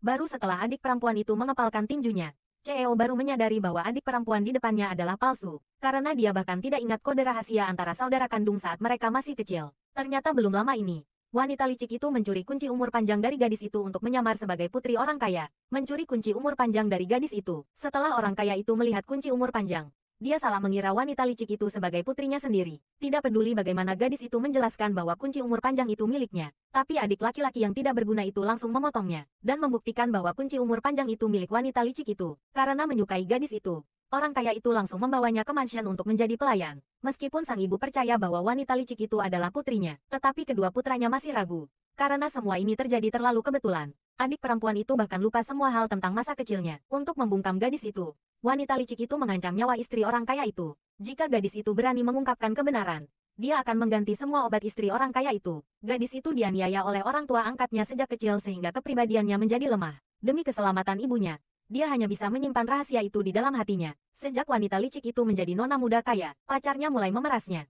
Baru setelah adik perempuan itu mengepalkan tinjunya, CEO baru menyadari bahwa adik perempuan di depannya adalah palsu, karena dia bahkan tidak ingat kode rahasia antara saudara kandung saat mereka masih kecil. Ternyata belum lama ini, wanita licik itu mencuri kunci umur panjang dari gadis itu untuk menyamar sebagai putri orang kaya, mencuri kunci umur panjang dari gadis itu. Setelah orang kaya itu melihat kunci umur panjang, dia salah mengira wanita licik itu sebagai putrinya sendiri. Tidak peduli bagaimana gadis itu menjelaskan bahwa kunci umur panjang itu miliknya. Tapi adik laki-laki yang tidak berguna itu langsung memotongnya. Dan membuktikan bahwa kunci umur panjang itu milik wanita licik itu. Karena menyukai gadis itu. Orang kaya itu langsung membawanya ke mansion untuk menjadi pelayan. Meskipun sang ibu percaya bahwa wanita licik itu adalah putrinya. Tetapi kedua putranya masih ragu. Karena semua ini terjadi terlalu kebetulan. Adik perempuan itu bahkan lupa semua hal tentang masa kecilnya. Untuk membungkam gadis itu, wanita licik itu mengancam nyawa istri orang kaya itu. Jika gadis itu berani mengungkapkan kebenaran, dia akan mengganti semua obat istri orang kaya itu. Gadis itu dianiaya oleh orang tua angkatnya sejak kecil sehingga kepribadiannya menjadi lemah. Demi keselamatan ibunya, dia hanya bisa menyimpan rahasia itu di dalam hatinya. Sejak wanita licik itu menjadi nona muda kaya, pacarnya mulai memerasnya.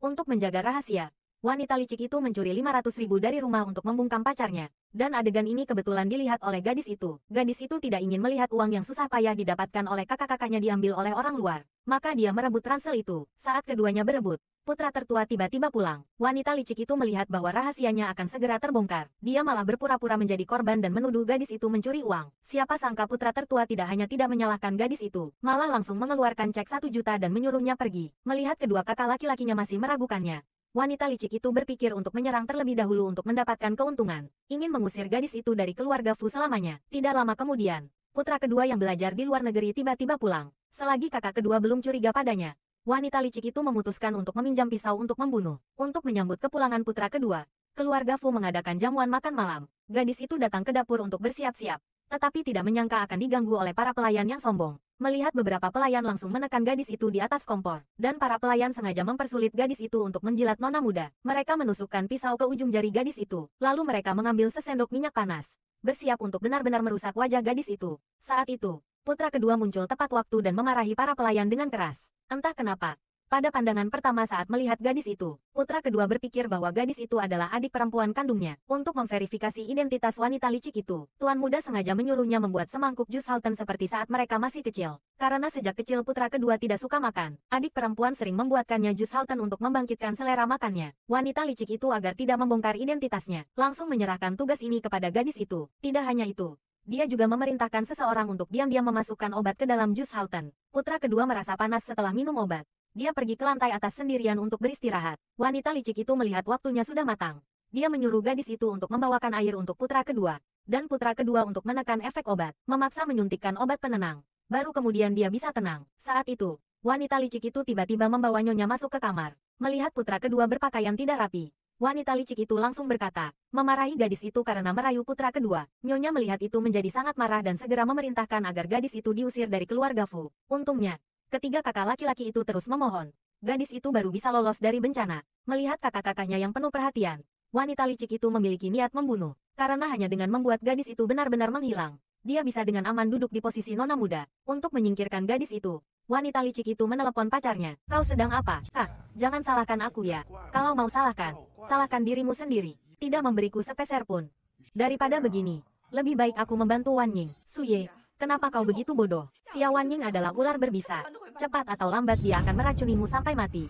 Untuk menjaga rahasia, wanita licik itu mencuri 500 ribu dari rumah untuk membungkam pacarnya. Dan adegan ini kebetulan dilihat oleh gadis itu. Gadis itu tidak ingin melihat uang yang susah payah didapatkan oleh kakak-kakaknya diambil oleh orang luar. Maka dia merebut ransel itu. Saat keduanya berebut, putra tertua tiba-tiba pulang. Wanita licik itu melihat bahwa rahasianya akan segera terbongkar. Dia malah berpura-pura menjadi korban dan menuduh gadis itu mencuri uang. Siapa sangka putra tertua tidak hanya tidak menyalahkan gadis itu, malah langsung mengeluarkan cek satu juta dan menyuruhnya pergi. Melihat kedua kakak laki-lakinya masih meragukannya, wanita licik itu berpikir untuk menyerang terlebih dahulu untuk mendapatkan keuntungan. Ingin mengusir gadis itu dari keluarga Fu selamanya. Tidak lama kemudian, putra kedua yang belajar di luar negeri tiba-tiba pulang. Selagi kakak kedua belum curiga padanya, wanita licik itu memutuskan untuk meminjam pisau untuk membunuh. Untuk menyambut kepulangan putra kedua, keluarga Fu mengadakan jamuan makan malam. Gadis itu datang ke dapur untuk bersiap-siap, tetapi tidak menyangka akan diganggu oleh para pelayan yang sombong melihat beberapa pelayan langsung menekan gadis itu di atas kompor, dan para pelayan sengaja mempersulit gadis itu untuk menjilat nona muda. Mereka menusukkan pisau ke ujung jari gadis itu, lalu mereka mengambil sesendok minyak panas, bersiap untuk benar-benar merusak wajah gadis itu. Saat itu, putra kedua muncul tepat waktu dan memarahi para pelayan dengan keras. Entah kenapa, pada pandangan pertama saat melihat gadis itu, putra kedua berpikir bahwa gadis itu adalah adik perempuan kandungnya. Untuk memverifikasi identitas wanita licik itu, tuan muda sengaja menyuruhnya membuat semangkuk jus halten seperti saat mereka masih kecil. Karena sejak kecil putra kedua tidak suka makan, adik perempuan sering membuatkannya jus halten untuk membangkitkan selera makannya. Wanita licik itu agar tidak membongkar identitasnya, langsung menyerahkan tugas ini kepada gadis itu. Tidak hanya itu, dia juga memerintahkan seseorang untuk diam-diam memasukkan obat ke dalam jus Halton. Putra kedua merasa panas setelah minum obat. Dia pergi ke lantai atas sendirian untuk beristirahat. Wanita licik itu melihat waktunya sudah matang. Dia menyuruh gadis itu untuk membawakan air untuk putra kedua. Dan putra kedua untuk menekan efek obat, memaksa menyuntikkan obat penenang. Baru kemudian dia bisa tenang. Saat itu, wanita licik itu tiba-tiba membawa nyonya masuk ke kamar. Melihat putra kedua berpakaian tidak rapi. Wanita licik itu langsung berkata, memarahi gadis itu karena merayu putra kedua. Nyonya melihat itu menjadi sangat marah dan segera memerintahkan agar gadis itu diusir dari keluarga Fu. Untungnya, Ketiga kakak laki-laki itu terus memohon. Gadis itu baru bisa lolos dari bencana. Melihat kakak-kakaknya yang penuh perhatian, wanita licik itu memiliki niat membunuh. Karena hanya dengan membuat gadis itu benar-benar menghilang, dia bisa dengan aman duduk di posisi nona muda. Untuk menyingkirkan gadis itu, wanita licik itu menelepon pacarnya. Kau sedang apa? Kak, jangan salahkan aku ya. Kalau mau salahkan, salahkan dirimu sendiri. Tidak memberiku sepeser pun. Daripada begini, lebih baik aku membantu Wan Ying. Suye, Kenapa kau begitu bodoh? Xiaowan Ying adalah ular berbisa. Cepat atau lambat dia akan meracunimu sampai mati.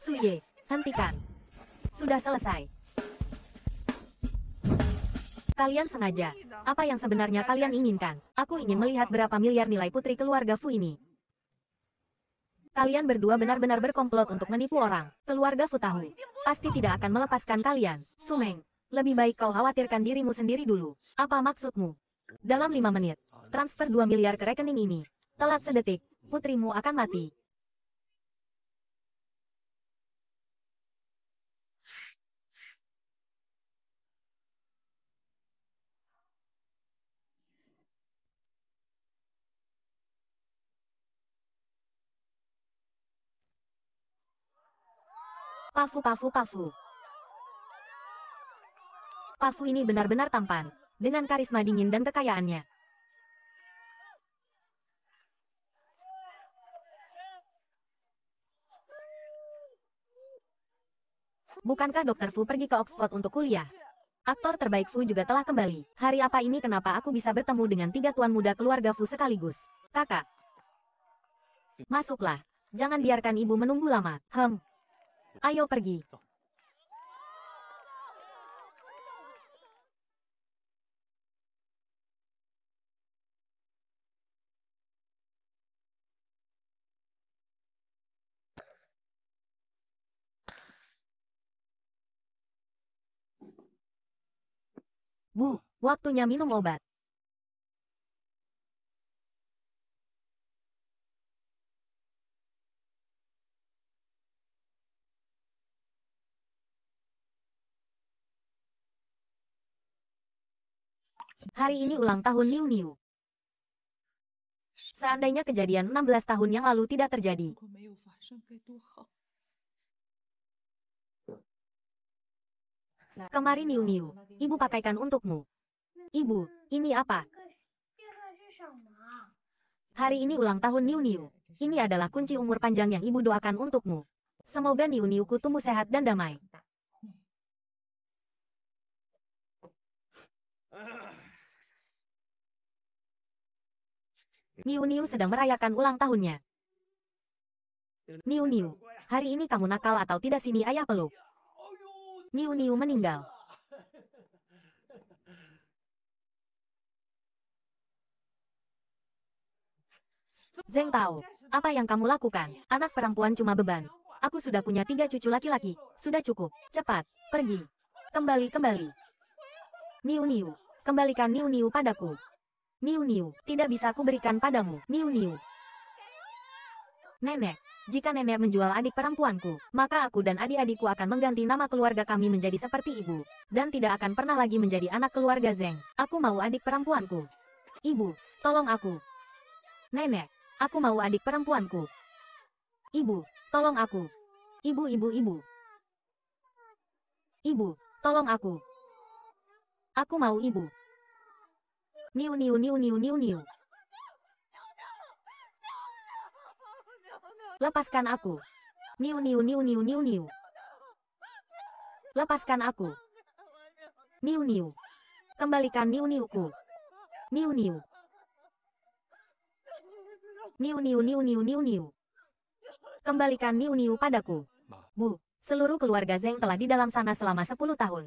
Suye, hentikan. Sudah selesai. Kalian sengaja. Apa yang sebenarnya kalian inginkan? Aku ingin melihat berapa miliar nilai putri keluarga Fu ini. Kalian berdua benar-benar berkomplot untuk menipu orang. Keluarga Futahu. Pasti tidak akan melepaskan kalian. Sumeng, lebih baik kau khawatirkan dirimu sendiri dulu. Apa maksudmu? Dalam lima menit, transfer 2 miliar ke rekening ini. Telat sedetik, putrimu akan mati. Pafu pafu pafu. Pafu ini benar-benar tampan, dengan karisma dingin dan kekayaannya. Bukankah Dr. Fu pergi ke Oxford untuk kuliah? Aktor terbaik Fu juga telah kembali. Hari apa ini kenapa aku bisa bertemu dengan tiga tuan muda keluarga Fu sekaligus? Kakak. Masuklah. Jangan biarkan ibu menunggu lama. Hem. Ayo pergi. Bu, waktunya minum obat. Hari ini ulang tahun Niu Niu. Seandainya kejadian 16 tahun yang lalu tidak terjadi. Nah, Kemarin Niu Niu, ibu pakaikan untukmu. Ibu, ini apa? Hari ini ulang tahun Niu Niu. Ini adalah kunci umur panjang yang ibu doakan untukmu. Semoga Niu ku tumbuh sehat dan damai. Niu Niu sedang merayakan ulang tahunnya. Niu Niu, hari ini kamu nakal atau tidak sini ayah peluk. Niu Niu meninggal. Zeng tahu, apa yang kamu lakukan? Anak perempuan cuma beban. Aku sudah punya tiga cucu laki-laki, sudah cukup. Cepat, pergi. Kembali, kembali. Niu Niu, kembalikan Niu Niu padaku. Niu Niu, tidak bisa aku berikan padamu, Niu Niu. Nenek, jika nenek menjual adik perempuanku, maka aku dan adik-adikku akan mengganti nama keluarga kami menjadi seperti ibu, dan tidak akan pernah lagi menjadi anak keluarga Zeng. Aku mau adik perempuanku. Ibu, tolong aku. Nenek, aku mau adik perempuanku. Ibu, tolong aku. Ibu, ibu, ibu. Ibu, tolong aku. Aku mau ibu. Niu niu niu niu niu niu. Lepaskan aku. Niu niu niu niu niu niu. Lepaskan aku. Niu niu. Kembalikan niu niuku. Niu niu. Niu niu niu niu niu niu. Kembalikan niu niu padaku. Bu, seluruh keluarga Zeng telah di dalam sana selama 10 tahun.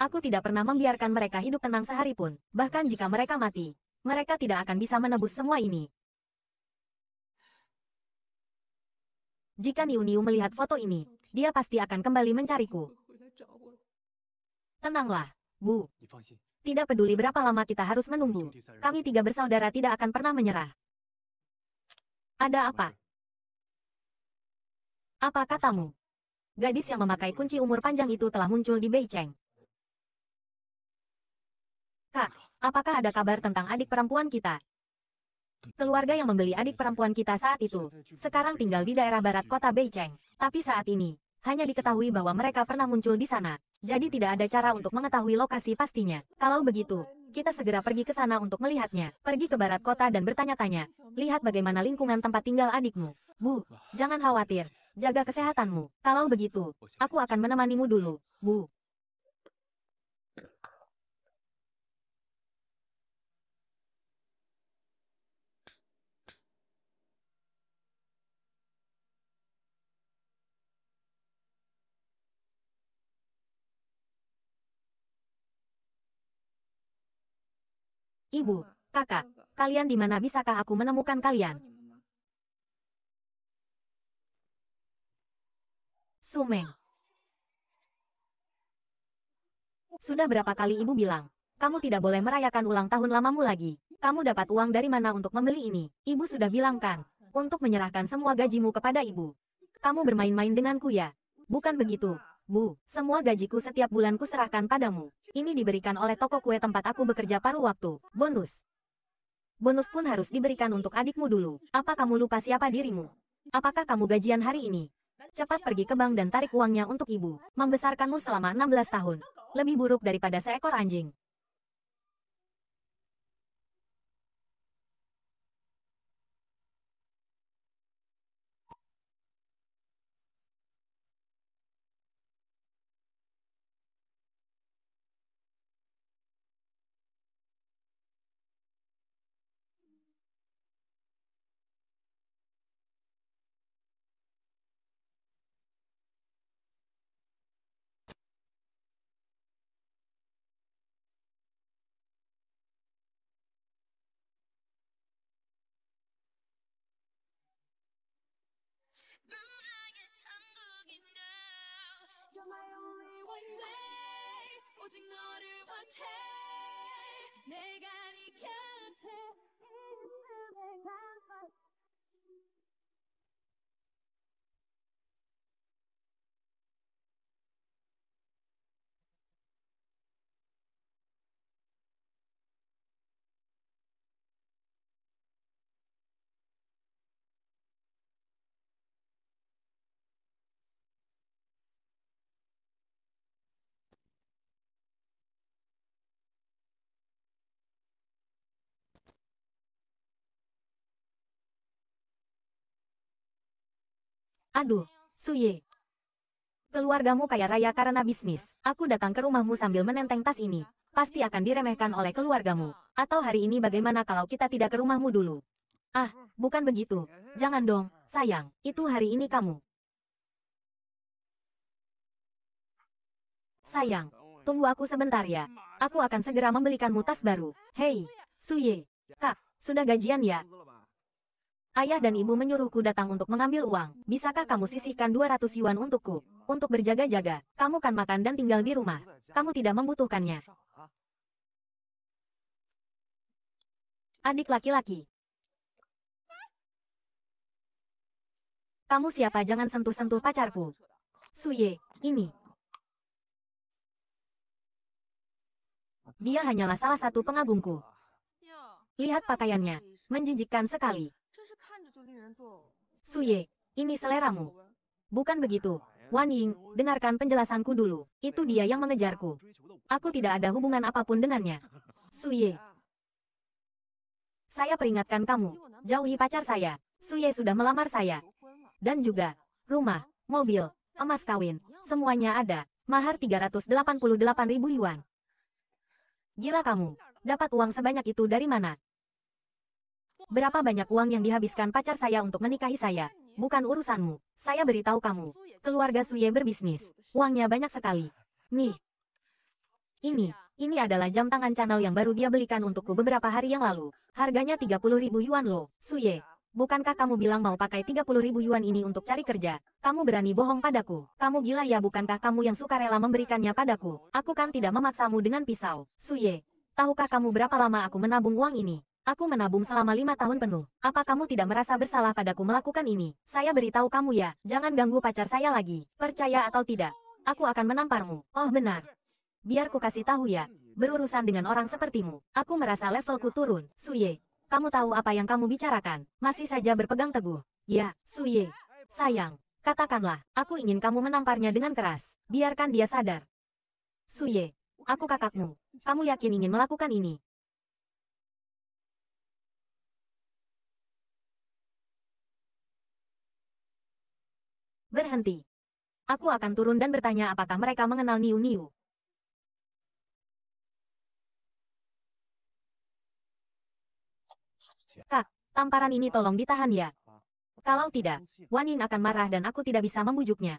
Aku tidak pernah membiarkan mereka hidup tenang sehari pun, bahkan jika mereka mati. Mereka tidak akan bisa menebus semua ini. Jika Niu Niu melihat foto ini, dia pasti akan kembali mencariku. Tenanglah, Bu. Tidak peduli berapa lama kita harus menunggu, kami tiga bersaudara tidak akan pernah menyerah. Ada apa? Apa katamu? Gadis yang memakai kunci umur panjang itu telah muncul di Beicheng. Kak, apakah ada kabar tentang adik perempuan kita? Keluarga yang membeli adik perempuan kita saat itu, sekarang tinggal di daerah barat kota Beicheng Tapi saat ini, hanya diketahui bahwa mereka pernah muncul di sana. Jadi tidak ada cara untuk mengetahui lokasi pastinya. Kalau begitu, kita segera pergi ke sana untuk melihatnya. Pergi ke barat kota dan bertanya-tanya. Lihat bagaimana lingkungan tempat tinggal adikmu. Bu, jangan khawatir. Jaga kesehatanmu. Kalau begitu, aku akan menemanimu dulu. Bu, Ibu, kakak, kalian di mana bisakah aku menemukan kalian? Sumeng. Sudah berapa kali ibu bilang, kamu tidak boleh merayakan ulang tahun lamamu lagi. Kamu dapat uang dari mana untuk membeli ini? Ibu sudah bilangkan, untuk menyerahkan semua gajimu kepada ibu. Kamu bermain-main denganku ya? Bukan begitu, Bu, semua gajiku setiap bulan serahkan padamu. Ini diberikan oleh toko kue tempat aku bekerja paruh waktu. Bonus. Bonus pun harus diberikan untuk adikmu dulu. Apa kamu lupa siapa dirimu? Apakah kamu gajian hari ini? Cepat pergi ke bank dan tarik uangnya untuk ibu. Membesarkanmu selama 16 tahun. Lebih buruk daripada seekor anjing. one way 오직 너를 원해 내가 네 곁에 있음에 감사 Aduh, Suye. Keluargamu kaya raya karena bisnis. Aku datang ke rumahmu sambil menenteng tas ini. Pasti akan diremehkan oleh keluargamu. Atau hari ini bagaimana kalau kita tidak ke rumahmu dulu? Ah, bukan begitu. Jangan dong, sayang. Itu hari ini kamu. Sayang, tunggu aku sebentar ya. Aku akan segera membelikanmu tas baru. Hei, Suye. Kak, sudah gajian ya? Ayah dan ibu menyuruhku datang untuk mengambil uang. Bisakah kamu sisihkan 200 yuan untukku? Untuk berjaga-jaga, kamu kan makan dan tinggal di rumah. Kamu tidak membutuhkannya. Adik laki-laki. Kamu siapa jangan sentuh-sentuh pacarku. Suye, ini. Dia hanyalah salah satu pengagumku. Lihat pakaiannya, menjijikkan sekali. Suye, Ye, ini seleramu. Bukan begitu, Wan Ying, dengarkan penjelasanku dulu. Itu dia yang mengejarku. Aku tidak ada hubungan apapun dengannya. Suye, Saya peringatkan kamu, jauhi pacar saya. Suye sudah melamar saya. Dan juga, rumah, mobil, emas kawin, semuanya ada. Mahar 388 ribu yuan. Gila kamu, dapat uang sebanyak itu dari mana? Berapa banyak uang yang dihabiskan pacar saya untuk menikahi saya? Bukan urusanmu. Saya beritahu kamu. Keluarga Suye berbisnis. Uangnya banyak sekali. Nih. Ini. Ini adalah jam tangan channel yang baru dia belikan untukku beberapa hari yang lalu. Harganya 30 ribu yuan loh, Suye. Bukankah kamu bilang mau pakai 30 ribu yuan ini untuk cari kerja? Kamu berani bohong padaku. Kamu gila ya bukankah kamu yang suka rela memberikannya padaku? Aku kan tidak memaksamu dengan pisau. Suye, tahukah kamu berapa lama aku menabung uang ini? Aku menabung selama lima tahun penuh. Apa kamu tidak merasa bersalah padaku melakukan ini? Saya beritahu kamu ya, jangan ganggu pacar saya lagi. Percaya atau tidak, aku akan menamparmu. Oh benar. Biar ku kasih tahu ya, berurusan dengan orang sepertimu. Aku merasa levelku turun. Suye, kamu tahu apa yang kamu bicarakan. Masih saja berpegang teguh. Ya, Suye. Sayang, katakanlah, aku ingin kamu menamparnya dengan keras. Biarkan dia sadar. Suye, aku kakakmu. Kamu yakin ingin melakukan ini? Berhenti. Aku akan turun dan bertanya apakah mereka mengenal Niu Niu. Kak, tamparan ini tolong ditahan ya. Kalau tidak, Wan Ying akan marah dan aku tidak bisa membujuknya.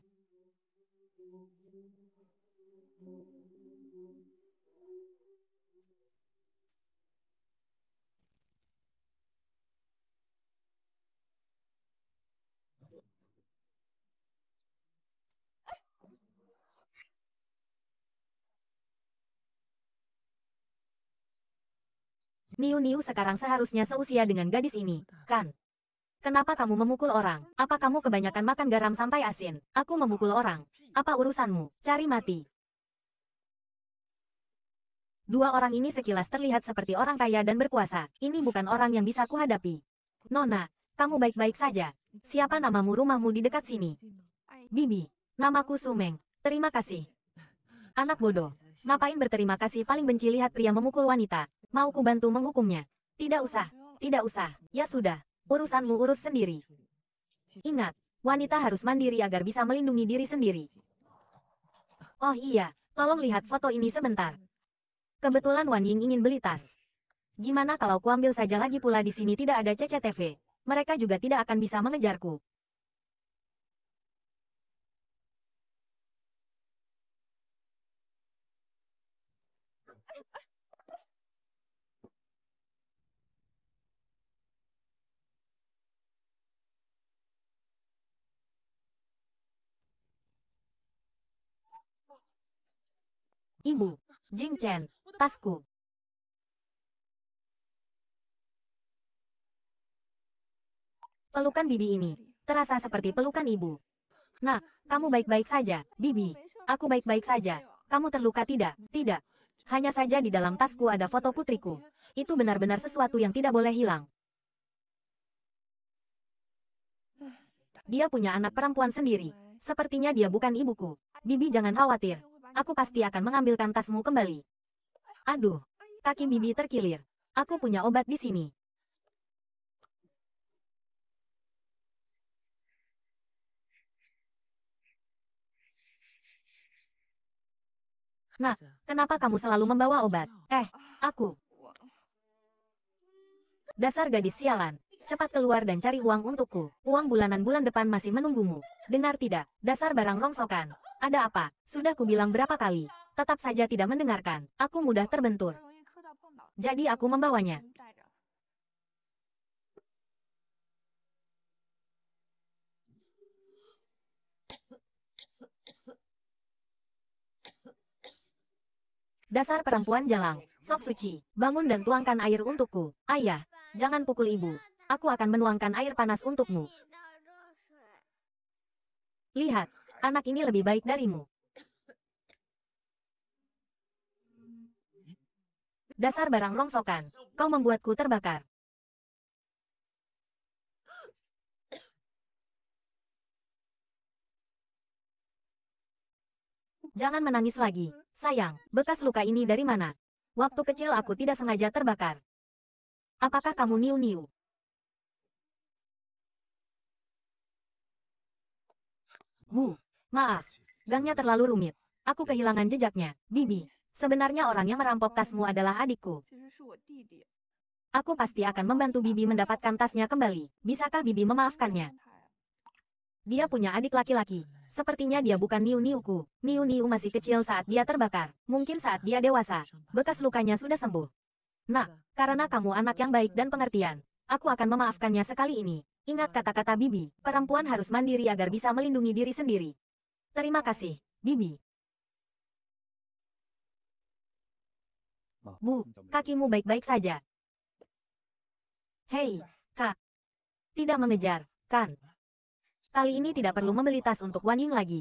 Niu Niu sekarang seharusnya seusia dengan gadis ini, kan? Kenapa kamu memukul orang? Apa kamu kebanyakan makan garam sampai asin? Aku memukul orang. Apa urusanmu? Cari mati. Dua orang ini sekilas terlihat seperti orang kaya dan berkuasa. Ini bukan orang yang bisa kuhadapi. Nona, kamu baik-baik saja. Siapa namamu rumahmu di dekat sini? Bibi, namaku Sumeng. Terima kasih. Anak bodoh. Ngapain berterima kasih paling benci lihat pria memukul wanita. Mau ku bantu menghukumnya? Tidak usah, tidak usah, ya sudah, urusanmu urus sendiri. Ingat, wanita harus mandiri agar bisa melindungi diri sendiri. Oh iya, tolong lihat foto ini sebentar. Kebetulan Wan Ying ingin beli tas. Gimana kalau kuambil saja lagi pula di sini tidak ada CCTV? Mereka juga tidak akan bisa mengejarku. Ibu, Jing Chen, tasku. Pelukan Bibi ini, terasa seperti pelukan ibu. Nah, kamu baik-baik saja, Bibi. Aku baik-baik saja. Kamu terluka tidak? Tidak. Hanya saja di dalam tasku ada foto putriku. Itu benar-benar sesuatu yang tidak boleh hilang. Dia punya anak perempuan sendiri. Sepertinya dia bukan ibuku. Bibi jangan khawatir. Aku pasti akan mengambilkan tasmu kembali. Aduh, kaki Bibi terkilir. Aku punya obat di sini. Nah, kenapa kamu selalu membawa obat? Eh, aku. Dasar gadis sialan. Cepat keluar dan cari uang untukku. Uang bulanan bulan depan masih menunggumu. Dengar tidak, dasar barang rongsokan. Ada apa? Sudah kubilang berapa kali. Tetap saja tidak mendengarkan. Aku mudah terbentur. Jadi aku membawanya. Dasar perempuan jalang, sok suci, bangun dan tuangkan air untukku. Ayah, jangan pukul ibu. Aku akan menuangkan air panas untukmu. Lihat, Anak ini lebih baik darimu. Dasar barang rongsokan, kau membuatku terbakar. Jangan menangis lagi, sayang, bekas luka ini dari mana? Waktu kecil aku tidak sengaja terbakar. Apakah kamu niu-niu? Mu, Maaf, gangnya terlalu rumit. Aku kehilangan jejaknya, Bibi. Sebenarnya orang yang merampok tasmu adalah adikku. Aku pasti akan membantu Bibi mendapatkan tasnya kembali. Bisakah Bibi memaafkannya? Dia punya adik laki-laki. Sepertinya dia bukan Niu Niuku. Niu Niu masih kecil saat dia terbakar. Mungkin saat dia dewasa, bekas lukanya sudah sembuh. Nah, karena kamu anak yang baik dan pengertian, aku akan memaafkannya sekali ini. Ingat kata-kata Bibi, perempuan harus mandiri agar bisa melindungi diri sendiri. Terima kasih, Bibi. Bu, kakimu baik-baik saja. Hei, Kak. Tidak mengejar, kan? Kali ini tidak perlu membeli tas untuk Wan Ying lagi.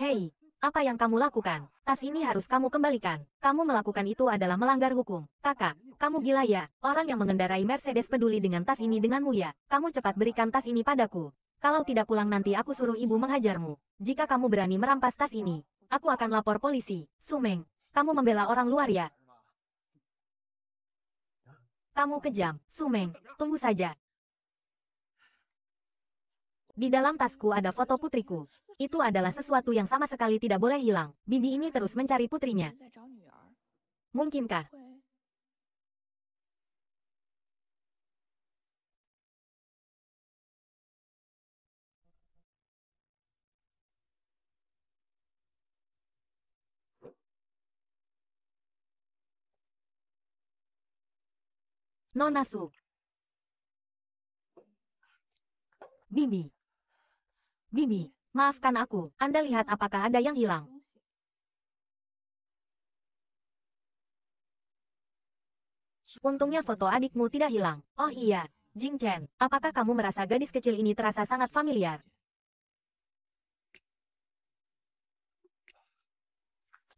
Hei, apa yang kamu lakukan? Tas ini harus kamu kembalikan. Kamu melakukan itu adalah melanggar hukum. Kakak, kamu gila ya? Orang yang mengendarai Mercedes peduli dengan tas ini denganmu ya? Kamu cepat berikan tas ini padaku. Kalau tidak pulang nanti aku suruh ibu menghajarmu. Jika kamu berani merampas tas ini, aku akan lapor polisi. Sumeng, kamu membela orang luar ya? Kamu kejam, Sumeng. Tunggu saja. Di dalam tasku ada foto putriku. Itu adalah sesuatu yang sama sekali tidak boleh hilang. Bibi ini terus mencari putrinya. Mungkinkah Nonasu, Bibi. Bibi, maafkan aku. Anda lihat apakah ada yang hilang? Untungnya foto adikmu tidak hilang. Oh iya, Jing Chen, apakah kamu merasa gadis kecil ini terasa sangat familiar?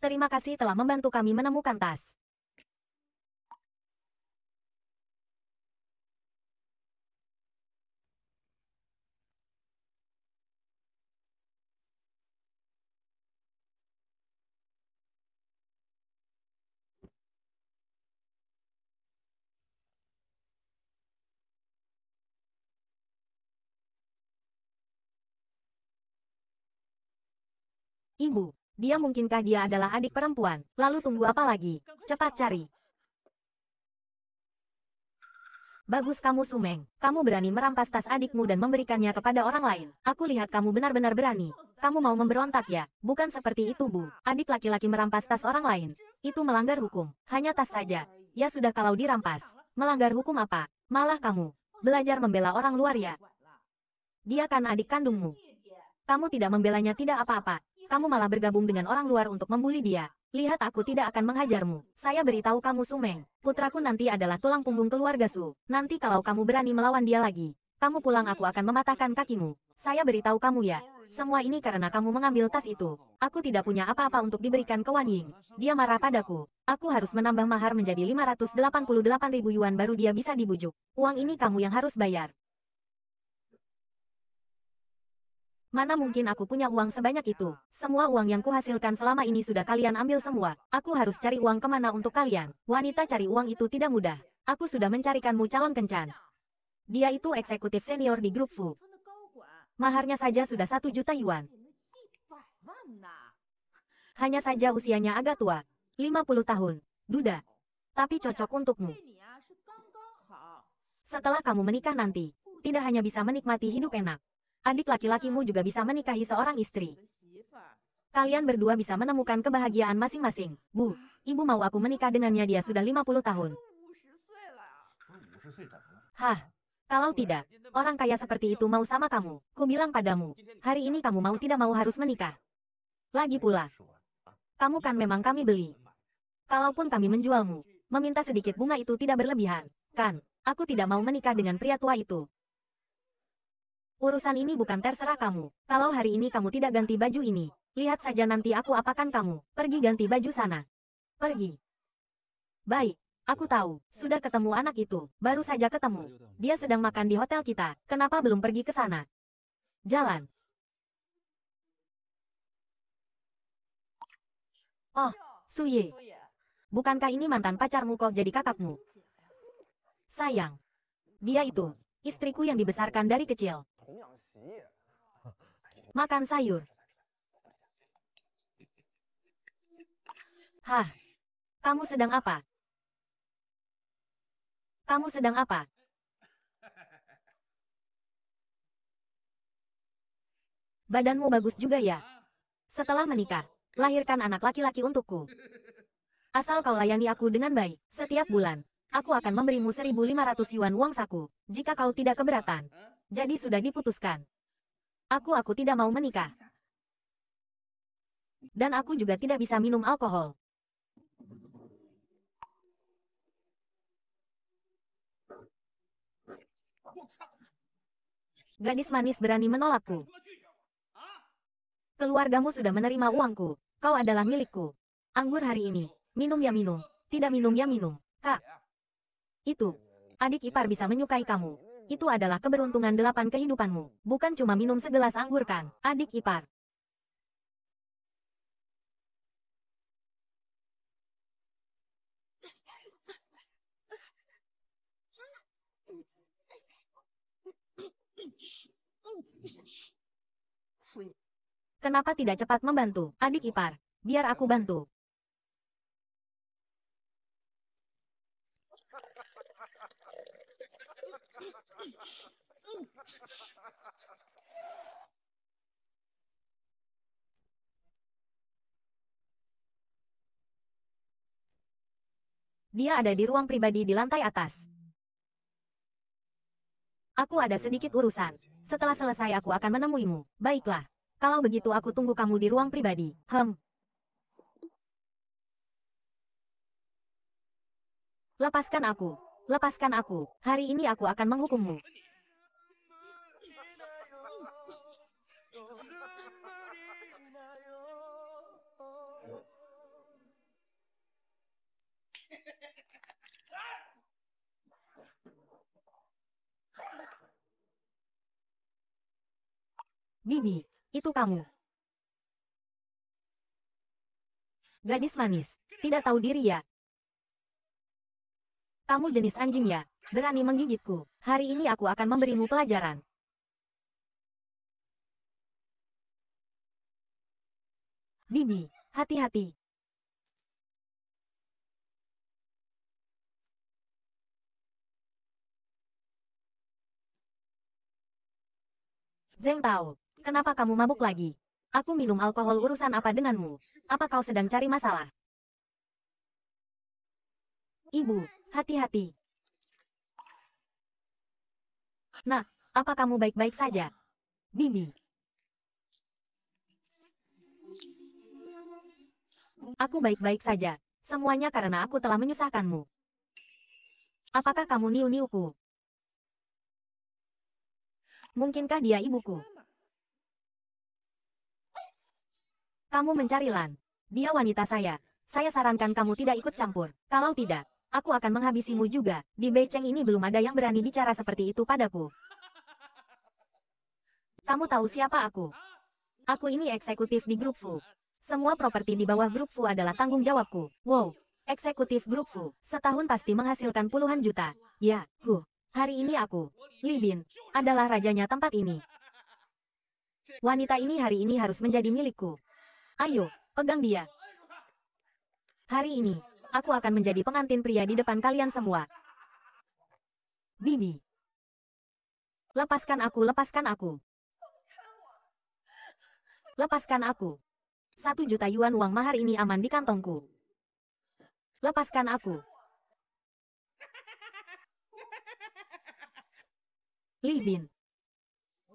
Terima kasih telah membantu kami menemukan tas. Ibu, dia mungkinkah dia adalah adik perempuan? Lalu tunggu apa lagi? Cepat cari. Bagus kamu Sumeng, kamu berani merampas tas adikmu dan memberikannya kepada orang lain. Aku lihat kamu benar-benar berani. Kamu mau memberontak ya? Bukan seperti itu bu. Adik laki-laki merampas tas orang lain. Itu melanggar hukum. Hanya tas saja. Ya sudah kalau dirampas. Melanggar hukum apa? Malah kamu. Belajar membela orang luar ya? Dia kan adik kandungmu. Kamu tidak membelanya tidak apa-apa kamu malah bergabung dengan orang luar untuk membuli dia. Lihat aku tidak akan menghajarmu. Saya beritahu kamu Sumeng, putraku nanti adalah tulang punggung keluarga Su. Nanti kalau kamu berani melawan dia lagi, kamu pulang aku akan mematahkan kakimu. Saya beritahu kamu ya. Semua ini karena kamu mengambil tas itu. Aku tidak punya apa-apa untuk diberikan ke Wan Ying. Dia marah padaku. Aku harus menambah mahar menjadi 588 ribu yuan baru dia bisa dibujuk. Uang ini kamu yang harus bayar. Mana mungkin aku punya uang sebanyak itu. Semua uang yang kuhasilkan selama ini sudah kalian ambil semua. Aku harus cari uang kemana untuk kalian. Wanita cari uang itu tidak mudah. Aku sudah mencarikanmu calon kencan. Dia itu eksekutif senior di grup Fu. Maharnya saja sudah satu juta yuan. Hanya saja usianya agak tua. 50 tahun. Duda. Tapi cocok untukmu. Setelah kamu menikah nanti, tidak hanya bisa menikmati hidup enak, adik laki-lakimu juga bisa menikahi seorang istri. Kalian berdua bisa menemukan kebahagiaan masing-masing. Bu, ibu mau aku menikah dengannya dia sudah 50 tahun. Hah, kalau tidak, orang kaya seperti itu mau sama kamu. Ku bilang padamu, hari ini kamu mau tidak mau harus menikah. Lagi pula, kamu kan memang kami beli. Kalaupun kami menjualmu, meminta sedikit bunga itu tidak berlebihan. Kan, aku tidak mau menikah dengan pria tua itu. Urusan ini bukan terserah kamu. Kalau hari ini kamu tidak ganti baju ini, lihat saja nanti aku apakan kamu. Pergi ganti baju sana. Pergi. Baik, aku tahu. Sudah ketemu anak itu. Baru saja ketemu. Dia sedang makan di hotel kita. Kenapa belum pergi ke sana? Jalan. Oh, Suye. Bukankah ini mantan pacarmu kok jadi kakakmu? Sayang. Dia itu, istriku yang dibesarkan dari kecil. Iya. Makan sayur. Hah. Kamu sedang apa? Kamu sedang apa? Badanmu bagus juga ya. Setelah menikah, lahirkan anak laki-laki untukku. Asal kau layani aku dengan baik, setiap bulan. Aku akan memberimu 1500 yuan uang saku, jika kau tidak keberatan. Jadi sudah diputuskan. Aku aku tidak mau menikah. Dan aku juga tidak bisa minum alkohol. Gadis manis berani menolakku. Keluargamu sudah menerima uangku. Kau adalah milikku. Anggur hari ini. Minum ya minum. Tidak minum ya minum. Kak. Itu. Adik ipar bisa menyukai kamu. Itu adalah keberuntungan delapan kehidupanmu. Bukan cuma minum segelas anggur kan, adik ipar. Kenapa tidak cepat membantu, adik ipar? Biar aku bantu. dia ada di ruang pribadi di lantai atas. Aku ada sedikit urusan. Setelah selesai aku akan menemuimu. Baiklah. Kalau begitu aku tunggu kamu di ruang pribadi. Hem. Lepaskan aku. Lepaskan aku. Hari ini aku akan menghukummu. Bibi, itu kamu. Gadis manis, tidak tahu diri ya. Kamu jenis anjing ya, berani menggigitku. Hari ini aku akan memberimu pelajaran. Bibi, hati-hati. Zeng tahu, Kenapa kamu mabuk lagi? Aku minum alkohol urusan apa denganmu? Apa kau sedang cari masalah? Ibu, hati-hati. Nah, apa kamu baik-baik saja? Bibi. Aku baik-baik saja. Semuanya karena aku telah menyusahkanmu. Apakah kamu niu-niuku? Mungkinkah dia ibuku? Kamu mencari Lan. Dia wanita saya. Saya sarankan kamu tidak ikut campur. Kalau tidak, aku akan menghabisimu juga. Di Beicheng ini belum ada yang berani bicara seperti itu padaku. Kamu tahu siapa aku? Aku ini eksekutif di grup Fu. Semua properti di bawah grup Fu adalah tanggung jawabku. Wow, eksekutif grup Fu. Setahun pasti menghasilkan puluhan juta. Ya, huh. Hari ini aku, Li Bin, adalah rajanya tempat ini. Wanita ini hari ini harus menjadi milikku. Ayo, pegang dia. Hari ini, aku akan menjadi pengantin pria di depan kalian semua. Bibi. Lepaskan aku, lepaskan aku. Lepaskan aku. Satu juta yuan uang mahar ini aman di kantongku. Lepaskan aku. Li Bin.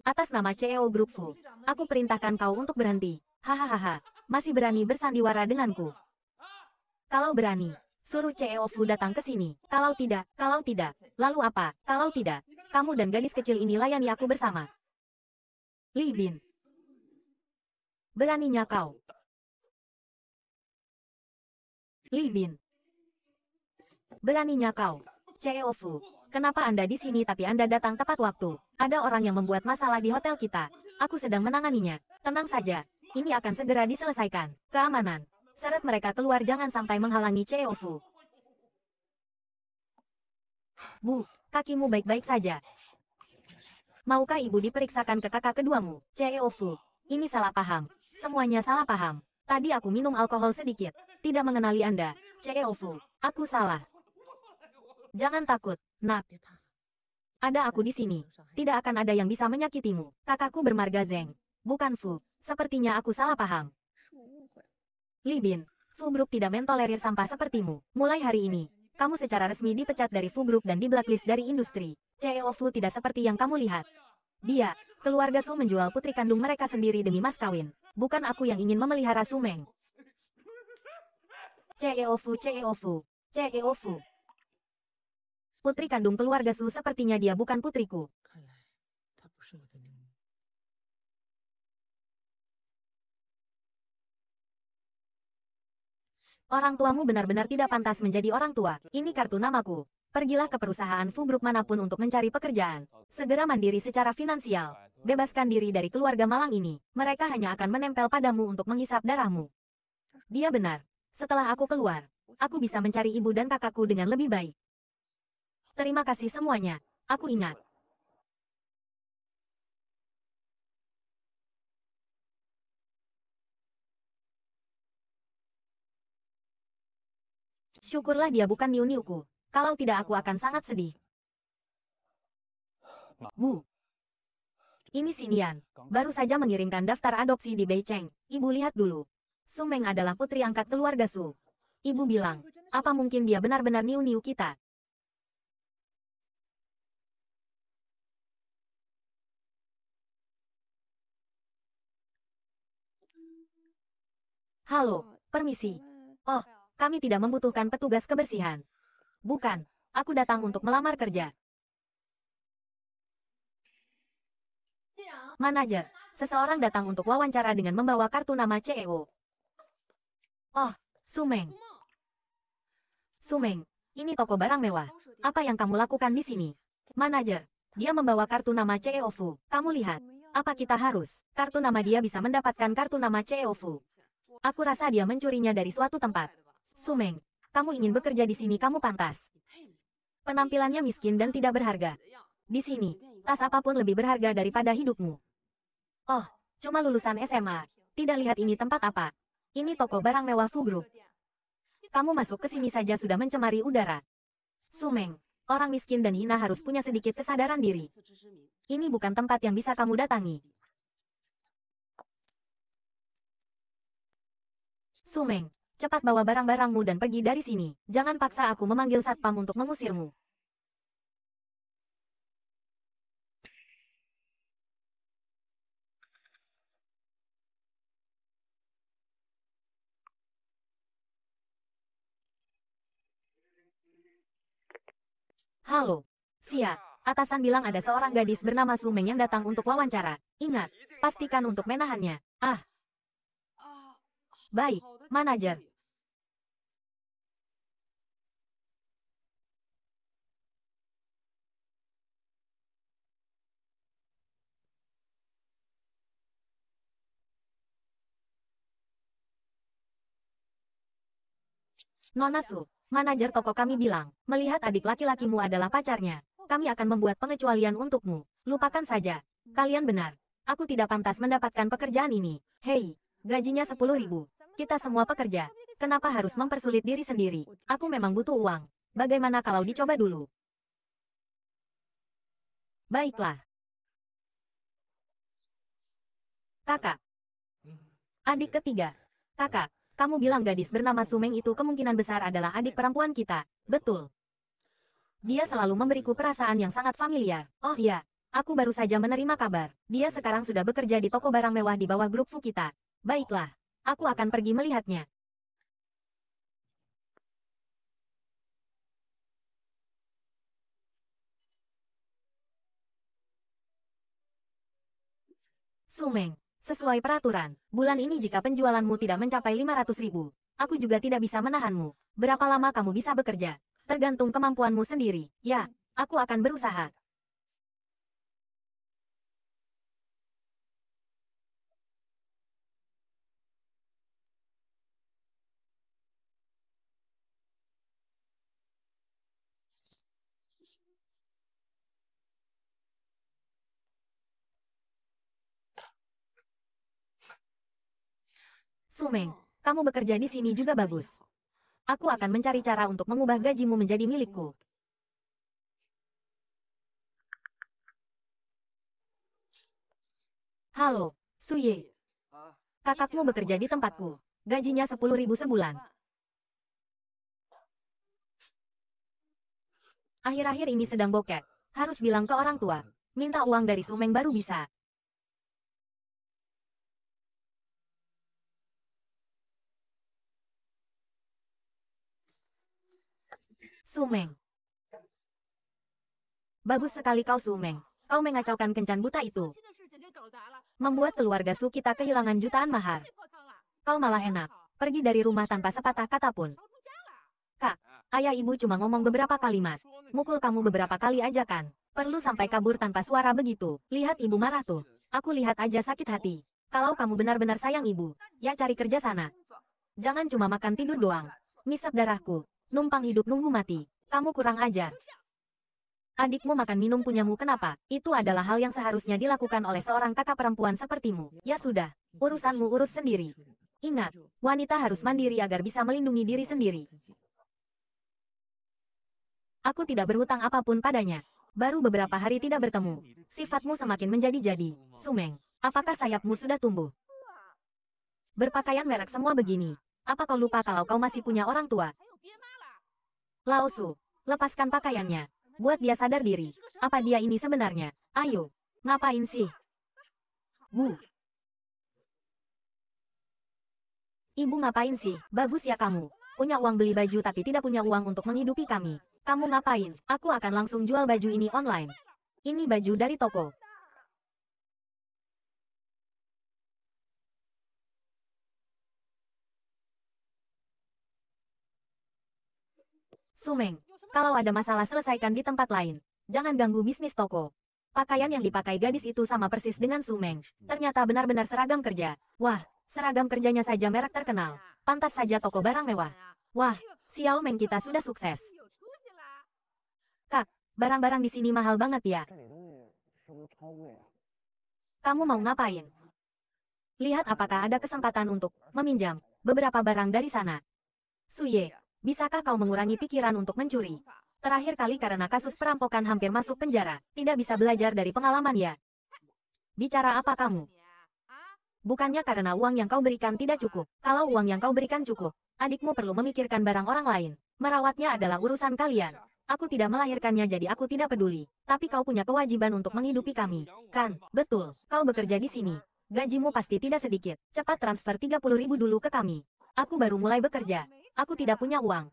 Atas nama CEO Group Fu, aku perintahkan kau untuk berhenti. Hahaha, masih berani bersandiwara denganku. Kalau berani, suruh CEO Fu datang ke sini. Kalau tidak, kalau tidak, lalu apa? Kalau tidak, kamu dan gadis kecil ini layani aku bersama. Li Bin. Beraninya kau. Li Bin. Beraninya kau. CEO Fu, kenapa Anda di sini tapi Anda datang tepat waktu? Ada orang yang membuat masalah di hotel kita. Aku sedang menanganinya. Tenang saja, ini akan segera diselesaikan. Keamanan. Seret mereka keluar jangan sampai menghalangi CEO Fu. Bu, kakimu baik-baik saja. Maukah ibu diperiksakan ke kakak keduamu, CEO Fu? Ini salah paham. Semuanya salah paham. Tadi aku minum alkohol sedikit. Tidak mengenali Anda, CEO Fu. Aku salah. Jangan takut, nak. Ada aku di sini. Tidak akan ada yang bisa menyakitimu. Kakakku bermarga Zeng. Bukan Fu. Sepertinya aku salah paham. Libin, Fu Group tidak mentolerir sampah sepertimu. Mulai hari ini, kamu secara resmi dipecat dari Fu Group dan di blacklist dari industri. CEO Fu tidak seperti yang kamu lihat. Dia, keluarga Su menjual putri kandung mereka sendiri demi mas kawin. Bukan aku yang ingin memelihara Su Meng. CEO Fu, CEO Fu, CEO Fu. Putri kandung keluarga Su sepertinya dia bukan putriku. Orang tuamu benar-benar tidak pantas menjadi orang tua. Ini kartu namaku. Pergilah ke perusahaan Fu manapun untuk mencari pekerjaan. Segera mandiri secara finansial. Bebaskan diri dari keluarga malang ini. Mereka hanya akan menempel padamu untuk menghisap darahmu. Dia benar. Setelah aku keluar, aku bisa mencari ibu dan kakakku dengan lebih baik. Terima kasih semuanya. Aku ingat, Syukurlah dia bukan niu-niuku. Kalau tidak aku akan sangat sedih. Bu. Ini Sinian. Baru saja mengirimkan daftar adopsi di Beicheng. Ibu lihat dulu. Sumeng adalah putri angkat keluarga Su. Ibu bilang, apa mungkin dia benar-benar niu-niu kita? Halo, permisi. Oh, kami tidak membutuhkan petugas kebersihan. Bukan, aku datang untuk melamar kerja. Manajer, seseorang datang untuk wawancara dengan membawa kartu nama CEO. Oh, Sumeng. Sumeng, ini toko barang mewah. Apa yang kamu lakukan di sini? Manajer, dia membawa kartu nama CEO Fu. Kamu lihat, apa kita harus? Kartu nama dia bisa mendapatkan kartu nama CEO Fu. Aku rasa dia mencurinya dari suatu tempat. Sumeng, kamu ingin bekerja di sini kamu pantas. Penampilannya miskin dan tidak berharga. Di sini, tas apapun lebih berharga daripada hidupmu. Oh, cuma lulusan SMA. Tidak lihat ini tempat apa. Ini toko barang mewah Fu Group. Kamu masuk ke sini saja sudah mencemari udara. Sumeng, orang miskin dan hina harus punya sedikit kesadaran diri. Ini bukan tempat yang bisa kamu datangi. Sumeng, Cepat bawa barang-barangmu dan pergi dari sini. Jangan paksa aku memanggil satpam untuk mengusirmu. Halo. Sia, atasan bilang ada seorang gadis bernama Sumeng yang datang untuk wawancara. Ingat, pastikan untuk menahannya. Ah, Baik, manajer. Nona manajer toko kami bilang, melihat adik laki-lakimu adalah pacarnya, kami akan membuat pengecualian untukmu. Lupakan saja. Kalian benar. Aku tidak pantas mendapatkan pekerjaan ini. Hei, gajinya 10 ribu. Kita semua pekerja. Kenapa harus mempersulit diri sendiri? Aku memang butuh uang. Bagaimana kalau dicoba dulu? Baiklah. Kakak. Adik ketiga. Kakak, kamu bilang gadis bernama Sumeng itu kemungkinan besar adalah adik perempuan kita. Betul. Dia selalu memberiku perasaan yang sangat familiar. Oh ya, aku baru saja menerima kabar. Dia sekarang sudah bekerja di toko barang mewah di bawah grup Fu kita. Baiklah. Aku akan pergi melihatnya. Sumeng, sesuai peraturan, bulan ini jika penjualanmu tidak mencapai 500 ribu, aku juga tidak bisa menahanmu. Berapa lama kamu bisa bekerja? Tergantung kemampuanmu sendiri. Ya, aku akan berusaha. Sumeng, oh. kamu bekerja di sini juga bagus. Aku akan mencari cara untuk mengubah gajimu menjadi milikku. Halo, Suye. Kakakmu bekerja di tempatku. Gajinya 10.000 sebulan. Akhir-akhir ini sedang bokek. Harus bilang ke orang tua. Minta uang dari Sumeng baru bisa. Sumeng. Bagus sekali kau Sumeng. Kau mengacaukan kencan buta itu. Membuat keluarga Su kita kehilangan jutaan mahar. Kau malah enak. Pergi dari rumah tanpa sepatah kata pun. Kak, ayah ibu cuma ngomong beberapa kalimat. Mukul kamu beberapa kali aja kan. Perlu sampai kabur tanpa suara begitu. Lihat ibu marah tuh. Aku lihat aja sakit hati. Kalau kamu benar-benar sayang ibu, ya cari kerja sana. Jangan cuma makan tidur doang. Nisap darahku. Numpang hidup nunggu mati. Kamu kurang ajar. Adikmu makan minum punyamu kenapa? Itu adalah hal yang seharusnya dilakukan oleh seorang kakak perempuan sepertimu. Ya sudah, urusanmu urus sendiri. Ingat, wanita harus mandiri agar bisa melindungi diri sendiri. Aku tidak berhutang apapun padanya. Baru beberapa hari tidak bertemu. Sifatmu semakin menjadi-jadi. Sumeng, apakah sayapmu sudah tumbuh? Berpakaian merek semua begini. Apa kau lupa kalau kau masih punya orang tua? Laosu, lepaskan pakaiannya. Buat dia sadar diri. Apa dia ini sebenarnya? Ayo, ngapain sih? Bu. Ibu ngapain sih? Bagus ya kamu. Punya uang beli baju tapi tidak punya uang untuk menghidupi kami. Kamu ngapain? Aku akan langsung jual baju ini online. Ini baju dari toko. Sumeng, kalau ada masalah selesaikan di tempat lain. Jangan ganggu bisnis toko. Pakaian yang dipakai gadis itu sama persis dengan Sumeng. Ternyata benar-benar seragam kerja. Wah, seragam kerjanya saja merek terkenal. Pantas saja toko barang mewah. Wah, Xiao Meng kita sudah sukses. Kak, barang-barang di sini mahal banget ya. Kamu mau ngapain? Lihat apakah ada kesempatan untuk meminjam beberapa barang dari sana. Suye, Bisakah kau mengurangi pikiran untuk mencuri? Terakhir kali karena kasus perampokan hampir masuk penjara, tidak bisa belajar dari pengalaman ya. Bicara apa kamu? Bukannya karena uang yang kau berikan tidak cukup. Kalau uang yang kau berikan cukup, adikmu perlu memikirkan barang orang lain. Merawatnya adalah urusan kalian. Aku tidak melahirkannya jadi aku tidak peduli. Tapi kau punya kewajiban untuk menghidupi kami. Kan, betul, kau bekerja di sini. Gajimu pasti tidak sedikit. Cepat transfer 30 ribu dulu ke kami. Aku baru mulai bekerja. Aku tidak punya uang.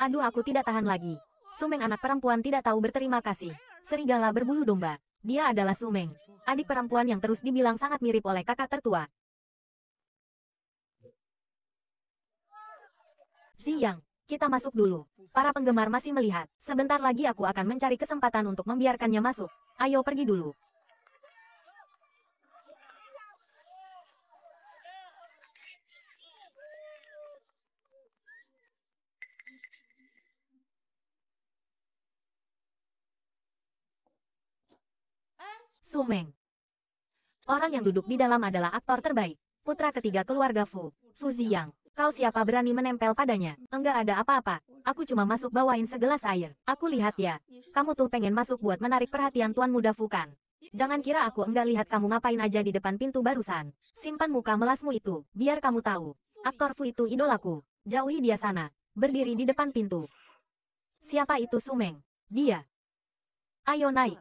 Aduh aku tidak tahan lagi. Sumeng anak perempuan tidak tahu berterima kasih. Serigala berbulu domba. Dia adalah Sumeng, adik perempuan yang terus dibilang sangat mirip oleh kakak tertua. Siang, kita masuk dulu. Para penggemar masih melihat. Sebentar lagi aku akan mencari kesempatan untuk membiarkannya masuk. Ayo pergi dulu. Sumeng. Orang yang duduk di dalam adalah aktor terbaik, putra ketiga keluarga Fu, Fu Ziyang. Kau siapa berani menempel padanya? Enggak ada apa-apa. Aku cuma masuk bawain segelas air. Aku lihat ya. Kamu tuh pengen masuk buat menarik perhatian tuan muda Fukan. Jangan kira aku enggak lihat kamu ngapain aja di depan pintu barusan. Simpan muka melasmu itu, biar kamu tahu. Aktor Fu itu idolaku. Jauhi dia sana. Berdiri di depan pintu. Siapa itu Sumeng? Dia. Ayo naik.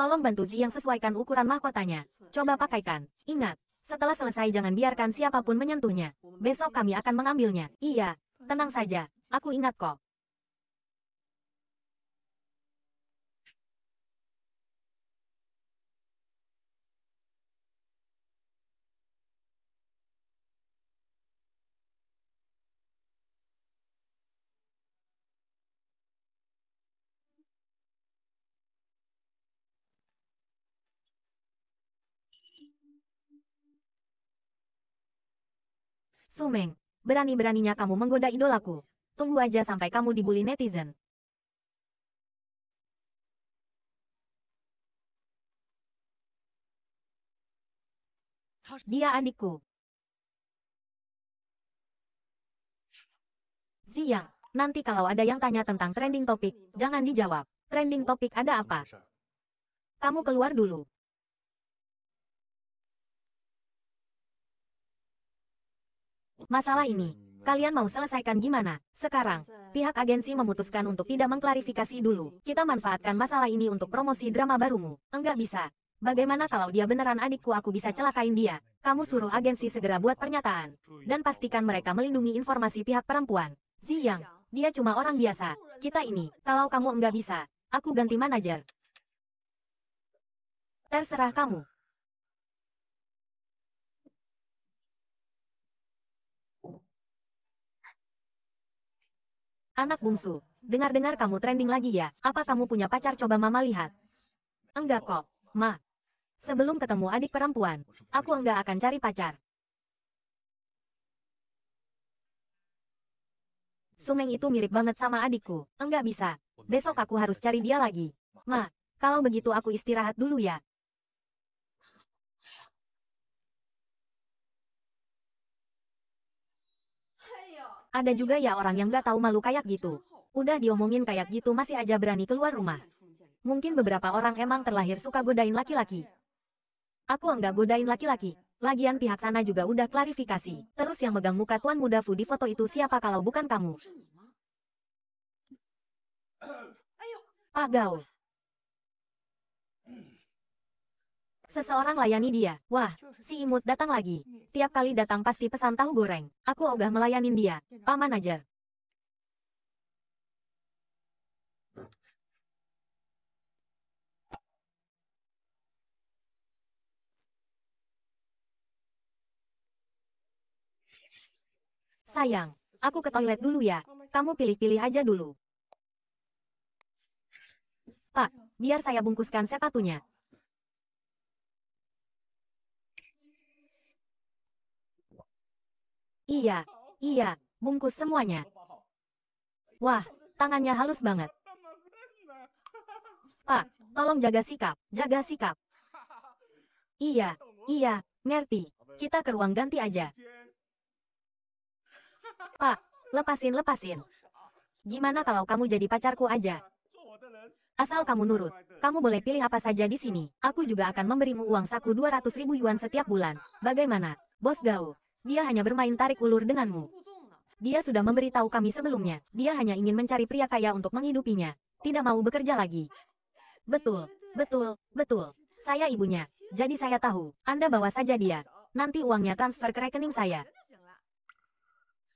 Tolong bantu Zi yang sesuaikan ukuran mahkotanya. Coba pakaikan. Ingat, setelah selesai jangan biarkan siapapun menyentuhnya. Besok kami akan mengambilnya. Iya, tenang saja. Aku ingat kok. Sumeng, berani-beraninya kamu menggoda idolaku. Tunggu aja sampai kamu dibully netizen. Dia adikku. Zia, nanti kalau ada yang tanya tentang trending topik, jangan dijawab. Trending topik ada apa? Kamu keluar dulu. Masalah ini, kalian mau selesaikan gimana? Sekarang, pihak agensi memutuskan untuk tidak mengklarifikasi dulu. Kita manfaatkan masalah ini untuk promosi drama barumu. Enggak bisa. Bagaimana kalau dia beneran adikku aku bisa celakain dia? Kamu suruh agensi segera buat pernyataan. Dan pastikan mereka melindungi informasi pihak perempuan. Ziyang, dia cuma orang biasa. Kita ini, kalau kamu enggak bisa, aku ganti manajer. Terserah kamu. Anak bungsu, dengar-dengar kamu trending lagi ya, apa kamu punya pacar coba mama lihat? Enggak kok, ma. Sebelum ketemu adik perempuan, aku enggak akan cari pacar. Sumeng itu mirip banget sama adikku, enggak bisa. Besok aku harus cari dia lagi. Ma, kalau begitu aku istirahat dulu ya. Ada juga ya orang yang gak tahu malu kayak gitu. Udah diomongin kayak gitu masih aja berani keluar rumah. Mungkin beberapa orang emang terlahir suka godain laki-laki. Aku enggak godain laki-laki. Lagian pihak sana juga udah klarifikasi. Terus yang megang muka tuan muda Fu di foto itu siapa kalau bukan kamu? Pak ah, Gao, Seseorang layani dia. Wah, si imut datang lagi. Tiap kali datang pasti pesan tahu goreng. Aku ogah melayanin dia, Paman aja. Sayang, aku ke toilet dulu ya. Kamu pilih-pilih aja dulu. Pak, biar saya bungkuskan sepatunya. Iya, iya, bungkus semuanya. Wah, tangannya halus banget. Pak, tolong jaga sikap, jaga sikap. Iya, iya, ngerti. Kita ke ruang ganti aja. Pak, lepasin, lepasin. Gimana kalau kamu jadi pacarku aja? Asal kamu nurut, kamu boleh pilih apa saja di sini. Aku juga akan memberimu uang saku 200 ribu yuan setiap bulan. Bagaimana, Bos Gao? Dia hanya bermain tarik ulur denganmu. Dia sudah memberitahu kami sebelumnya, dia hanya ingin mencari pria kaya untuk menghidupinya, tidak mau bekerja lagi. Betul, betul, betul. Saya ibunya, jadi saya tahu, Anda bawa saja dia. Nanti uangnya transfer ke rekening saya.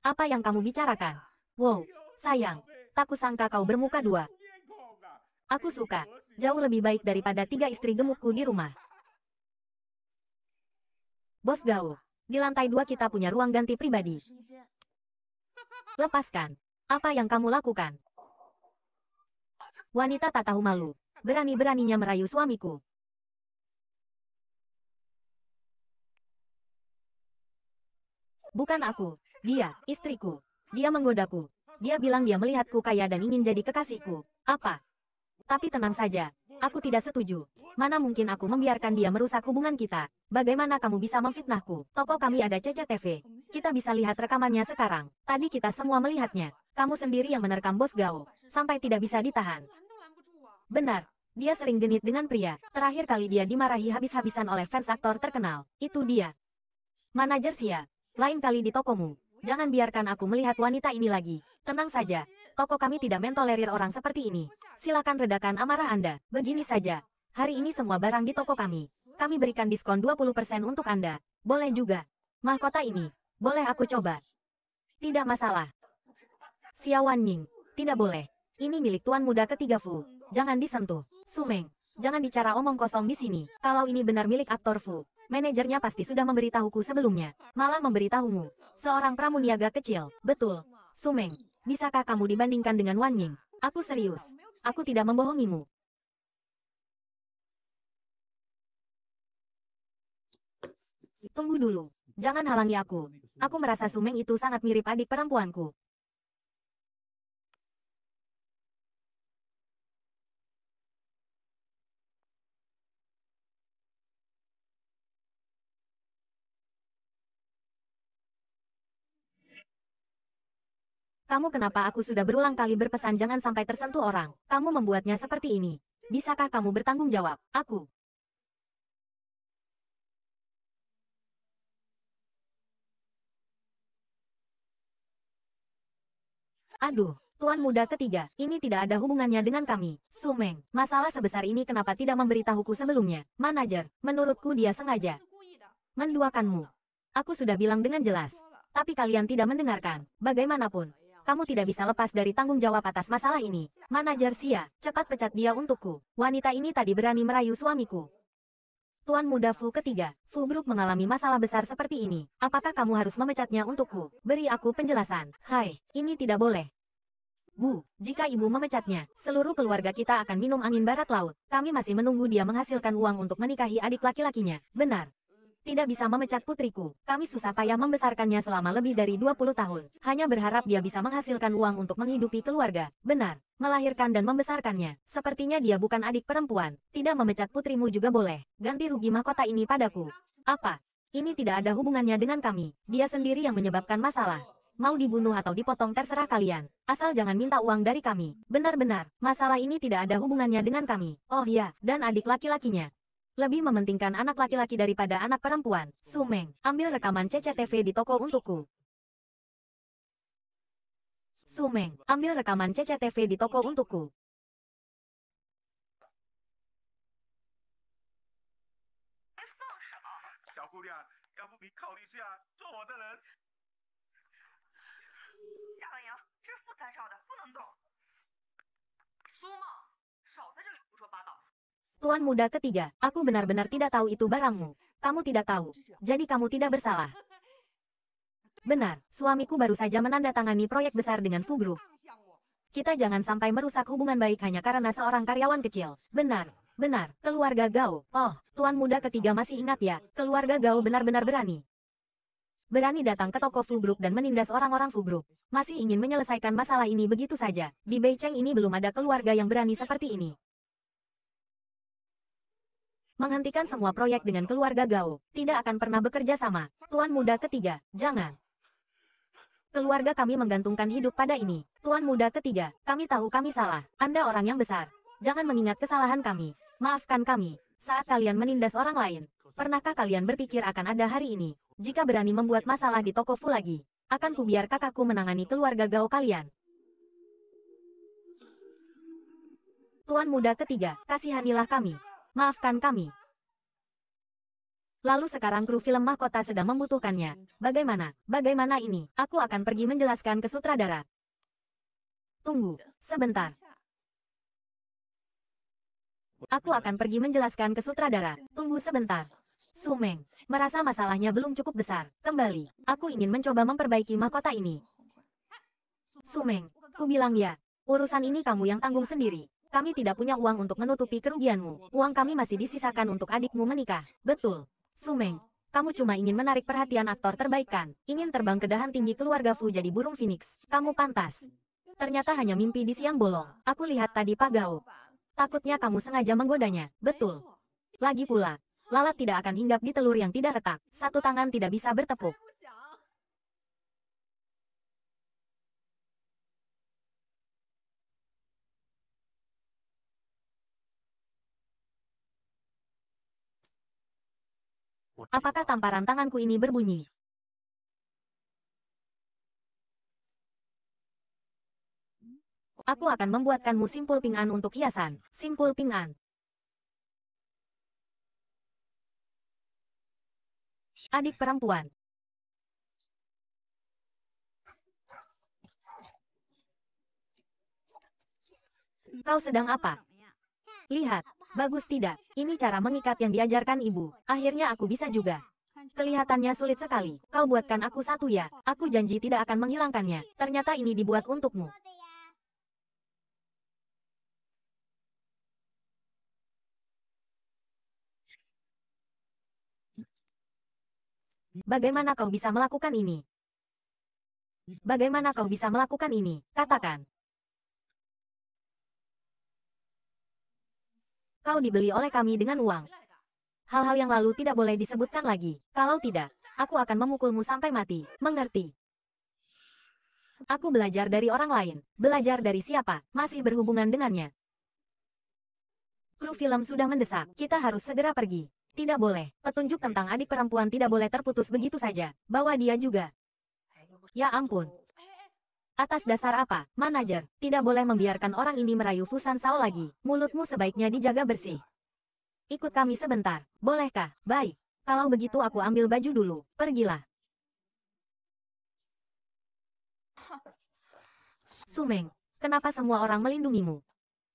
Apa yang kamu bicarakan? Wow, sayang, tak kusangka kau bermuka dua. Aku suka, jauh lebih baik daripada tiga istri gemukku di rumah. Bos Gao, di lantai dua kita punya ruang ganti pribadi. Lepaskan. Apa yang kamu lakukan? Wanita tak tahu malu. Berani-beraninya merayu suamiku. Bukan aku. Dia, istriku. Dia menggodaku. Dia bilang dia melihatku kaya dan ingin jadi kekasihku. Apa? Tapi tenang saja, Aku tidak setuju. Mana mungkin aku membiarkan dia merusak hubungan kita. Bagaimana kamu bisa memfitnahku? Toko kami ada CCTV. Kita bisa lihat rekamannya sekarang. Tadi kita semua melihatnya. Kamu sendiri yang menerkam bos Gao. Sampai tidak bisa ditahan. Benar. Dia sering genit dengan pria. Terakhir kali dia dimarahi habis-habisan oleh fans aktor terkenal. Itu dia. Manajer Sia. Lain kali di tokomu. Jangan biarkan aku melihat wanita ini lagi. Tenang saja. Toko kami tidak mentolerir orang seperti ini. Silakan redakan amarah Anda. Begini saja. Hari ini semua barang di toko kami. Kami berikan diskon 20% untuk Anda. Boleh juga. Mahkota ini. Boleh aku coba? Tidak masalah. Wan Ning. Tidak boleh. Ini milik tuan muda ketiga Fu. Jangan disentuh. Sumeng. Jangan bicara omong kosong di sini. Kalau ini benar milik aktor Fu, Manajernya pasti sudah memberitahuku sebelumnya. Malah memberitahumu. Seorang pramuniaga kecil, betul. Sumeng, bisakah kamu dibandingkan dengan Wan Ying? Aku serius. Aku tidak membohongimu. Tunggu dulu. Jangan halangi aku. Aku merasa Sumeng itu sangat mirip adik perempuanku. Kamu kenapa aku sudah berulang kali berpesan jangan sampai tersentuh orang. Kamu membuatnya seperti ini. Bisakah kamu bertanggung jawab? Aku. Aduh, Tuan Muda ketiga, ini tidak ada hubungannya dengan kami. Sumeng, masalah sebesar ini kenapa tidak memberitahuku sebelumnya? Manajer, menurutku dia sengaja. Menduakanmu. Aku sudah bilang dengan jelas. Tapi kalian tidak mendengarkan. Bagaimanapun, kamu tidak bisa lepas dari tanggung jawab atas masalah ini. Manajer Sia, cepat pecat dia untukku. Wanita ini tadi berani merayu suamiku. Tuan muda Fu ketiga, Fu Group mengalami masalah besar seperti ini. Apakah kamu harus memecatnya untukku? Beri aku penjelasan. Hai, ini tidak boleh. Bu, jika ibu memecatnya, seluruh keluarga kita akan minum angin barat laut. Kami masih menunggu dia menghasilkan uang untuk menikahi adik laki-lakinya. Benar, tidak bisa memecat putriku. Kami susah payah membesarkannya selama lebih dari 20 tahun. Hanya berharap dia bisa menghasilkan uang untuk menghidupi keluarga. Benar, melahirkan dan membesarkannya. Sepertinya dia bukan adik perempuan. Tidak memecat putrimu juga boleh. Ganti rugi mahkota ini padaku. Apa? Ini tidak ada hubungannya dengan kami. Dia sendiri yang menyebabkan masalah. Mau dibunuh atau dipotong terserah kalian. Asal jangan minta uang dari kami. Benar-benar, masalah ini tidak ada hubungannya dengan kami. Oh ya, dan adik laki-lakinya. Lebih mementingkan anak laki-laki daripada anak perempuan. Sumeng, ambil rekaman CCTV di toko untukku. Sumeng, ambil rekaman CCTV di toko untukku. Tuan muda ketiga, aku benar-benar tidak tahu itu barangmu. Kamu tidak tahu. Jadi kamu tidak bersalah. Benar, suamiku baru saja menandatangani proyek besar dengan Fugru. Kita jangan sampai merusak hubungan baik hanya karena seorang karyawan kecil. Benar, benar, keluarga Gao. Oh, tuan muda ketiga masih ingat ya, keluarga Gao benar-benar berani. Berani datang ke toko Fugru dan menindas orang-orang Fugru. Masih ingin menyelesaikan masalah ini begitu saja. Di Beijing ini belum ada keluarga yang berani seperti ini. Menghentikan semua proyek dengan keluarga Gao. Tidak akan pernah bekerja sama. Tuan muda ketiga, jangan. Keluarga kami menggantungkan hidup pada ini. Tuan muda ketiga, kami tahu kami salah. Anda orang yang besar. Jangan mengingat kesalahan kami. Maafkan kami. Saat kalian menindas orang lain, pernahkah kalian berpikir akan ada hari ini? Jika berani membuat masalah di toko Fu lagi, akan kubiar kakakku menangani keluarga Gao kalian. Tuan muda ketiga, kasihanilah kami maafkan kami. Lalu sekarang kru film mahkota sedang membutuhkannya. Bagaimana? Bagaimana ini? Aku akan pergi menjelaskan ke sutradara. Tunggu, sebentar. Aku akan pergi menjelaskan ke sutradara. Tunggu sebentar. Sumeng, merasa masalahnya belum cukup besar. Kembali, aku ingin mencoba memperbaiki mahkota ini. Sumeng, ku bilang ya, urusan ini kamu yang tanggung sendiri. Kami tidak punya uang untuk menutupi kerugianmu. Uang kami masih disisakan untuk adikmu menikah. Betul. Sumeng, kamu cuma ingin menarik perhatian aktor terbaik kan? Ingin terbang ke dahan tinggi keluarga Fu jadi burung phoenix. Kamu pantas. Ternyata hanya mimpi di siang bolong. Aku lihat tadi Pak Gao. Takutnya kamu sengaja menggodanya. Betul. Lagi pula, lalat tidak akan hinggap di telur yang tidak retak. Satu tangan tidak bisa bertepuk. Apakah tamparan tanganku ini berbunyi? Aku akan membuatkanmu simpul pingan untuk hiasan, simpul pingan. Adik perempuan. Kau sedang apa? Lihat. Bagus tidak, ini cara mengikat yang diajarkan ibu. Akhirnya aku bisa juga. Kelihatannya sulit sekali. Kau buatkan aku satu ya. Aku janji tidak akan menghilangkannya. Ternyata ini dibuat untukmu. Bagaimana kau bisa melakukan ini? Bagaimana kau bisa melakukan ini? Katakan. Kau dibeli oleh kami dengan uang. Hal-hal yang lalu tidak boleh disebutkan lagi. Kalau tidak, aku akan memukulmu sampai mati. Mengerti? Aku belajar dari orang lain. Belajar dari siapa? Masih berhubungan dengannya. Kru film sudah mendesak. Kita harus segera pergi. Tidak boleh. Petunjuk tentang adik perempuan tidak boleh terputus begitu saja. Bawa dia juga. Ya ampun, Atas dasar apa, manajer, tidak boleh membiarkan orang ini merayu Fusan Sao lagi, mulutmu sebaiknya dijaga bersih. Ikut kami sebentar, bolehkah? Baik, kalau begitu aku ambil baju dulu, pergilah. Sumeng, kenapa semua orang melindungimu?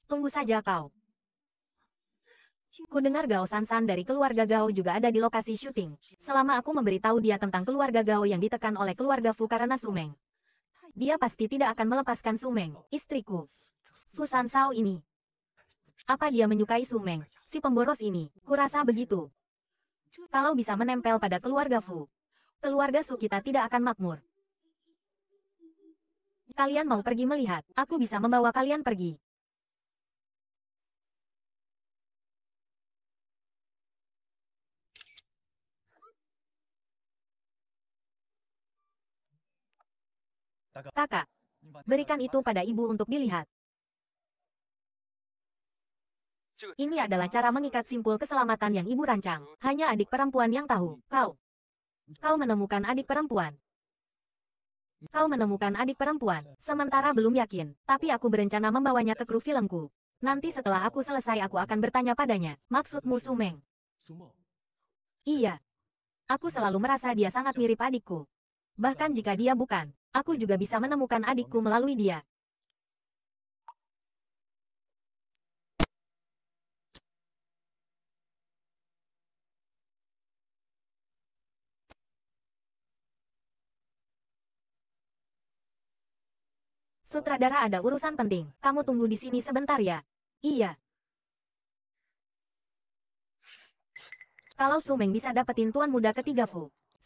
Tunggu saja kau. Ku dengar Gao Sansan dari keluarga Gao juga ada di lokasi syuting. Selama aku memberitahu dia tentang keluarga Gao yang ditekan oleh keluarga Fu karena Sumeng, dia pasti tidak akan melepaskan Sumeng, istriku. Fusan Sao ini. Apa dia menyukai Sumeng, si pemboros ini? Kurasa begitu. Kalau bisa menempel pada keluarga Fu, keluarga Su kita tidak akan makmur. Kalian mau pergi melihat, aku bisa membawa kalian pergi. Kakak, berikan itu pada ibu untuk dilihat. Ini adalah cara mengikat simpul keselamatan yang ibu rancang. Hanya adik perempuan yang tahu. Kau. Kau menemukan adik perempuan. Kau menemukan adik perempuan. Sementara belum yakin, tapi aku berencana membawanya ke kru filmku. Nanti setelah aku selesai aku akan bertanya padanya. Maksudmu Sumeng? Iya. Aku selalu merasa dia sangat mirip adikku. Bahkan jika dia bukan aku juga bisa menemukan adikku melalui dia. Sutradara ada urusan penting. Kamu tunggu di sini sebentar ya. Iya. Kalau Sumeng bisa dapetin tuan muda ketiga Fu,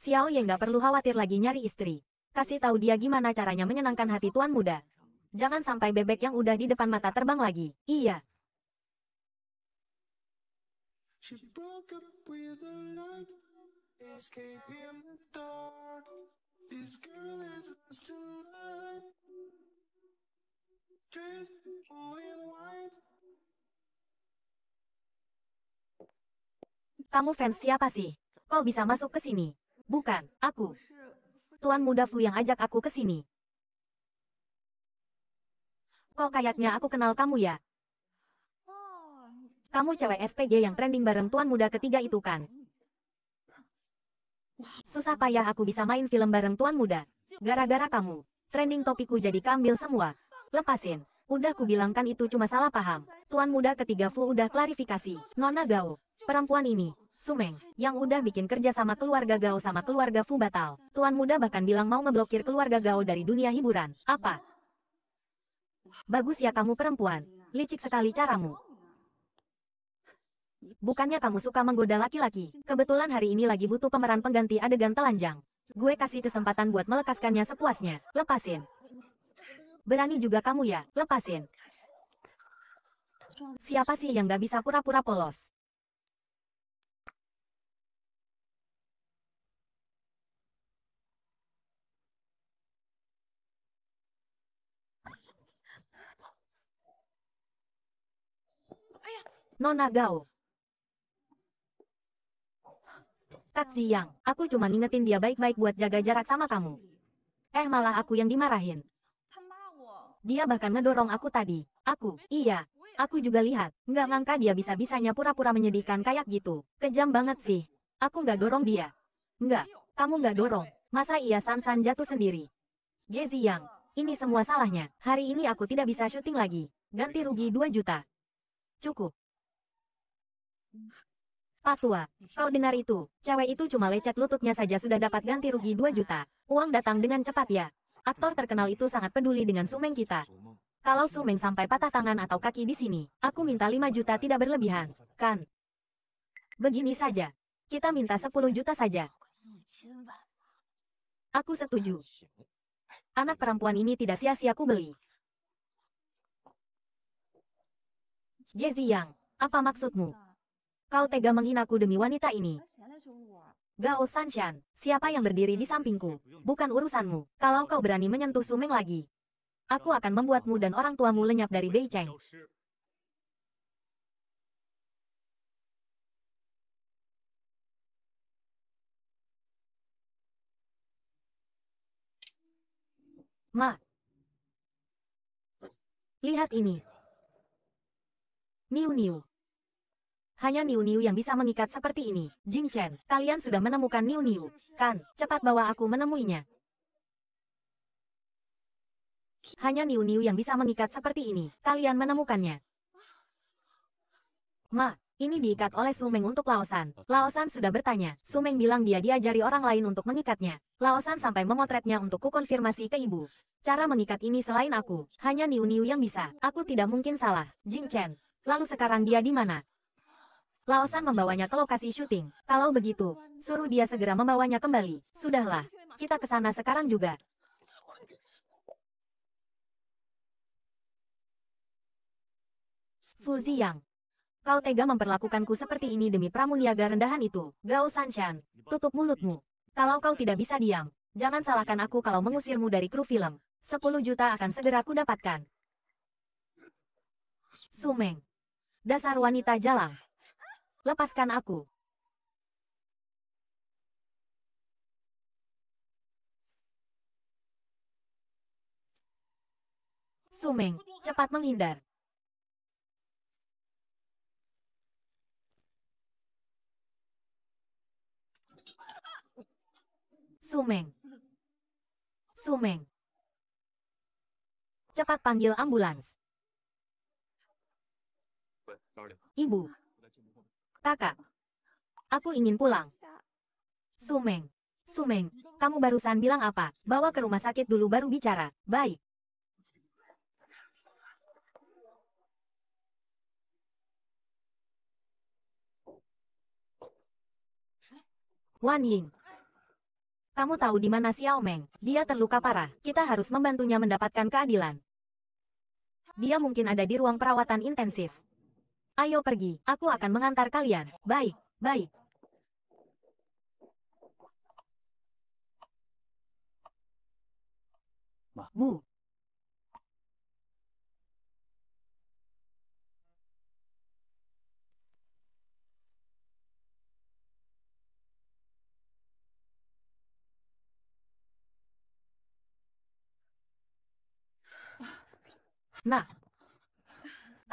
Xiao Ye nggak perlu khawatir lagi nyari istri. Kasih tahu dia gimana caranya menyenangkan hati tuan muda. Jangan sampai bebek yang udah di depan mata terbang lagi. Iya. Kamu fans siapa sih? Kau bisa masuk ke sini? Bukan, aku. Tuan muda Fu yang ajak aku ke sini. Kok kayaknya aku kenal kamu ya? Kamu cewek SPG yang trending bareng tuan muda ketiga itu kan? Susah payah aku bisa main film bareng tuan muda. Gara-gara kamu, trending topiku jadi kambil semua. Lepasin, udah kubilangkan itu cuma salah paham. Tuan muda ketiga Fu udah klarifikasi. Nona Gao, perempuan ini, Sumeng, yang udah bikin kerja sama keluarga Gao sama keluarga Fu batal. Tuan muda bahkan bilang mau ngeblokir keluarga Gao dari dunia hiburan. Apa? Bagus ya kamu perempuan. Licik sekali caramu. Bukannya kamu suka menggoda laki-laki. Kebetulan hari ini lagi butuh pemeran pengganti adegan telanjang. Gue kasih kesempatan buat melekaskannya sepuasnya. Lepasin. Berani juga kamu ya, lepasin. Siapa sih yang gak bisa pura-pura polos? Nona Gao. Kak Ziyang, aku cuma ngingetin dia baik-baik buat jaga jarak sama kamu. Eh malah aku yang dimarahin. Dia bahkan ngedorong aku tadi. Aku, iya. Aku juga lihat. Nggak ngangka dia bisa-bisanya pura-pura menyedihkan kayak gitu. Kejam banget sih. Aku nggak dorong dia. Nggak, kamu nggak dorong. Masa iya san jatuh sendiri? Gezi Yang, ini semua salahnya. Hari ini aku tidak bisa syuting lagi. Ganti rugi 2 juta. Cukup. Pak kau dengar itu, cewek itu cuma lecet lututnya saja sudah dapat ganti rugi 2 juta. Uang datang dengan cepat ya. Aktor terkenal itu sangat peduli dengan sumeng kita. Kalau sumeng sampai patah tangan atau kaki di sini, aku minta 5 juta tidak berlebihan, kan? Begini saja. Kita minta 10 juta saja. Aku setuju. Anak perempuan ini tidak sia-sia aku beli. Jezi Yang, apa maksudmu? Kau tega menghinaku demi wanita ini. Gao Sanshan, siapa yang berdiri di sampingku? Bukan urusanmu. Kalau kau berani menyentuh Sumeng lagi, aku akan membuatmu dan orang tuamu lenyap dari Beicheng. Ma. Lihat ini. Niu Niu. Hanya Niu Niu yang bisa mengikat seperti ini. Jing Chen, kalian sudah menemukan Niu Niu. Kan, cepat bawa aku menemuinya. Hanya Niu Niu yang bisa mengikat seperti ini. Kalian menemukannya. Ma, ini diikat oleh Sumeng untuk Laosan. Laosan sudah bertanya. Sumeng bilang dia diajari orang lain untuk mengikatnya. Laosan sampai memotretnya untuk kukonfirmasi ke ibu. Cara mengikat ini selain aku, hanya Niu Niu yang bisa. Aku tidak mungkin salah. Jing Chen. Lalu sekarang dia di mana? Laosan membawanya ke lokasi syuting. Kalau begitu, suruh dia segera membawanya kembali. Sudahlah, kita ke sana sekarang juga. Fu Ziyang, Kau tega memperlakukanku seperti ini demi pramuniaga rendahan itu. Gao Sanchan, tutup mulutmu. Kalau kau tidak bisa diam, jangan salahkan aku kalau mengusirmu dari kru film. 10 juta akan segera kudapatkan. Sumeng. Dasar wanita jalah lepaskan aku. Sumeng, cepat menghindar. Sumeng. Sumeng. Cepat panggil ambulans. Ibu, Kakak. Aku ingin pulang. Sumeng. Sumeng, kamu barusan bilang apa? Bawa ke rumah sakit dulu baru bicara. Baik. Wan Ying. Kamu tahu di mana Xiao Meng? Dia terluka parah. Kita harus membantunya mendapatkan keadilan. Dia mungkin ada di ruang perawatan intensif. Ayo pergi, aku akan mengantar kalian. Baik, baik. Bu. Nah,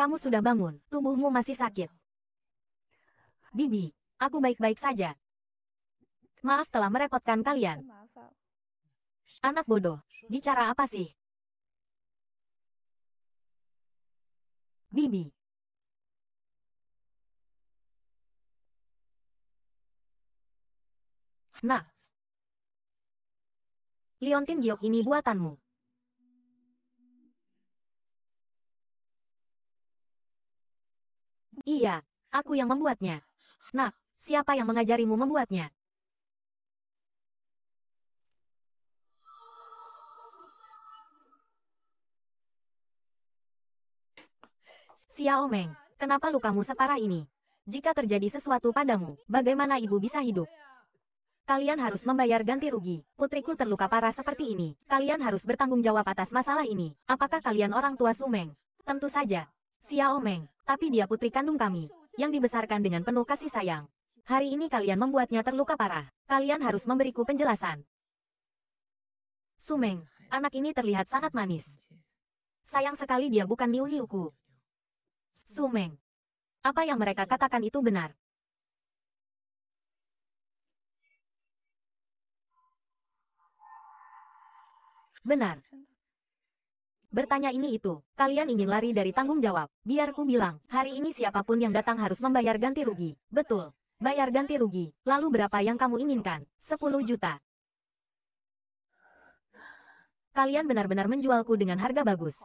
kamu sudah bangun, tubuhmu masih sakit. Bibi, aku baik-baik saja. Maaf telah merepotkan kalian. Eh, Anak bodoh, bicara apa sih? Bibi. Nah. Liontin giok ini buatanmu. Iya, aku yang membuatnya. Nah, siapa yang mengajarimu membuatnya? Xiao Meng, kenapa lukamu separah ini? Jika terjadi sesuatu padamu, bagaimana ibu bisa hidup? Kalian harus membayar ganti rugi. Putriku terluka parah seperti ini. Kalian harus bertanggung jawab atas masalah ini. Apakah kalian orang tua Sumeng? Tentu saja. Xiao Meng, tapi dia putri kandung kami, yang dibesarkan dengan penuh kasih sayang. Hari ini kalian membuatnya terluka parah, kalian harus memberiku penjelasan. Sumeng, anak ini terlihat sangat manis. Sayang sekali dia bukan Liu Liuku. Sumeng, apa yang mereka katakan itu benar. Benar, bertanya ini itu. Kalian ingin lari dari tanggung jawab. Biar ku bilang, hari ini siapapun yang datang harus membayar ganti rugi. Betul. Bayar ganti rugi. Lalu berapa yang kamu inginkan? 10 juta. Kalian benar-benar menjualku dengan harga bagus.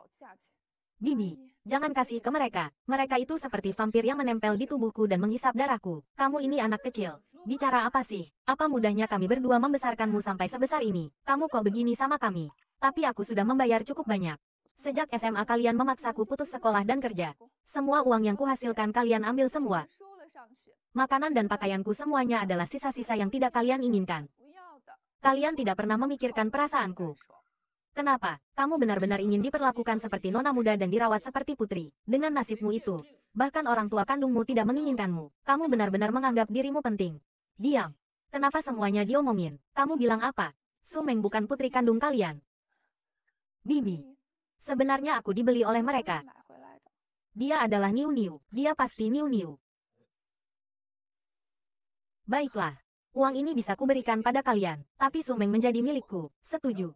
Bibi, jangan kasih ke mereka. Mereka itu seperti vampir yang menempel di tubuhku dan menghisap darahku. Kamu ini anak kecil. Bicara apa sih? Apa mudahnya kami berdua membesarkanmu sampai sebesar ini? Kamu kok begini sama kami? Tapi aku sudah membayar cukup banyak. Sejak SMA kalian memaksaku putus sekolah dan kerja. Semua uang yang kuhasilkan kalian ambil semua. Makanan dan pakaianku semuanya adalah sisa-sisa yang tidak kalian inginkan. Kalian tidak pernah memikirkan perasaanku. Kenapa? Kamu benar-benar ingin diperlakukan seperti nona muda dan dirawat seperti putri. Dengan nasibmu itu, bahkan orang tua kandungmu tidak menginginkanmu. Kamu benar-benar menganggap dirimu penting. Diam. Kenapa semuanya diomongin? Kamu bilang apa? Sumeng bukan putri kandung kalian. Bibi, Sebenarnya aku dibeli oleh mereka. Dia adalah Niu Niu. Dia pasti Niu Niu. Baiklah. Uang ini bisa kuberikan pada kalian, tapi Sumeng menjadi milikku. Setuju.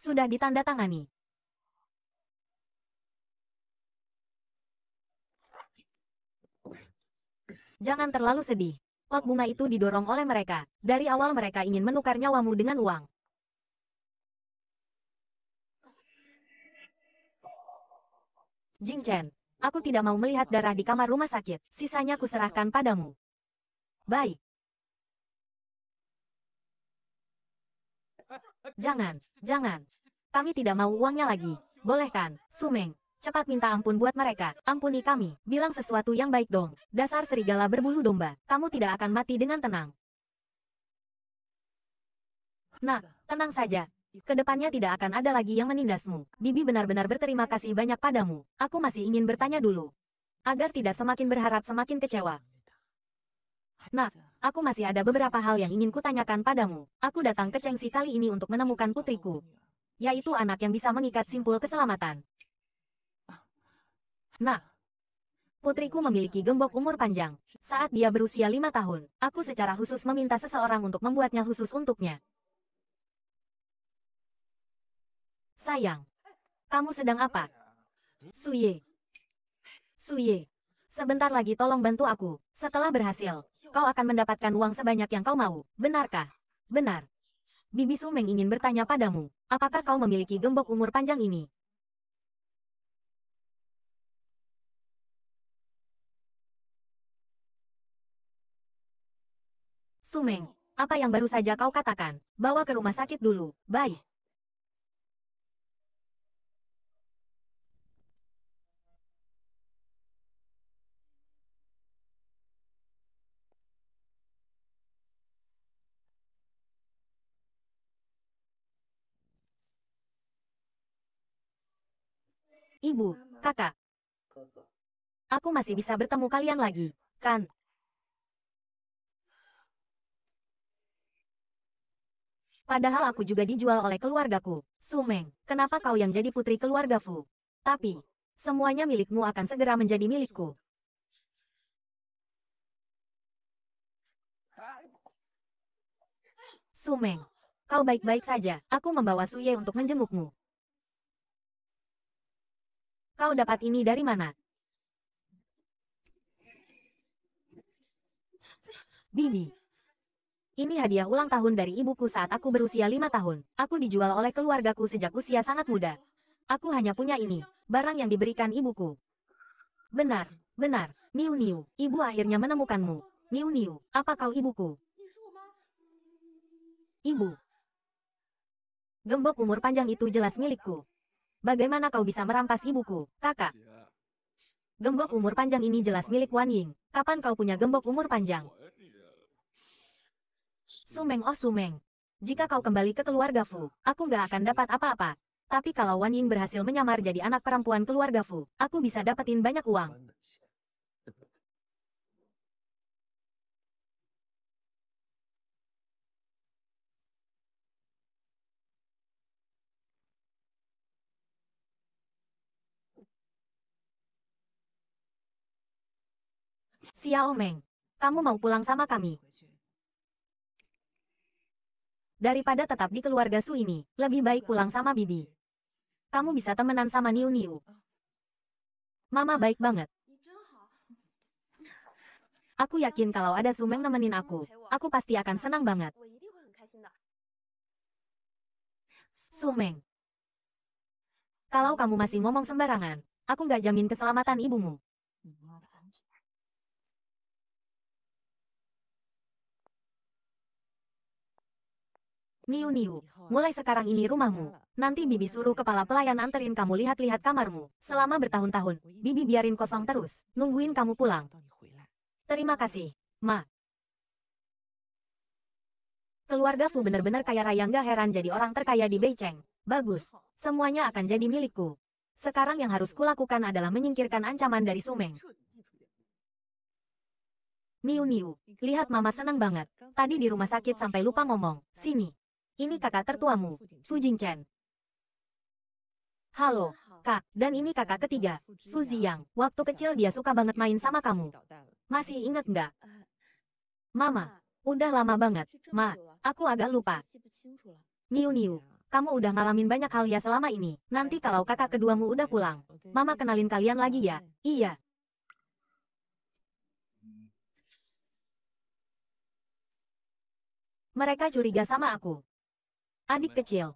Sudah ditandatangani. Jangan terlalu sedih. Pot bunga itu didorong oleh mereka. Dari awal mereka ingin menukar nyawamu dengan uang. Jing Chen, aku tidak mau melihat darah di kamar rumah sakit. Sisanya kuserahkan padamu. Baik. Jangan, jangan. Kami tidak mau uangnya lagi. Boleh kan, Sumeng? Cepat minta ampun buat mereka, ampuni kami, bilang sesuatu yang baik dong. Dasar serigala berbulu domba, kamu tidak akan mati dengan tenang. Nah, tenang saja. Kedepannya tidak akan ada lagi yang menindasmu. Bibi benar-benar berterima kasih banyak padamu. Aku masih ingin bertanya dulu. Agar tidak semakin berharap semakin kecewa. Nah, aku masih ada beberapa hal yang ingin kutanyakan padamu. Aku datang ke Cengsi kali ini untuk menemukan putriku. Yaitu anak yang bisa mengikat simpul keselamatan. Nah, putriku memiliki gembok umur panjang. Saat dia berusia lima tahun, aku secara khusus meminta seseorang untuk membuatnya khusus untuknya. Sayang, kamu sedang apa? Suye. Suye. Sebentar lagi tolong bantu aku. Setelah berhasil, kau akan mendapatkan uang sebanyak yang kau mau. Benarkah? Benar. Bibi Sumeng ingin bertanya padamu, apakah kau memiliki gembok umur panjang ini? Sumeng, apa yang baru saja kau katakan? Bawa ke rumah sakit dulu, baik. Ibu, kakak. Aku masih bisa bertemu kalian lagi, kan? Padahal aku juga dijual oleh keluargaku. Sumeng, kenapa kau yang jadi putri keluarga Fu? Tapi, semuanya milikmu akan segera menjadi milikku. Sumeng, kau baik-baik saja. Aku membawa Suye untuk menjengukmu. Kau dapat ini dari mana? Bibi, ini hadiah ulang tahun dari ibuku saat aku berusia lima tahun. Aku dijual oleh keluargaku sejak usia sangat muda. Aku hanya punya ini, barang yang diberikan ibuku. Benar, benar, Niu Niu, ibu akhirnya menemukanmu. Niu Niu, apa kau ibuku? Ibu. Gembok umur panjang itu jelas milikku. Bagaimana kau bisa merampas ibuku, kakak? Gembok umur panjang ini jelas milik Wan Ying. Kapan kau punya gembok umur panjang? Sumeng oh Sumeng. Jika kau kembali ke keluarga Fu, aku gak akan dapat apa-apa. Tapi kalau Wan Yin berhasil menyamar jadi anak perempuan keluarga Fu, aku bisa dapetin banyak uang. Xiao Meng, kamu mau pulang sama kami? daripada tetap di keluarga Su ini, lebih baik pulang sama Bibi. Kamu bisa temenan sama Niu Niu. Mama baik banget. Aku yakin kalau ada Sumeng nemenin aku, aku pasti akan senang banget. Sumeng. Kalau kamu masih ngomong sembarangan, aku nggak jamin keselamatan ibumu. Niu Niu, mulai sekarang ini rumahmu. Nanti Bibi suruh kepala pelayan anterin kamu lihat-lihat kamarmu. Selama bertahun-tahun, Bibi biarin kosong terus, nungguin kamu pulang. Terima kasih, Ma. Keluarga Fu benar-benar kaya raya nggak heran jadi orang terkaya di Beijing. Bagus, semuanya akan jadi milikku. Sekarang yang harus kulakukan adalah menyingkirkan ancaman dari Sumeng. Niu Niu, lihat mama senang banget. Tadi di rumah sakit sampai lupa ngomong. Sini. Ini kakak tertuamu, Fu Jingchen. Halo, kak, dan ini kakak ketiga, Fu Ziyang. Waktu kecil dia suka banget main sama kamu. Masih inget nggak? Mama, udah lama banget. Ma, aku agak lupa. Niu Niu, kamu udah ngalamin banyak hal ya selama ini. Nanti kalau kakak keduamu udah pulang, Mama kenalin kalian lagi ya. Iya. Mereka curiga sama aku. Adik kecil.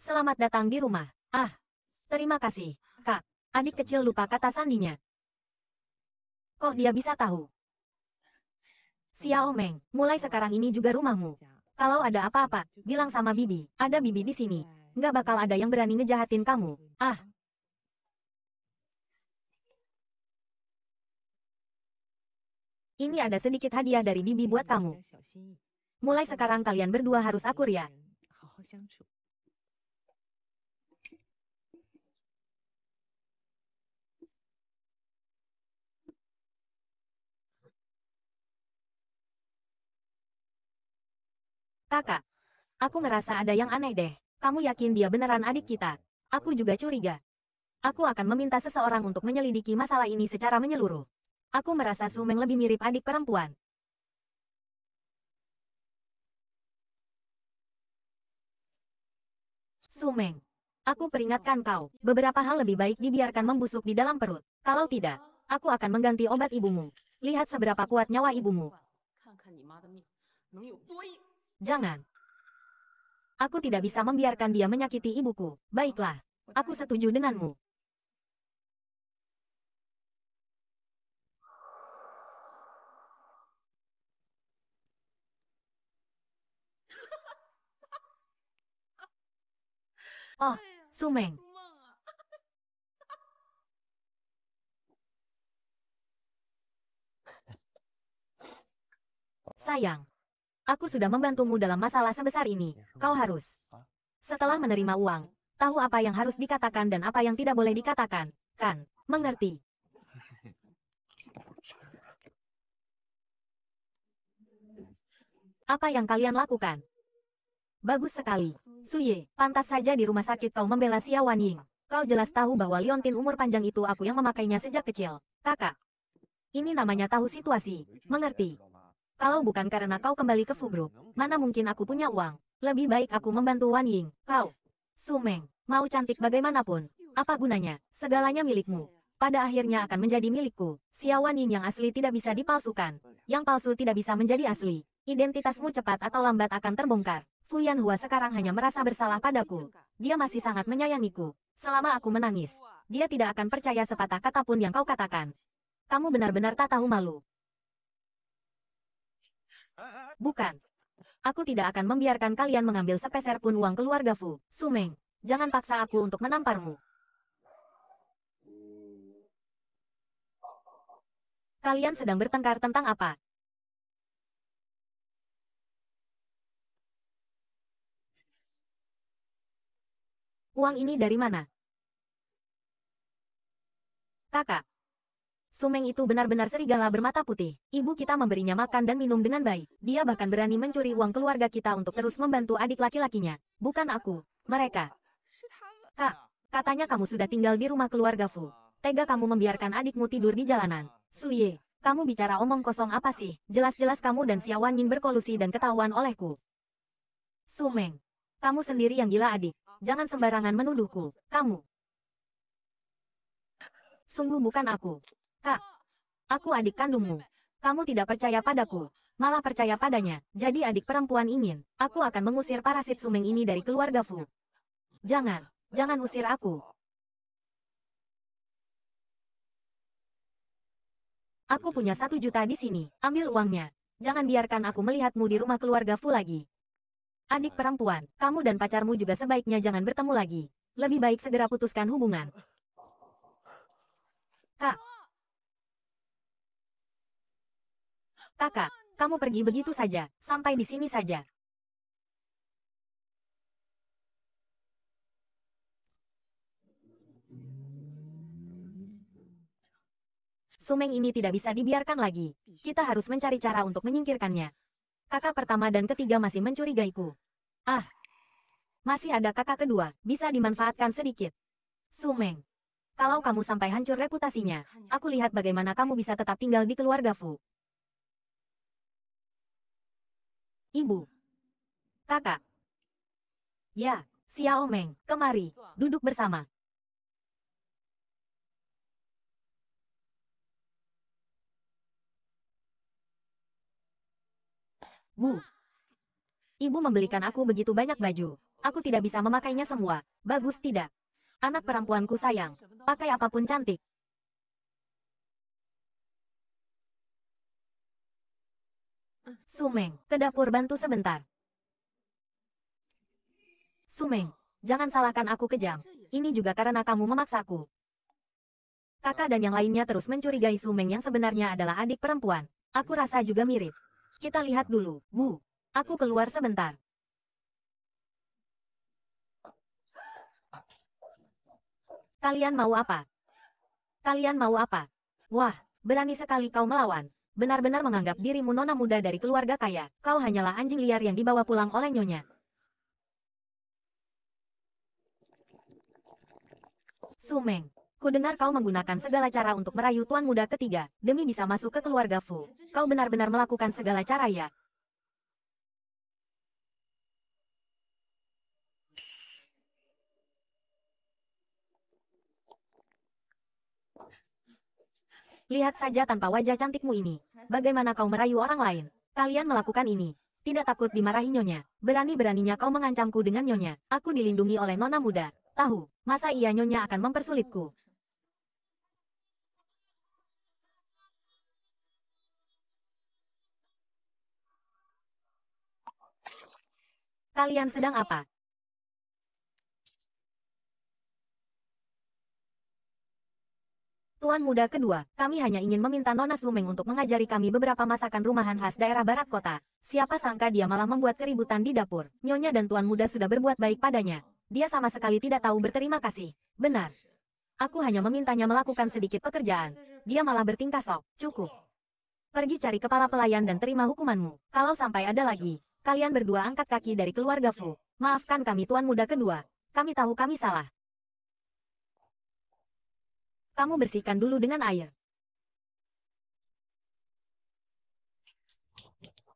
Selamat datang di rumah. Ah, terima kasih, kak. Adik kecil lupa kata sandinya. Kok dia bisa tahu? Xiao Meng, mulai sekarang ini juga rumahmu. Kalau ada apa-apa, bilang sama Bibi, ada Bibi di sini. Nggak bakal ada yang berani ngejahatin kamu. Ah, Ini ada sedikit hadiah dari Bibi buat kamu. Mulai sekarang kalian berdua harus akur ya. 好相处。Kakak, aku ngerasa ada yang aneh deh. Kamu yakin dia beneran adik kita? Aku juga curiga. Aku akan meminta seseorang untuk menyelidiki masalah ini secara menyeluruh. Aku merasa Sumeng lebih mirip adik perempuan. Sumeng. Aku peringatkan kau, beberapa hal lebih baik dibiarkan membusuk di dalam perut. Kalau tidak, aku akan mengganti obat ibumu. Lihat seberapa kuat nyawa ibumu. Jangan. Aku tidak bisa membiarkan dia menyakiti ibuku. Baiklah, aku setuju denganmu. Oh, Sumeng. Sayang. Aku sudah membantumu dalam masalah sebesar ini. Kau harus. Setelah menerima uang, tahu apa yang harus dikatakan dan apa yang tidak boleh dikatakan. Kan? Mengerti? Apa yang kalian lakukan? Bagus sekali. Suye, pantas saja di rumah sakit kau membela Xia Ying. Kau jelas tahu bahwa liontin umur panjang itu aku yang memakainya sejak kecil. Kakak. Ini namanya tahu situasi. Mengerti. Kalau bukan karena kau kembali ke Fu mana mungkin aku punya uang. Lebih baik aku membantu Wan Ying. Kau. Sumeng, mau cantik bagaimanapun. Apa gunanya? Segalanya milikmu. Pada akhirnya akan menjadi milikku. Xia Ying yang asli tidak bisa dipalsukan. Yang palsu tidak bisa menjadi asli. Identitasmu cepat atau lambat akan terbongkar. Fuyan Hua sekarang hanya merasa bersalah padaku. Dia masih sangat menyayangiku. Selama aku menangis, dia tidak akan percaya sepatah kata pun yang kau katakan. Kamu benar-benar tak tahu malu. Bukan. Aku tidak akan membiarkan kalian mengambil sepeser pun uang keluarga Fu. Sumeng, jangan paksa aku untuk menamparmu. Kalian sedang bertengkar tentang apa? Uang ini dari mana? Kakak. Sumeng itu benar-benar serigala bermata putih. Ibu kita memberinya makan dan minum dengan baik. Dia bahkan berani mencuri uang keluarga kita untuk terus membantu adik laki-lakinya. Bukan aku, mereka. Kak, katanya kamu sudah tinggal di rumah keluarga Fu. Tega kamu membiarkan adikmu tidur di jalanan. Suye, kamu bicara omong kosong apa sih? Jelas-jelas kamu dan Wan Ying berkolusi dan ketahuan olehku. Sumeng, kamu sendiri yang gila adik jangan sembarangan menuduhku, kamu. Sungguh bukan aku. Kak, aku adik kandungmu. Kamu tidak percaya padaku, malah percaya padanya, jadi adik perempuan ingin, aku akan mengusir parasit sumeng ini dari keluarga Fu. Jangan, jangan usir aku, Aku punya satu juta di sini, ambil uangnya. Jangan biarkan aku melihatmu di rumah keluarga Fu lagi. Adik perempuan, kamu dan pacarmu juga sebaiknya jangan bertemu lagi. Lebih baik segera putuskan hubungan. Kak. Kakak, kamu pergi begitu saja, sampai di sini saja. Sumeng ini tidak bisa dibiarkan lagi. Kita harus mencari cara untuk menyingkirkannya. Kakak pertama dan ketiga masih mencurigaiku. Ah. Masih ada kakak kedua, bisa dimanfaatkan sedikit. Sumeng. Kalau kamu sampai hancur reputasinya, aku lihat bagaimana kamu bisa tetap tinggal di keluarga Fu. Ibu. Kakak. Ya, Xiao Meng, kemari, duduk bersama. Bu, Ibu membelikan aku begitu banyak baju. Aku tidak bisa memakainya semua. Bagus tidak? Anak perempuanku sayang. Pakai apapun cantik. Sumeng, ke dapur bantu sebentar. Sumeng, jangan salahkan aku kejam. Ini juga karena kamu memaksaku. Kakak dan yang lainnya terus mencurigai Sumeng yang sebenarnya adalah adik perempuan. Aku rasa juga mirip. Kita lihat dulu, Bu. Aku keluar sebentar. Kalian mau apa? Kalian mau apa? Wah, berani sekali kau melawan. Benar-benar menganggap dirimu nona muda dari keluarga kaya. Kau hanyalah anjing liar yang dibawa pulang oleh nyonya. Sumeng, ku dengar kau menggunakan segala cara untuk merayu tuan muda ketiga, demi bisa masuk ke keluarga Fu. Kau benar-benar melakukan segala cara ya, Lihat saja tanpa wajah cantikmu ini. Bagaimana kau merayu orang lain? Kalian melakukan ini. Tidak takut dimarahi nyonya. Berani-beraninya kau mengancamku dengan nyonya. Aku dilindungi oleh nona muda. Tahu, masa iya nyonya akan mempersulitku? Kalian sedang apa? Tuan muda kedua, kami hanya ingin meminta Nona Sumeng untuk mengajari kami beberapa masakan rumahan khas daerah barat kota. Siapa sangka dia malah membuat keributan di dapur. Nyonya dan tuan muda sudah berbuat baik padanya. Dia sama sekali tidak tahu berterima kasih. Benar. Aku hanya memintanya melakukan sedikit pekerjaan. Dia malah bertingkah sok. Cukup. Pergi cari kepala pelayan dan terima hukumanmu. Kalau sampai ada lagi, kalian berdua angkat kaki dari keluarga Fu. Maafkan kami tuan muda kedua. Kami tahu kami salah. Kamu bersihkan dulu dengan air.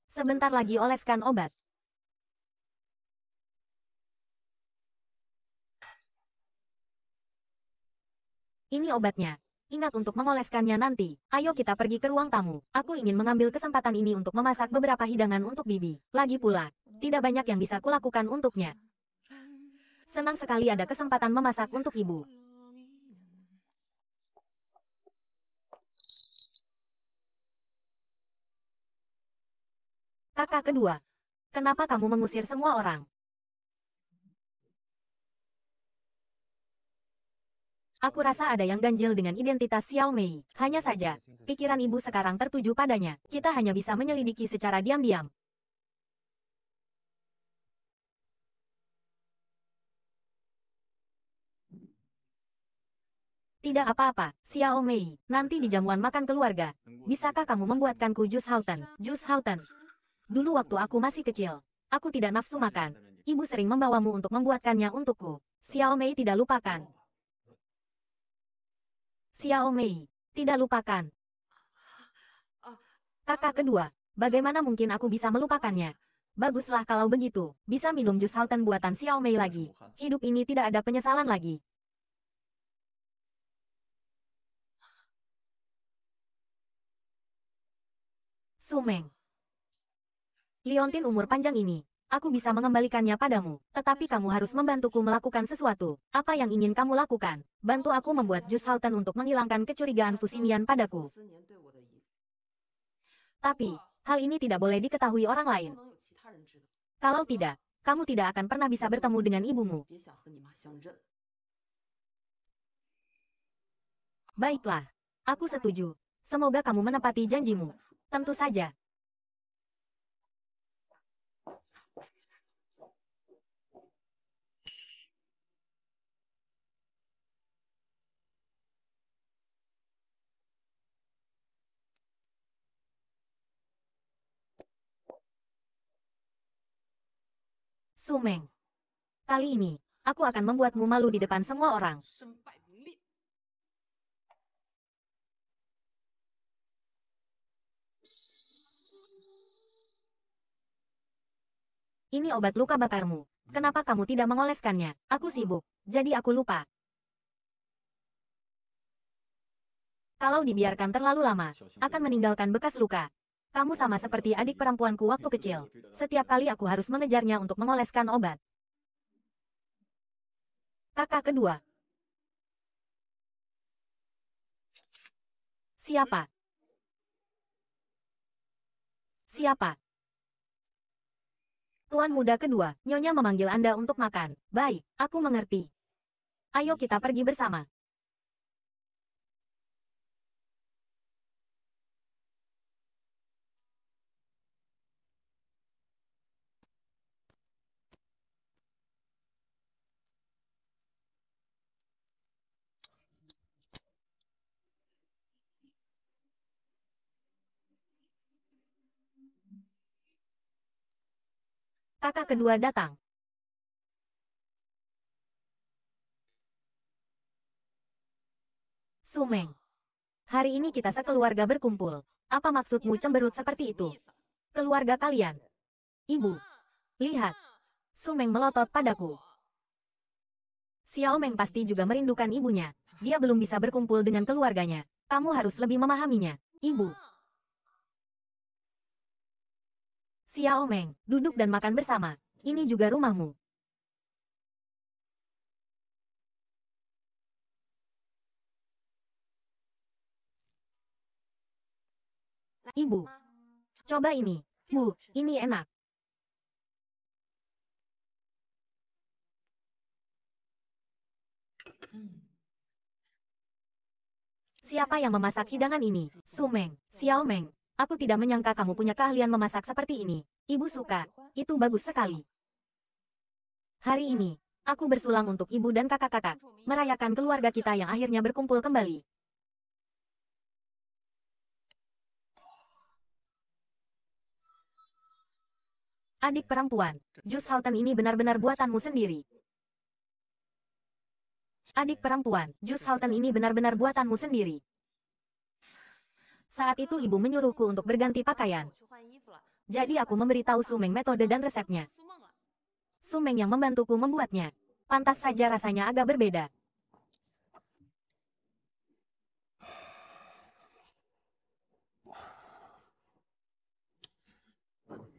Sebentar lagi oleskan obat. Ini obatnya. Ingat untuk mengoleskannya nanti. Ayo kita pergi ke ruang tamu. Aku ingin mengambil kesempatan ini untuk memasak beberapa hidangan untuk Bibi. Lagi pula, tidak banyak yang bisa kulakukan untuknya. Senang sekali ada kesempatan memasak untuk ibu. Kakak kedua, kenapa kamu mengusir semua orang? Aku rasa ada yang ganjil dengan identitas Xiao Mei. Hanya saja, pikiran ibu sekarang tertuju padanya. Kita hanya bisa menyelidiki secara diam-diam. Tidak apa-apa, Xiao Mei. Nanti di jamuan makan keluarga. Bisakah kamu membuatkanku jus Houghton? Jus Houghton. Dulu waktu aku masih kecil, aku tidak nafsu makan. Ibu sering membawamu untuk membuatkannya untukku. Xiao Mei tidak lupakan. Xiao Mei, tidak lupakan. Kakak kedua, bagaimana mungkin aku bisa melupakannya? Baguslah kalau begitu, bisa minum jus Halten buatan Xiao Mei lagi. Hidup ini tidak ada penyesalan lagi. Sumeng, Liontin umur panjang ini. Aku bisa mengembalikannya padamu, tetapi kamu harus membantuku melakukan sesuatu. Apa yang ingin kamu lakukan? Bantu aku membuat jus Halten untuk menghilangkan kecurigaan Fusinian padaku. Tapi, hal ini tidak boleh diketahui orang lain. Kalau tidak, kamu tidak akan pernah bisa bertemu dengan ibumu. Baiklah, aku setuju. Semoga kamu menepati janjimu. Tentu saja, Sumeng. Kali ini, aku akan membuatmu malu di depan semua orang. Ini obat luka bakarmu. Kenapa kamu tidak mengoleskannya? Aku sibuk, jadi aku lupa. Kalau dibiarkan terlalu lama, akan meninggalkan bekas luka. Kamu sama seperti adik perempuanku waktu kecil. Setiap kali aku harus mengejarnya untuk mengoleskan obat. Kakak kedua. Siapa? Siapa? Tuan muda kedua, Nyonya memanggil Anda untuk makan. Baik, aku mengerti. Ayo kita pergi bersama. kakak kedua datang. Sumeng. Hari ini kita sekeluarga berkumpul. Apa maksudmu cemberut seperti itu? Keluarga kalian. Ibu. Lihat. Sumeng melotot padaku. Xiao Meng pasti juga merindukan ibunya. Dia belum bisa berkumpul dengan keluarganya. Kamu harus lebih memahaminya, ibu. Xiao Meng, duduk dan makan bersama. Ini juga rumahmu. Ibu. Coba ini. Bu, ini enak. Siapa yang memasak hidangan ini? Sumeng, Xiao Meng, Aku tidak menyangka kamu punya keahlian memasak seperti ini. Ibu suka. Itu bagus sekali. Hari ini, aku bersulang untuk ibu dan kakak-kakak, merayakan keluarga kita yang akhirnya berkumpul kembali. Adik perempuan, jus Houghton ini benar-benar buatanmu sendiri. Adik perempuan, jus Houghton ini benar-benar buatanmu sendiri. Saat itu ibu menyuruhku untuk berganti pakaian. Jadi aku memberitahu Sumeng metode dan resepnya. Sumeng yang membantuku membuatnya. Pantas saja rasanya agak berbeda.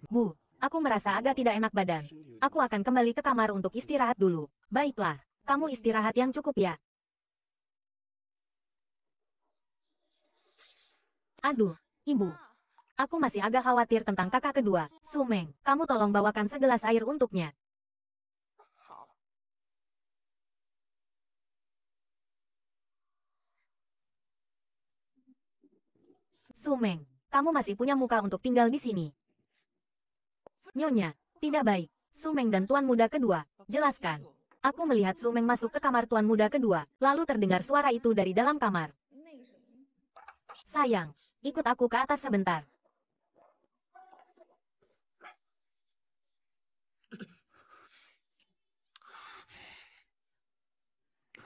Bu, aku merasa agak tidak enak badan. Aku akan kembali ke kamar untuk istirahat dulu. Baiklah, kamu istirahat yang cukup ya. Aduh, ibu. Aku masih agak khawatir tentang kakak kedua. Sumeng, kamu tolong bawakan segelas air untuknya. Sumeng, kamu masih punya muka untuk tinggal di sini. Nyonya, tidak baik. Sumeng dan Tuan Muda kedua, jelaskan. Aku melihat Sumeng masuk ke kamar Tuan Muda kedua, lalu terdengar suara itu dari dalam kamar. Sayang, Ikut aku ke atas sebentar.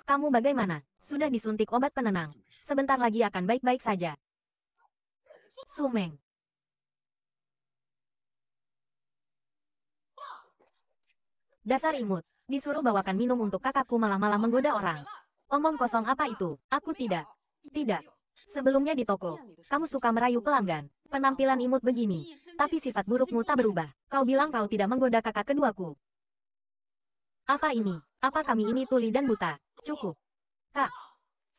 Kamu bagaimana? Sudah disuntik obat penenang. Sebentar lagi akan baik-baik saja. Sumeng. Dasar imut, disuruh bawakan minum untuk kakakku malah-malah menggoda orang. Omong kosong apa itu? Aku tidak. Tidak. Sebelumnya di toko, kamu suka merayu pelanggan. Penampilan imut begini, tapi sifat burukmu tak berubah. Kau bilang kau tidak menggoda kakak keduaku. Apa ini? Apa kami ini tuli dan buta? Cukup. Kak.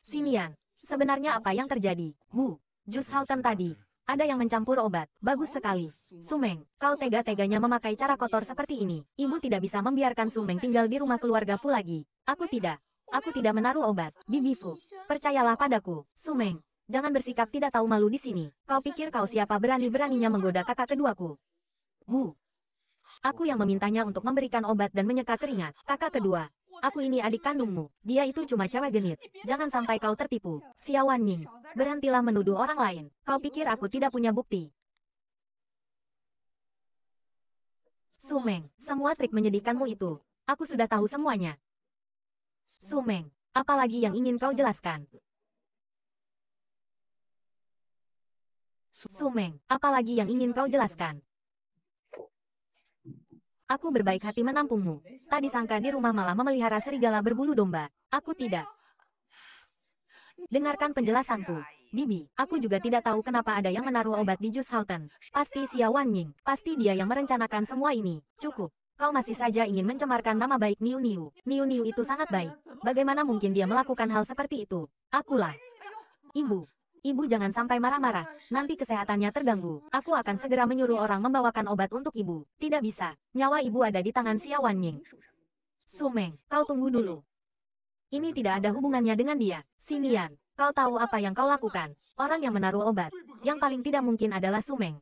Sinian. Sebenarnya apa yang terjadi? Bu. Jus Houghton tadi. Ada yang mencampur obat. Bagus sekali. Sumeng, kau tega-teganya memakai cara kotor seperti ini. Ibu tidak bisa membiarkan Sumeng tinggal di rumah keluarga Fu lagi. Aku tidak. Aku tidak menaruh obat, Bibifu. Percayalah padaku, Sumeng. Jangan bersikap tidak tahu malu di sini. Kau pikir kau siapa berani-beraninya menggoda kakak keduaku? Mu. Aku yang memintanya untuk memberikan obat dan menyeka keringat. Kakak kedua, Aku ini adik kandungmu. Dia itu cuma cewek genit. Jangan sampai kau tertipu. Siawan Ning. Berhentilah menuduh orang lain. Kau pikir aku tidak punya bukti? Sumeng, semua trik menyedihkanmu itu. Aku sudah tahu semuanya. Sumeng, apalagi yang ingin kau jelaskan? Sumeng, apalagi yang ingin kau jelaskan? Aku berbaik hati menampungmu. Tak disangka di rumah malah memelihara serigala berbulu domba. Aku tidak. Dengarkan penjelasanku. Bibi, aku juga tidak tahu kenapa ada yang menaruh obat di jus Halton. Pasti Xiaowan Ying, pasti dia yang merencanakan semua ini. Cukup. Kau masih saja ingin mencemarkan nama baik Niu Niu. Niu Niu itu sangat baik. Bagaimana mungkin dia melakukan hal seperti itu? Akulah. Ibu. Ibu jangan sampai marah-marah, nanti kesehatannya terganggu. Aku akan segera menyuruh orang membawakan obat untuk ibu. Tidak bisa, nyawa ibu ada di tangan Xia Wanying. Sumeng, kau tunggu dulu. Ini tidak ada hubungannya dengan dia. Sinian, kau tahu apa yang kau lakukan. Orang yang menaruh obat, yang paling tidak mungkin adalah Sumeng.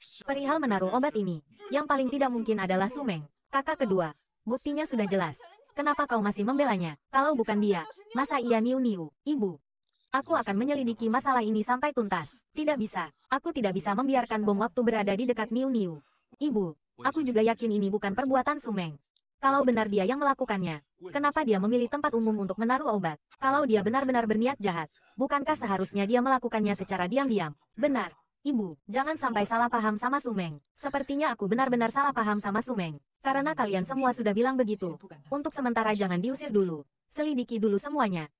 Perihal menaruh obat ini, yang paling tidak mungkin adalah Sumeng, kakak kedua. Buktinya sudah jelas. Kenapa kau masih membelanya? Kalau bukan dia, masa ia niu-niu, ibu? Aku akan menyelidiki masalah ini sampai tuntas. Tidak bisa. Aku tidak bisa membiarkan bom waktu berada di dekat niu-niu. Ibu, aku juga yakin ini bukan perbuatan Sumeng. Kalau benar dia yang melakukannya, kenapa dia memilih tempat umum untuk menaruh obat? Kalau dia benar-benar berniat jahat, bukankah seharusnya dia melakukannya secara diam-diam? Benar, Ibu, jangan sampai salah paham sama Sumeng. Sepertinya aku benar-benar salah paham sama Sumeng. Karena kalian semua sudah bilang begitu. Untuk sementara jangan diusir dulu. Selidiki dulu semuanya.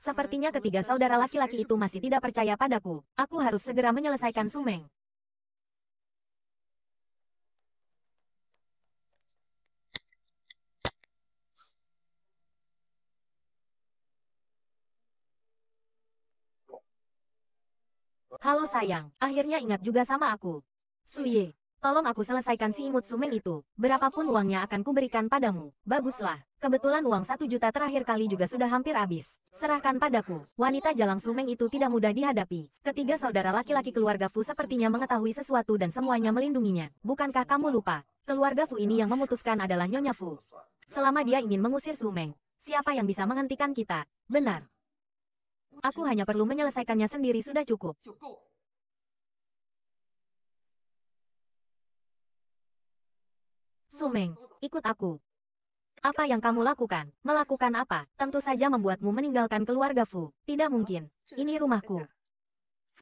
Sepertinya ketiga saudara laki-laki itu masih tidak percaya padaku. Aku harus segera menyelesaikan Sumeng. Halo sayang, akhirnya ingat juga sama aku. Suye, tolong aku selesaikan si imut sumen itu. Berapapun uangnya akan kuberikan padamu. Baguslah, kebetulan uang satu juta terakhir kali juga sudah hampir habis. Serahkan padaku. Wanita jalang sumeng itu tidak mudah dihadapi. Ketiga saudara laki-laki keluarga Fu sepertinya mengetahui sesuatu dan semuanya melindunginya. Bukankah kamu lupa? Keluarga Fu ini yang memutuskan adalah Nyonya Fu. Selama dia ingin mengusir Sumeng, siapa yang bisa menghentikan kita? Benar, Aku hanya perlu menyelesaikannya sendiri sudah cukup. Cukup. Sumeng, ikut aku. Apa yang kamu lakukan? Melakukan apa? Tentu saja membuatmu meninggalkan keluarga Fu. Tidak mungkin. Ini rumahku.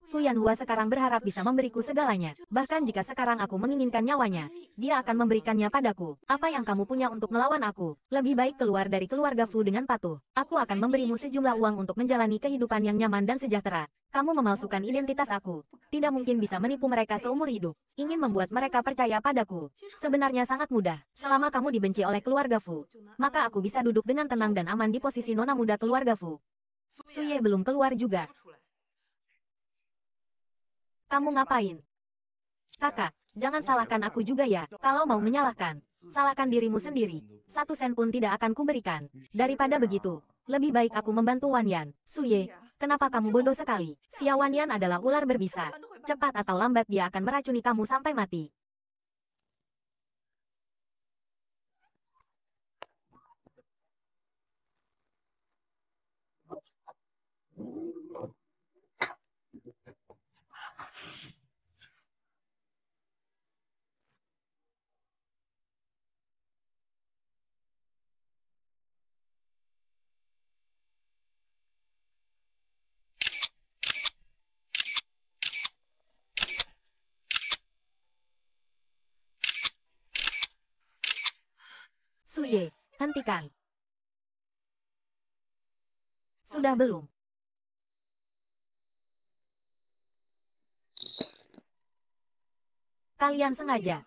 Fu Yanhua sekarang berharap bisa memberiku segalanya. Bahkan jika sekarang aku menginginkan nyawanya, dia akan memberikannya padaku. Apa yang kamu punya untuk melawan aku? Lebih baik keluar dari keluarga Fu dengan patuh. Aku akan memberimu sejumlah uang untuk menjalani kehidupan yang nyaman dan sejahtera. Kamu memalsukan identitas aku. Tidak mungkin bisa menipu mereka seumur hidup. Ingin membuat mereka percaya padaku. Sebenarnya sangat mudah. Selama kamu dibenci oleh keluarga Fu, maka aku bisa duduk dengan tenang dan aman di posisi nona muda keluarga Fu. Suye belum keluar juga. Kamu ngapain? Kakak, jangan salahkan aku juga ya, kalau mau menyalahkan. Salahkan dirimu sendiri. Satu sen pun tidak akan kuberikan. Daripada begitu, lebih baik aku membantu Wanyan. Suye, kenapa kamu bodoh sekali? Xia Wanyan adalah ular berbisa. Cepat atau lambat dia akan meracuni kamu sampai mati. Thank you. Suye, hentikan. Sudah belum? Kalian sengaja.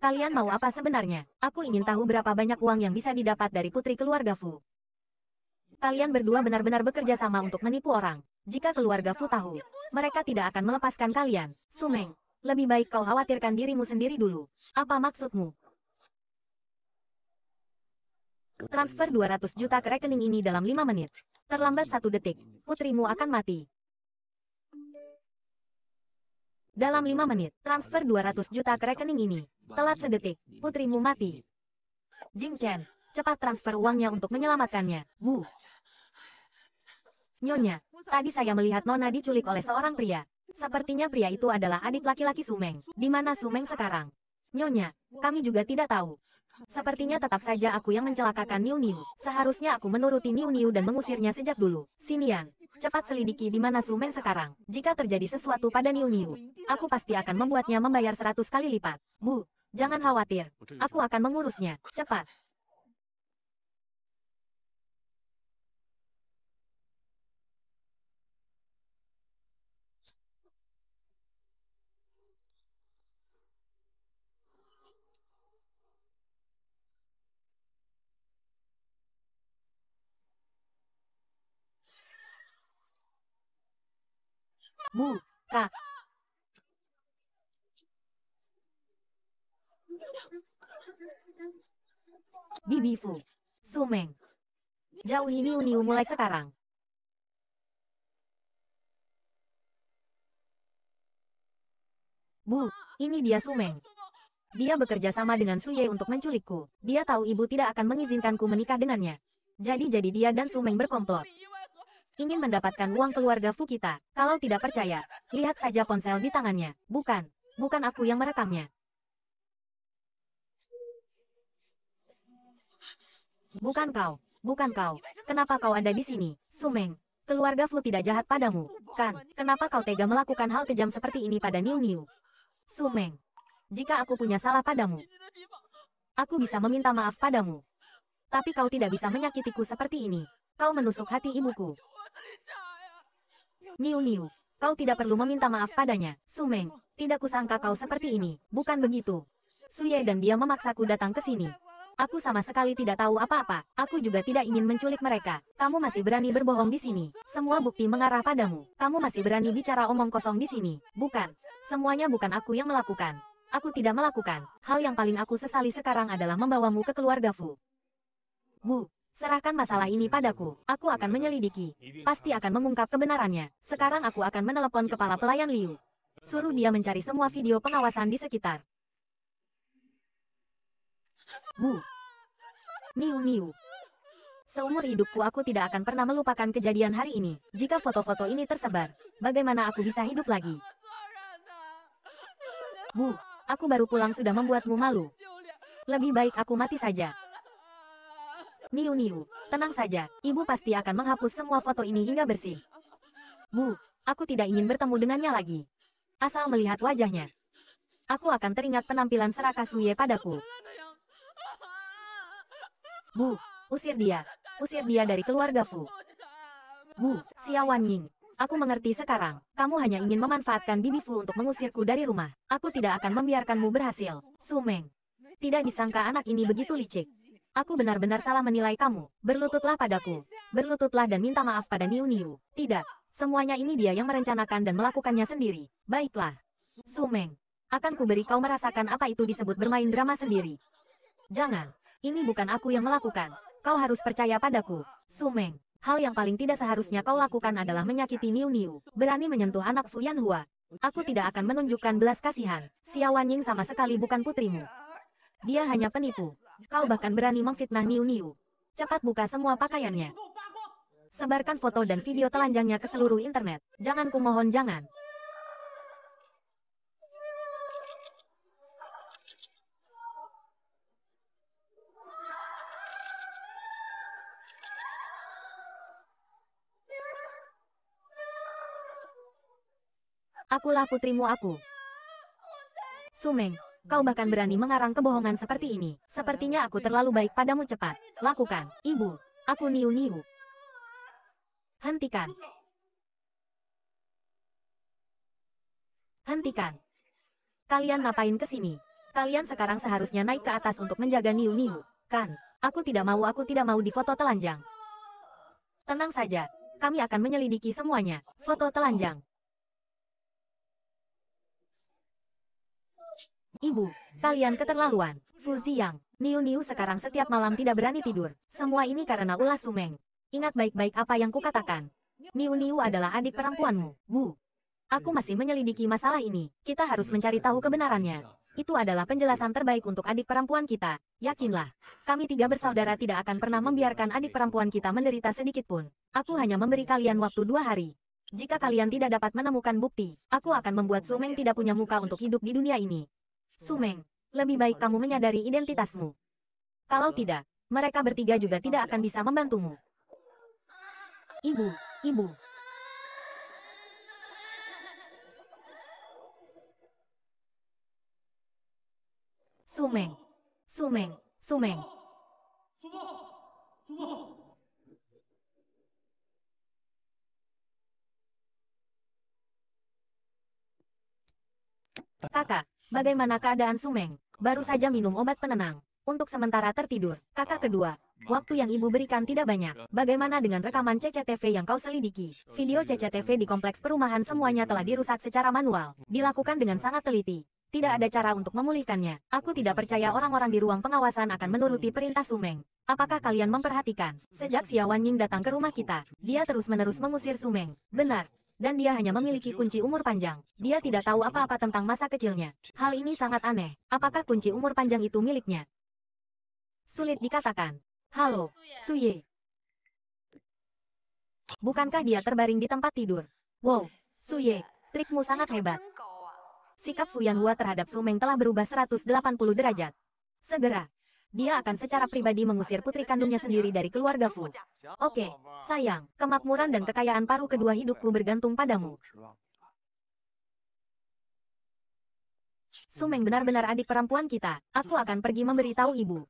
Kalian mau apa sebenarnya? Aku ingin tahu berapa banyak uang yang bisa didapat dari putri keluarga Fu. Kalian berdua benar-benar bekerja sama untuk menipu orang. Jika keluarga Fu tahu, mereka tidak akan melepaskan kalian. Sumeng, lebih baik kau khawatirkan dirimu sendiri dulu. Apa maksudmu? Transfer 200 juta ke rekening ini dalam 5 menit. Terlambat satu detik, putrimu akan mati. Dalam 5 menit, transfer 200 juta ke rekening ini. Telat sedetik, putrimu mati. Jing Chen, cepat transfer uangnya untuk menyelamatkannya. Bu. Nyonya, tadi saya melihat Nona diculik oleh seorang pria. Sepertinya pria itu adalah adik laki-laki Sumeng. Di mana Sumeng sekarang? Nyonya, kami juga tidak tahu. Sepertinya tetap saja aku yang mencelakakan Niu Niu. Seharusnya aku menuruti Niu Niu dan mengusirnya sejak dulu. Sinian, cepat selidiki di mana Sumen sekarang. Jika terjadi sesuatu pada Niu Niu, aku pasti akan membuatnya membayar seratus kali lipat. Bu, jangan khawatir. Aku akan mengurusnya. Cepat, Bibi Bibifu. Sumeng. Jauhi Niu Niu mulai sekarang. Bu, ini dia Sumeng. Dia bekerja sama dengan Suye untuk menculikku. Dia tahu ibu tidak akan mengizinkanku menikah dengannya. Jadi jadi dia dan Sumeng berkomplot ingin mendapatkan uang keluarga Fukita. Kalau tidak percaya, lihat saja ponsel di tangannya. Bukan, bukan aku yang merekamnya. Bukan kau, bukan kau. Kenapa kau ada di sini, Sumeng? Keluarga Fu tidak jahat padamu, kan? Kenapa kau tega melakukan hal kejam seperti ini pada Niu Niu? Sumeng, jika aku punya salah padamu, aku bisa meminta maaf padamu. Tapi kau tidak bisa menyakitiku seperti ini. Kau menusuk hati ibuku. Niu Niu, kau tidak perlu meminta maaf padanya. Sumeng, tidak kusangka kau seperti ini. Bukan begitu. Suye dan dia memaksaku datang ke sini. Aku sama sekali tidak tahu apa-apa. Aku juga tidak ingin menculik mereka. Kamu masih berani berbohong di sini. Semua bukti mengarah padamu. Kamu masih berani bicara omong kosong di sini. Bukan. Semuanya bukan aku yang melakukan. Aku tidak melakukan. Hal yang paling aku sesali sekarang adalah membawamu ke keluarga Fu. Bu, Serahkan masalah ini padaku. Aku akan menyelidiki. Pasti akan mengungkap kebenarannya. Sekarang aku akan menelepon kepala pelayan Liu. Suruh dia mencari semua video pengawasan di sekitar. Bu. Niu Niu. Seumur hidupku aku tidak akan pernah melupakan kejadian hari ini. Jika foto-foto ini tersebar, bagaimana aku bisa hidup lagi? Bu, aku baru pulang sudah membuatmu malu. Lebih baik aku mati saja. Niu Niu, tenang saja, ibu pasti akan menghapus semua foto ini hingga bersih. Bu, aku tidak ingin bertemu dengannya lagi. Asal melihat wajahnya. Aku akan teringat penampilan serakah Suye padaku. Bu, usir dia. Usir dia dari keluarga Fu. Bu, Wan Ying. Aku mengerti sekarang. Kamu hanya ingin memanfaatkan bibi Fu untuk mengusirku dari rumah. Aku tidak akan membiarkanmu berhasil. Sumeng. Tidak disangka anak ini begitu licik. Aku benar-benar salah menilai kamu. Berlututlah padaku. Berlututlah dan minta maaf pada Niu Niu. Tidak. Semuanya ini dia yang merencanakan dan melakukannya sendiri. Baiklah. Sumeng. Akan kuberi kau merasakan apa itu disebut bermain drama sendiri. Jangan. Ini bukan aku yang melakukan. Kau harus percaya padaku. Sumeng. Hal yang paling tidak seharusnya kau lakukan adalah menyakiti Niu Niu. Berani menyentuh anak Fuyan Hua. Aku tidak akan menunjukkan belas kasihan. Wan Ying sama sekali bukan putrimu. Dia hanya penipu. Kau bahkan berani memfitnah Niu Niu. Cepat buka semua pakaiannya. Sebarkan foto dan video telanjangnya ke seluruh internet. Jangan kumohon jangan. Akulah putrimu aku. Sumeng, kau bahkan berani mengarang kebohongan seperti ini. Sepertinya aku terlalu baik padamu cepat. Lakukan, ibu. Aku niu-niu. Hentikan. Hentikan. Kalian ngapain ke sini? Kalian sekarang seharusnya naik ke atas untuk menjaga niu-niu. Kan, aku tidak mau aku tidak mau difoto telanjang. Tenang saja, kami akan menyelidiki semuanya. Foto telanjang. Ibu, kalian keterlaluan. Fu Ziyang, Niu Niu sekarang setiap malam tidak berani tidur. Semua ini karena ulah Sumeng. Ingat baik-baik apa yang kukatakan. Niu Niu adalah adik perempuanmu, Bu. Aku masih menyelidiki masalah ini. Kita harus mencari tahu kebenarannya. Itu adalah penjelasan terbaik untuk adik perempuan kita. Yakinlah, kami tiga bersaudara tidak akan pernah membiarkan adik perempuan kita menderita sedikit pun. Aku hanya memberi kalian waktu dua hari. Jika kalian tidak dapat menemukan bukti, aku akan membuat Sumeng tidak punya muka untuk hidup di dunia ini. Sumeng, lebih baik kamu menyadari identitasmu. Kalau tidak, mereka bertiga juga tidak akan bisa membantumu. Ibu, ibu. Sumeng, Sumeng, Sumeng. Kakak, Bagaimana keadaan Sumeng? Baru saja minum obat penenang. Untuk sementara tertidur. Kakak kedua, waktu yang ibu berikan tidak banyak. Bagaimana dengan rekaman CCTV yang kau selidiki? Video CCTV di kompleks perumahan semuanya telah dirusak secara manual. Dilakukan dengan sangat teliti. Tidak ada cara untuk memulihkannya. Aku tidak percaya orang-orang di ruang pengawasan akan menuruti perintah Sumeng. Apakah kalian memperhatikan? Sejak Xiaowan Ying datang ke rumah kita, dia terus-menerus mengusir Sumeng. Benar, dan dia hanya memiliki kunci umur panjang. Dia tidak tahu apa-apa tentang masa kecilnya. Hal ini sangat aneh. Apakah kunci umur panjang itu miliknya? Sulit dikatakan. Halo, Suye. Bukankah dia terbaring di tempat tidur? Wow, Suye, trikmu sangat hebat. Sikap Fuyanhua terhadap Sumeng telah berubah 180 derajat. Segera, dia akan secara pribadi mengusir putri kandungnya sendiri dari keluarga Fu. Oke, sayang, kemakmuran dan kekayaan paruh kedua hidupku bergantung padamu. Sumeng benar-benar adik perempuan kita, aku akan pergi memberitahu ibu.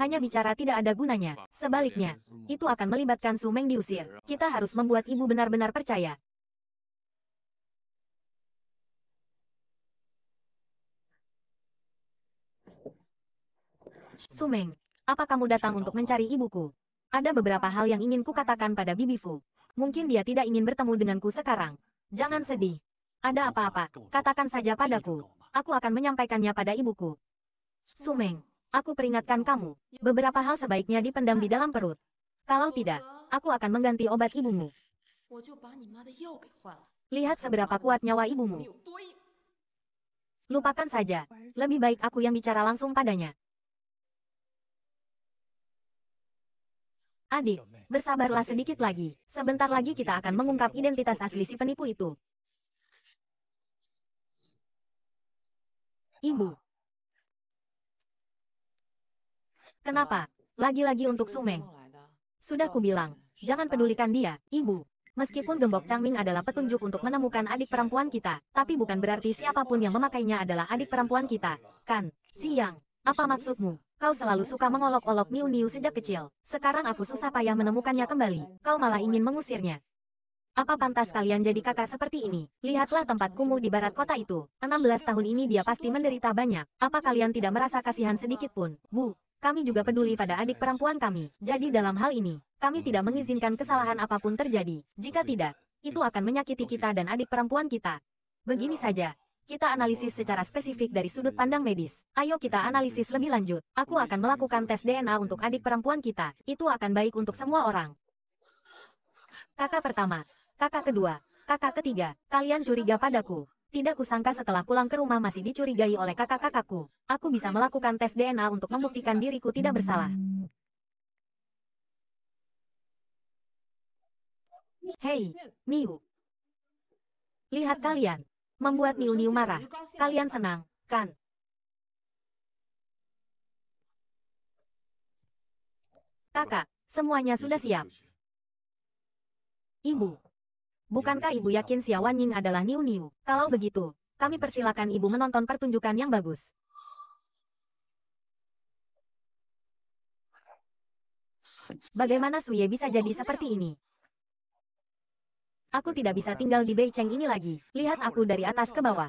Hanya bicara tidak ada gunanya. Sebaliknya, itu akan melibatkan Sumeng diusir. Kita harus membuat ibu benar-benar percaya Sumeng, apa kamu datang untuk mencari ibuku? Ada beberapa hal yang ingin kukatakan pada Bibi Fu. Mungkin dia tidak ingin bertemu denganku sekarang. Jangan sedih. Ada iya, apa-apa, katakan saja iya, padaku. Aku akan menyampaikannya pada ibuku. Sumeng, aku peringatkan kamu, beberapa hal sebaiknya dipendam di dalam perut. Kalau tidak, aku akan mengganti obat ibumu. Lihat seberapa kuat nyawa ibumu. Lupakan saja, lebih baik aku yang bicara langsung padanya. Adik, bersabarlah sedikit lagi. Sebentar lagi kita akan mengungkap identitas asli si penipu itu. Ibu. Kenapa? Lagi-lagi untuk Sumeng. Sudah kubilang, jangan pedulikan dia, ibu. Meskipun gembok Changming adalah petunjuk untuk menemukan adik perempuan kita, tapi bukan berarti siapapun yang memakainya adalah adik perempuan kita, kan? Siang. Apa maksudmu? Kau selalu suka mengolok-olok Miu Miu sejak kecil. Sekarang aku susah payah menemukannya kembali. Kau malah ingin mengusirnya. Apa pantas kalian jadi kakak seperti ini? Lihatlah tempat kumuh di barat kota itu. 16 tahun ini dia pasti menderita banyak. Apa kalian tidak merasa kasihan sedikit pun? Bu, kami juga peduli pada adik perempuan kami. Jadi dalam hal ini, kami tidak mengizinkan kesalahan apapun terjadi. Jika tidak, itu akan menyakiti kita dan adik perempuan kita. Begini saja, kita analisis secara spesifik dari sudut pandang medis. Ayo kita analisis lebih lanjut. Aku akan melakukan tes DNA untuk adik perempuan kita. Itu akan baik untuk semua orang. Kakak pertama, kakak kedua, kakak ketiga, kalian curiga padaku. Tidak kusangka setelah pulang ke rumah masih dicurigai oleh kakak-kakakku. Aku bisa melakukan tes DNA untuk membuktikan diriku tidak bersalah. Hei, Miu. Lihat kalian, Membuat Niu Niu marah. Kalian senang, kan? Kakak, semuanya sudah siap. Ibu. Bukankah ibu yakin Siawan Ying adalah Niu Niu? Kalau begitu, kami persilakan ibu menonton pertunjukan yang bagus. Bagaimana Suye bisa jadi seperti ini? Aku tidak bisa tinggal di Bei Beicheng ini lagi. Lihat aku dari atas ke bawah.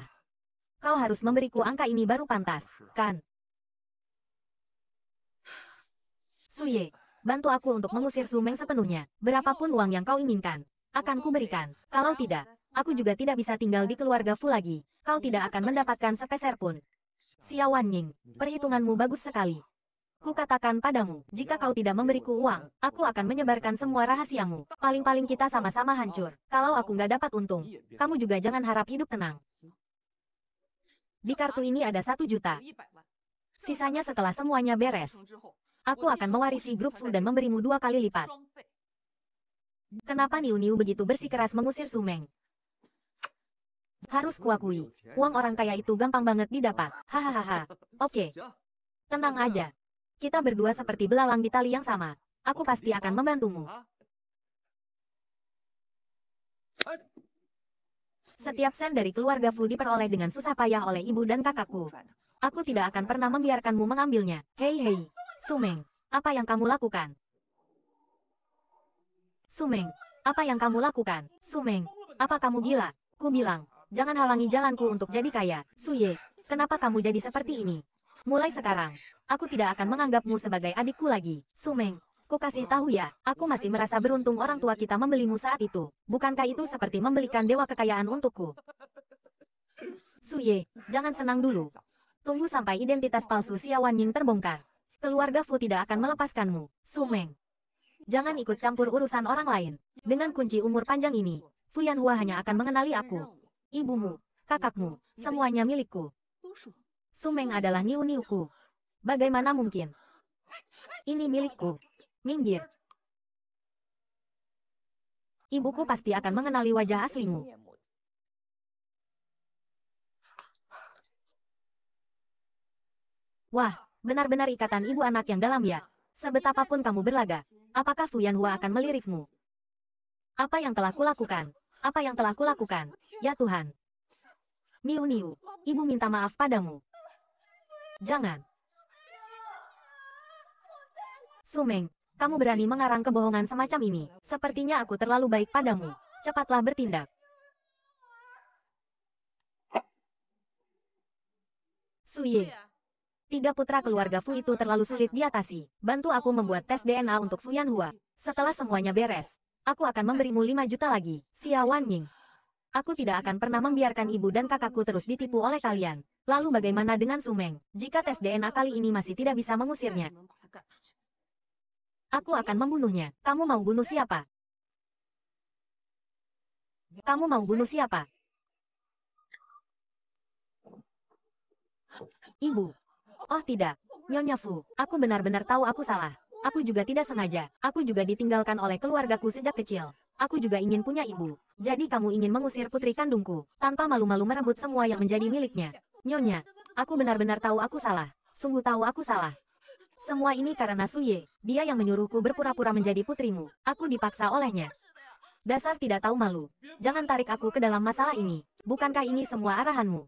Kau harus memberiku angka ini baru pantas, kan? Suye, bantu aku untuk mengusir Sumeng sepenuhnya. Berapapun uang yang kau inginkan, akan kuberikan. Kalau tidak, aku juga tidak bisa tinggal di keluarga Fu lagi. Kau tidak akan mendapatkan sepeser pun. Wan Ying, perhitunganmu bagus sekali katakan padamu, jika kau tidak memberiku uang, aku akan menyebarkan semua rahasiamu. Paling-paling kita sama-sama hancur. Kalau aku nggak dapat untung, kamu juga jangan harap hidup tenang. Di kartu ini ada satu juta. Sisanya setelah semuanya beres. Aku akan mewarisi grup Fu dan memberimu dua kali lipat. Kenapa Niu Niu begitu bersikeras mengusir Sumeng? Harus kuakui, uang orang kaya itu gampang banget didapat. Hahaha. Oke. Okay. Tenang aja, kita berdua seperti belalang di tali yang sama. Aku pasti akan membantumu. Setiap sen dari keluarga Fu diperoleh dengan susah payah oleh ibu dan kakakku. Aku tidak akan pernah membiarkanmu mengambilnya. Hei hei, Sumeng, apa yang kamu lakukan? Sumeng, apa yang kamu lakukan? Sumeng, apa kamu gila? Ku bilang, jangan halangi jalanku untuk jadi kaya. Suye, kenapa kamu jadi seperti ini? Mulai sekarang, aku tidak akan menganggapmu sebagai adikku lagi, Sumeng. Ku kasih tahu ya, aku masih merasa beruntung orang tua kita membelimu saat itu. Bukankah itu seperti membelikan dewa kekayaan untukku? Suye, jangan senang dulu. Tunggu sampai identitas palsu Siawan Ying terbongkar. Keluarga Fu tidak akan melepaskanmu, Sumeng. Jangan ikut campur urusan orang lain. Dengan kunci umur panjang ini, Fu Yanhua hanya akan mengenali aku. Ibumu, kakakmu, semuanya milikku. Sumeng adalah Niu Niuku. Bagaimana mungkin? Ini milikku. Minggir. Ibuku pasti akan mengenali wajah aslimu. Wah, benar-benar ikatan ibu anak yang dalam ya. Sebetapapun kamu berlaga, apakah Fu Yanhua akan melirikmu? Apa yang telah kulakukan? Apa yang telah kulakukan? Ya Tuhan. Niu Niu, ibu minta maaf padamu. Jangan. Sumeng, kamu berani mengarang kebohongan semacam ini. Sepertinya aku terlalu baik padamu. Cepatlah bertindak. Suye. Tiga putra keluarga Fu itu terlalu sulit diatasi. Bantu aku membuat tes DNA untuk Fu Yanhua. Setelah semuanya beres, aku akan memberimu 5 juta lagi. Xia Wan Aku tidak akan pernah membiarkan ibu dan kakakku terus ditipu oleh kalian. Lalu bagaimana dengan Sumeng? Jika tes DNA kali ini masih tidak bisa mengusirnya. Aku akan membunuhnya. Kamu mau bunuh siapa? Kamu mau bunuh siapa? Ibu. Oh tidak. Nyonya Fu, aku benar-benar tahu aku salah. Aku juga tidak sengaja. Aku juga ditinggalkan oleh keluargaku sejak kecil. Aku juga ingin punya ibu. Jadi kamu ingin mengusir putri kandungku, tanpa malu-malu merebut semua yang menjadi miliknya. Nyonya, aku benar-benar tahu aku salah. Sungguh tahu aku salah. Semua ini karena Suye, dia yang menyuruhku berpura-pura menjadi putrimu. Aku dipaksa olehnya. Dasar tidak tahu malu. Jangan tarik aku ke dalam masalah ini. Bukankah ini semua arahanmu?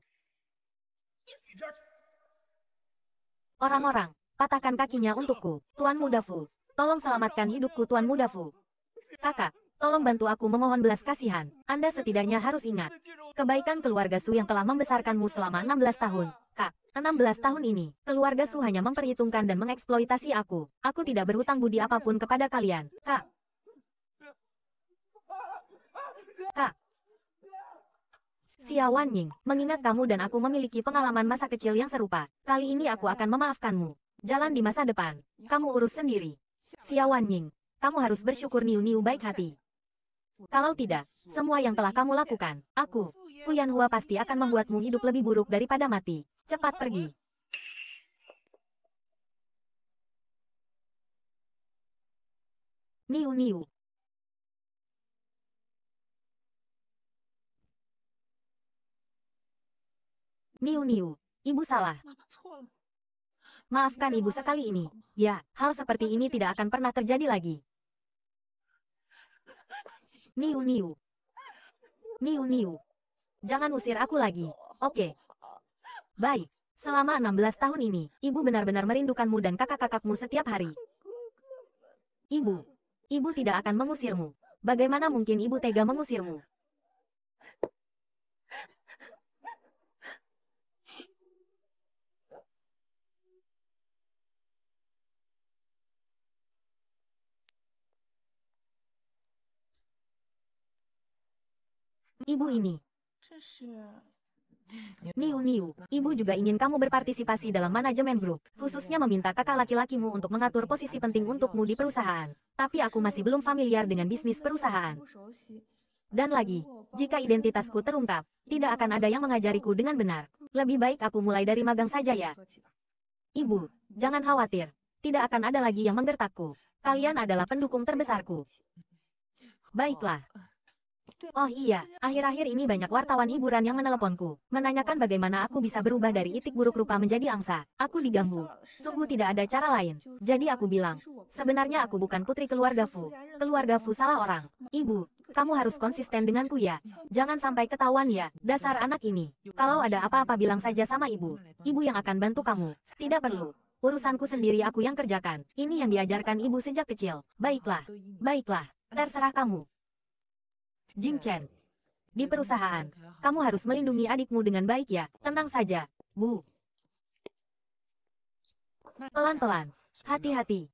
Orang-orang, patahkan kakinya untukku. Tuan Mudafu, tolong selamatkan hidupku Tuan Mudafu. Kakak, Tolong bantu aku memohon belas kasihan. Anda setidaknya harus ingat. Kebaikan keluarga Su yang telah membesarkanmu selama 16 tahun. Kak, 16 tahun ini, keluarga Su hanya memperhitungkan dan mengeksploitasi aku. Aku tidak berhutang budi apapun kepada kalian. Kak. Kak. Wan Ying, mengingat kamu dan aku memiliki pengalaman masa kecil yang serupa. Kali ini aku akan memaafkanmu. Jalan di masa depan. Kamu urus sendiri. Wan Ying, kamu harus bersyukur Niu Niu baik hati. Kalau tidak, semua yang telah kamu lakukan, aku, Kuyan Hua pasti akan membuatmu hidup lebih buruk daripada mati. Cepat pergi. Niu Niu. Niu Niu, ibu salah. Maafkan ibu sekali ini. Ya, hal seperti ini tidak akan pernah terjadi lagi. Niu niu. Niu niu. Jangan usir aku lagi. Oke. Baik. Selama 16 tahun ini, ibu benar-benar merindukanmu dan kakak-kakakmu setiap hari. Ibu. Ibu tidak akan mengusirmu. Bagaimana mungkin ibu tega mengusirmu? Ibu ini. Niu Niu, ibu juga ingin kamu berpartisipasi dalam manajemen grup, khususnya meminta kakak laki-lakimu untuk mengatur posisi penting untukmu di perusahaan. Tapi aku masih belum familiar dengan bisnis perusahaan. Dan lagi, jika identitasku terungkap, tidak akan ada yang mengajariku dengan benar. Lebih baik aku mulai dari magang saja ya. Ibu, jangan khawatir. Tidak akan ada lagi yang menggertakku. Kalian adalah pendukung terbesarku. Baiklah, Oh iya, akhir-akhir ini banyak wartawan hiburan yang menelponku, menanyakan bagaimana aku bisa berubah dari itik buruk rupa menjadi angsa. Aku diganggu. Sungguh tidak ada cara lain. Jadi aku bilang, sebenarnya aku bukan putri keluarga Fu. Keluarga Fu salah orang. Ibu, kamu harus konsisten denganku ya. Jangan sampai ketahuan ya, dasar anak ini. Kalau ada apa-apa bilang saja sama ibu. Ibu yang akan bantu kamu. Tidak perlu. Urusanku sendiri aku yang kerjakan. Ini yang diajarkan ibu sejak kecil. Baiklah. Baiklah. Terserah kamu. Jing Chen. Iya, iya. Di iya, perusahaan, kamu harus melindungi adikmu dengan baik ya, tenang saja, Bu. Pelan-pelan, hati-hati.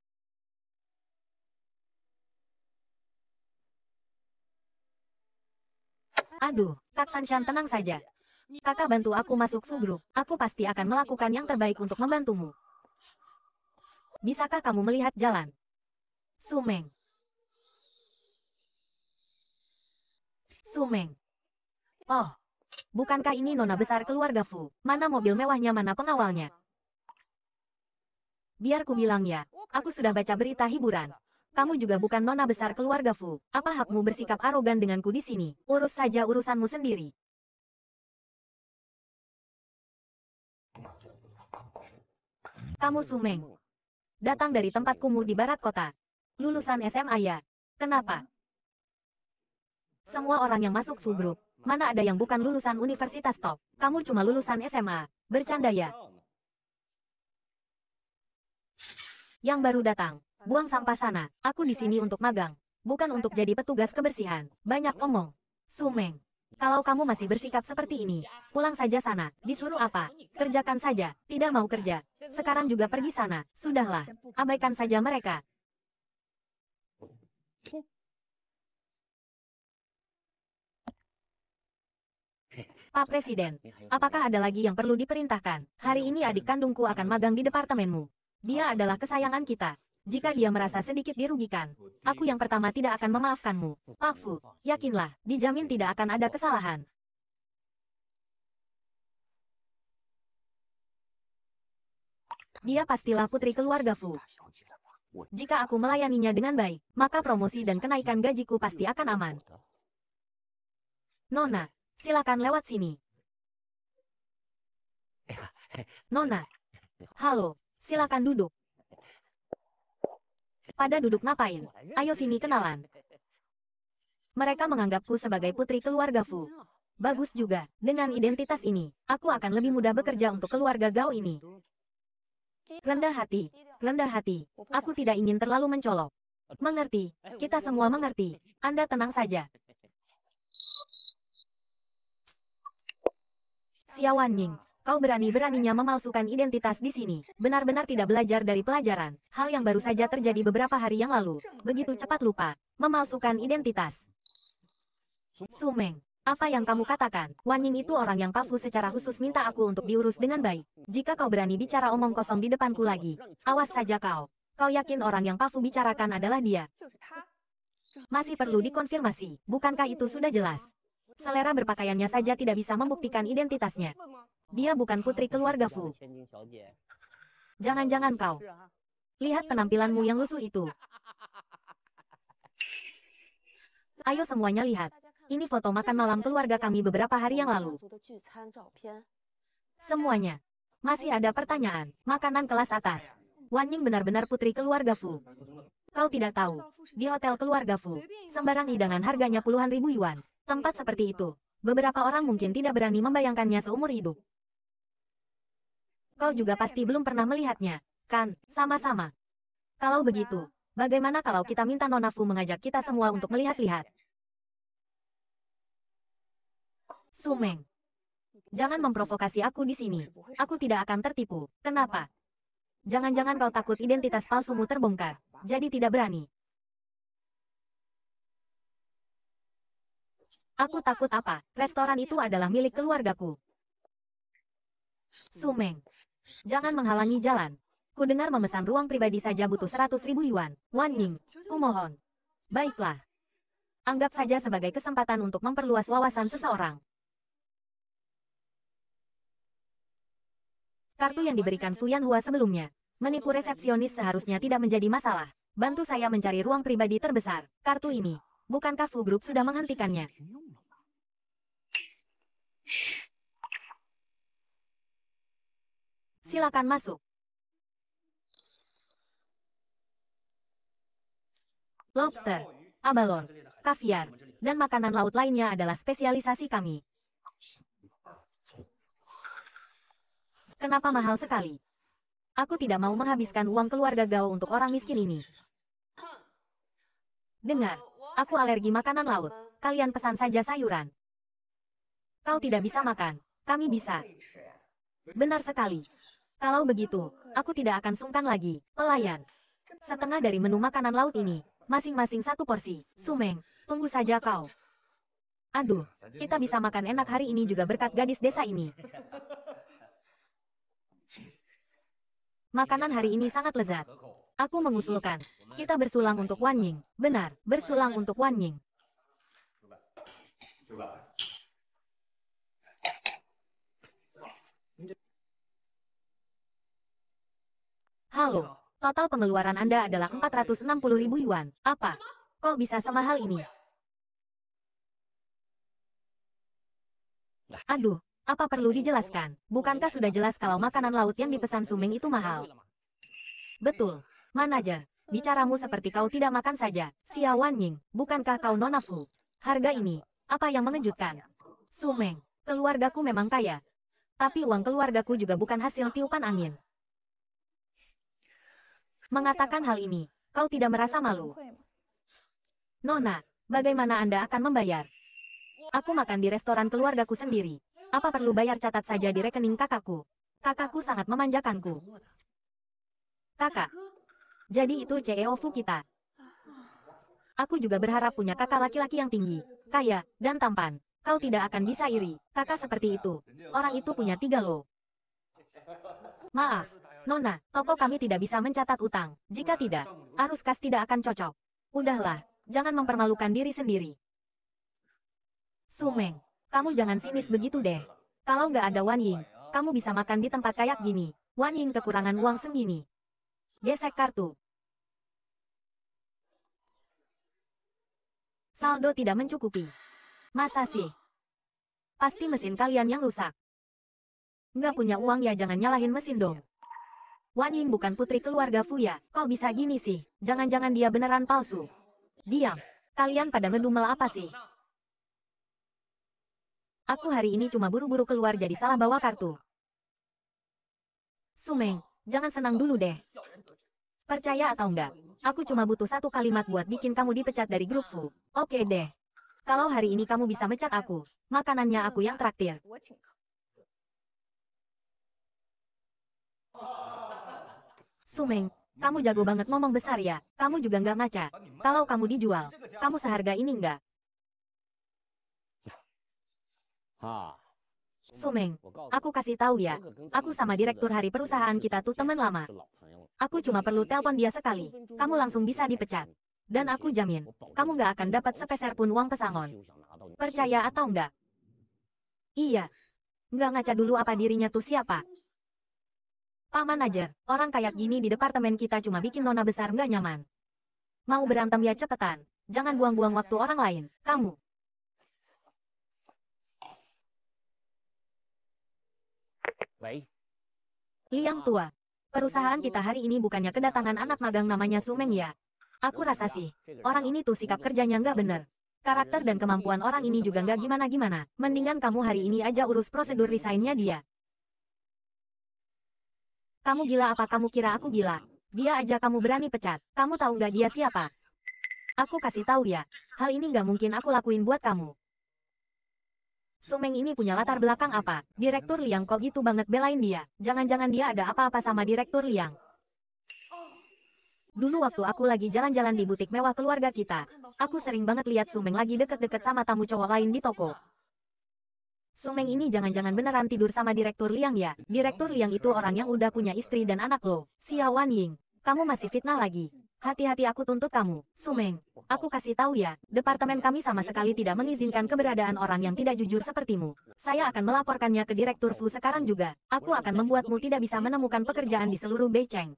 Aduh, Kak Sanshan tenang saja. Kakak bantu aku masuk Fu Group, aku pasti akan melakukan yang terbaik untuk membantumu. Bisakah kamu melihat jalan? Sumeng. Sumeng. Oh, bukankah ini nona besar keluarga Fu? Mana mobil mewahnya mana pengawalnya? Biar ku bilang ya, aku sudah baca berita hiburan. Kamu juga bukan nona besar keluarga Fu. Apa hakmu bersikap arogan denganku di sini? Urus saja urusanmu sendiri. Kamu Sumeng. Datang dari tempat kumuh di barat kota. Lulusan SMA ya. Kenapa? Semua orang yang masuk full group, mana ada yang bukan lulusan universitas top. Kamu cuma lulusan SMA, bercanda ya. Yang baru datang, buang sampah sana, aku di sini untuk magang, bukan untuk jadi petugas kebersihan. Banyak omong. Sumeng. Kalau kamu masih bersikap seperti ini, pulang saja sana, disuruh apa, kerjakan saja, tidak mau kerja, sekarang juga pergi sana, sudahlah, abaikan saja mereka. Pak Presiden, apakah ada lagi yang perlu diperintahkan? Hari ini adik kandungku akan magang di departemenmu. Dia adalah kesayangan kita. Jika dia merasa sedikit dirugikan, aku yang pertama tidak akan memaafkanmu. Pak Fu, yakinlah, dijamin tidak akan ada kesalahan. Dia pastilah putri keluarga Fu. Jika aku melayaninya dengan baik, maka promosi dan kenaikan gajiku pasti akan aman. Nona, Silakan lewat sini. Nona. Halo, silakan duduk. Pada duduk ngapain? Ayo sini kenalan. Mereka menganggapku sebagai putri keluarga Fu. Bagus juga, dengan identitas ini, aku akan lebih mudah bekerja untuk keluarga Gao ini. Rendah hati, rendah hati, aku tidak ingin terlalu mencolok. Mengerti, kita semua mengerti, Anda tenang saja. Wan Ying, kau berani-beraninya memalsukan identitas di sini. Benar-benar tidak belajar dari pelajaran. Hal yang baru saja terjadi beberapa hari yang lalu. Begitu cepat lupa, memalsukan identitas. Sumeng, apa yang kamu katakan? Wan Ying itu orang yang Pafu secara khusus minta aku untuk diurus dengan baik. Jika kau berani bicara omong kosong di depanku lagi, awas saja kau. Kau yakin orang yang Pafu bicarakan adalah dia? Masih perlu dikonfirmasi, bukankah itu sudah jelas? Selera berpakaiannya saja tidak bisa membuktikan identitasnya. Dia bukan putri keluarga Fu. Jangan-jangan kau. Lihat penampilanmu yang lusuh itu. Ayo semuanya lihat. Ini foto makan malam keluarga kami beberapa hari yang lalu. Semuanya. Masih ada pertanyaan. Makanan kelas atas. Wan Ying benar-benar putri keluarga Fu. Kau tidak tahu. Di hotel keluarga Fu, sembarang hidangan harganya puluhan ribu yuan. Tempat seperti itu, beberapa orang mungkin tidak berani membayangkannya seumur hidup. Kau juga pasti belum pernah melihatnya, kan? Sama-sama. Kalau begitu, bagaimana kalau kita minta Nonafu mengajak kita semua untuk melihat-lihat? Sumeng. Jangan memprovokasi aku di sini. Aku tidak akan tertipu. Kenapa? Jangan-jangan kau takut identitas palsumu terbongkar, jadi tidak berani. Aku takut apa, restoran itu adalah milik keluargaku. Sumeng. Jangan menghalangi jalan. Ku dengar memesan ruang pribadi saja butuh 100 ribu yuan. Wan Ying, ku mohon. Baiklah. Anggap saja sebagai kesempatan untuk memperluas wawasan seseorang. Kartu yang diberikan Fuyan Hua sebelumnya. Menipu resepsionis seharusnya tidak menjadi masalah. Bantu saya mencari ruang pribadi terbesar. Kartu ini bukankah Fu Group sudah menghentikannya? Silakan masuk. Lobster, abalon, kaviar, dan makanan laut lainnya adalah spesialisasi kami. Kenapa mahal sekali? Aku tidak mau menghabiskan uang keluarga Gao untuk orang miskin ini. Dengar, Aku alergi makanan laut. Kalian pesan saja sayuran. Kau tidak bisa makan. Kami bisa. Benar sekali. Kalau begitu, aku tidak akan sungkan lagi, pelayan. Setengah dari menu makanan laut ini, masing-masing satu porsi, sumeng, tunggu saja kau. Aduh, kita bisa makan enak hari ini juga berkat gadis desa ini. Makanan hari ini sangat lezat. Aku mengusulkan, kita bersulang untuk Wan Ying. Benar, bersulang untuk Wan Ying. Halo, total pengeluaran Anda adalah 460 ribu yuan. Apa? Kok bisa semahal ini? Aduh, apa perlu dijelaskan? Bukankah sudah jelas kalau makanan laut yang dipesan Sumeng itu mahal? Betul, Manajer, bicaramu seperti kau tidak makan saja, Xia Wanying, bukankah kau nonafu? Harga ini, apa yang mengejutkan? Sumeng, keluargaku memang kaya. Tapi uang keluargaku juga bukan hasil tiupan angin. Mengatakan hal ini, kau tidak merasa malu. Nona, bagaimana Anda akan membayar? Aku makan di restoran keluargaku sendiri. Apa perlu bayar catat saja di rekening kakakku? Kakakku sangat memanjakanku. Kakak, jadi itu CEO Fu kita. Aku juga berharap punya kakak laki-laki yang tinggi, kaya, dan tampan. Kau tidak akan bisa iri, kakak seperti itu. Orang itu punya tiga lo. Maaf, Nona, toko kami tidak bisa mencatat utang. Jika tidak, arus kas tidak akan cocok. Udahlah, jangan mempermalukan diri sendiri. Sumeng, kamu jangan sinis begitu deh. Kalau nggak ada Wan Ying, kamu bisa makan di tempat kayak gini. Wan Ying kekurangan uang segini. Gesek kartu. Saldo tidak mencukupi. Masa sih? Pasti mesin kalian yang rusak. Nggak punya uang ya jangan nyalahin mesin dong. Wan Ying bukan putri keluarga Fuya, kok bisa gini sih? Jangan-jangan dia beneran palsu. Diam. Kalian pada ngedumel apa sih? Aku hari ini cuma buru-buru keluar jadi salah bawa kartu. Sumeng, jangan senang dulu deh. Percaya atau enggak, Aku cuma butuh satu kalimat buat bikin kamu dipecat dari grup Fu. Oke deh. Kalau hari ini kamu bisa mecat aku, makanannya aku yang traktir. Sumeng, kamu jago banget ngomong besar ya, kamu juga nggak ngaca. Kalau kamu dijual, kamu seharga ini nggak? Hah. Sumeng, aku kasih tahu ya, aku sama direktur hari perusahaan kita tuh teman lama. Aku cuma perlu telepon dia sekali, kamu langsung bisa dipecat. Dan aku jamin, kamu gak akan dapat sepeser pun uang pesangon. Percaya atau enggak? Iya. Gak ngaca dulu apa dirinya tuh siapa? Pak manajer, orang kayak gini di departemen kita cuma bikin nona besar gak nyaman. Mau berantem ya cepetan, jangan buang-buang waktu orang lain, kamu. Liang tua. Perusahaan kita hari ini bukannya kedatangan anak magang namanya Sumeng ya. Aku rasa sih, orang ini tuh sikap kerjanya nggak bener. Karakter dan kemampuan orang ini juga nggak gimana-gimana. Mendingan kamu hari ini aja urus prosedur resignnya dia. Kamu gila apa kamu kira aku gila? Dia aja kamu berani pecat. Kamu tahu nggak dia siapa? Aku kasih tahu ya, hal ini nggak mungkin aku lakuin buat kamu. Sumeng ini punya latar belakang apa? Direktur Liang kok gitu banget belain dia? Jangan-jangan dia ada apa-apa sama Direktur Liang? Dulu waktu aku lagi jalan-jalan di butik mewah keluarga kita, aku sering banget lihat Sumeng lagi deket-deket sama tamu cowok lain di toko. Sumeng ini jangan-jangan beneran tidur sama Direktur Liang ya? Direktur Liang itu orang yang udah punya istri dan anak loh, Xia Wan Ying. Kamu masih fitnah lagi. Hati-hati aku tuntut kamu, Sumeng. Aku kasih tahu ya, departemen kami sama sekali tidak mengizinkan keberadaan orang yang tidak jujur sepertimu. Saya akan melaporkannya ke Direktur Fu sekarang juga. Aku akan membuatmu tidak bisa menemukan pekerjaan di seluruh Beicheng.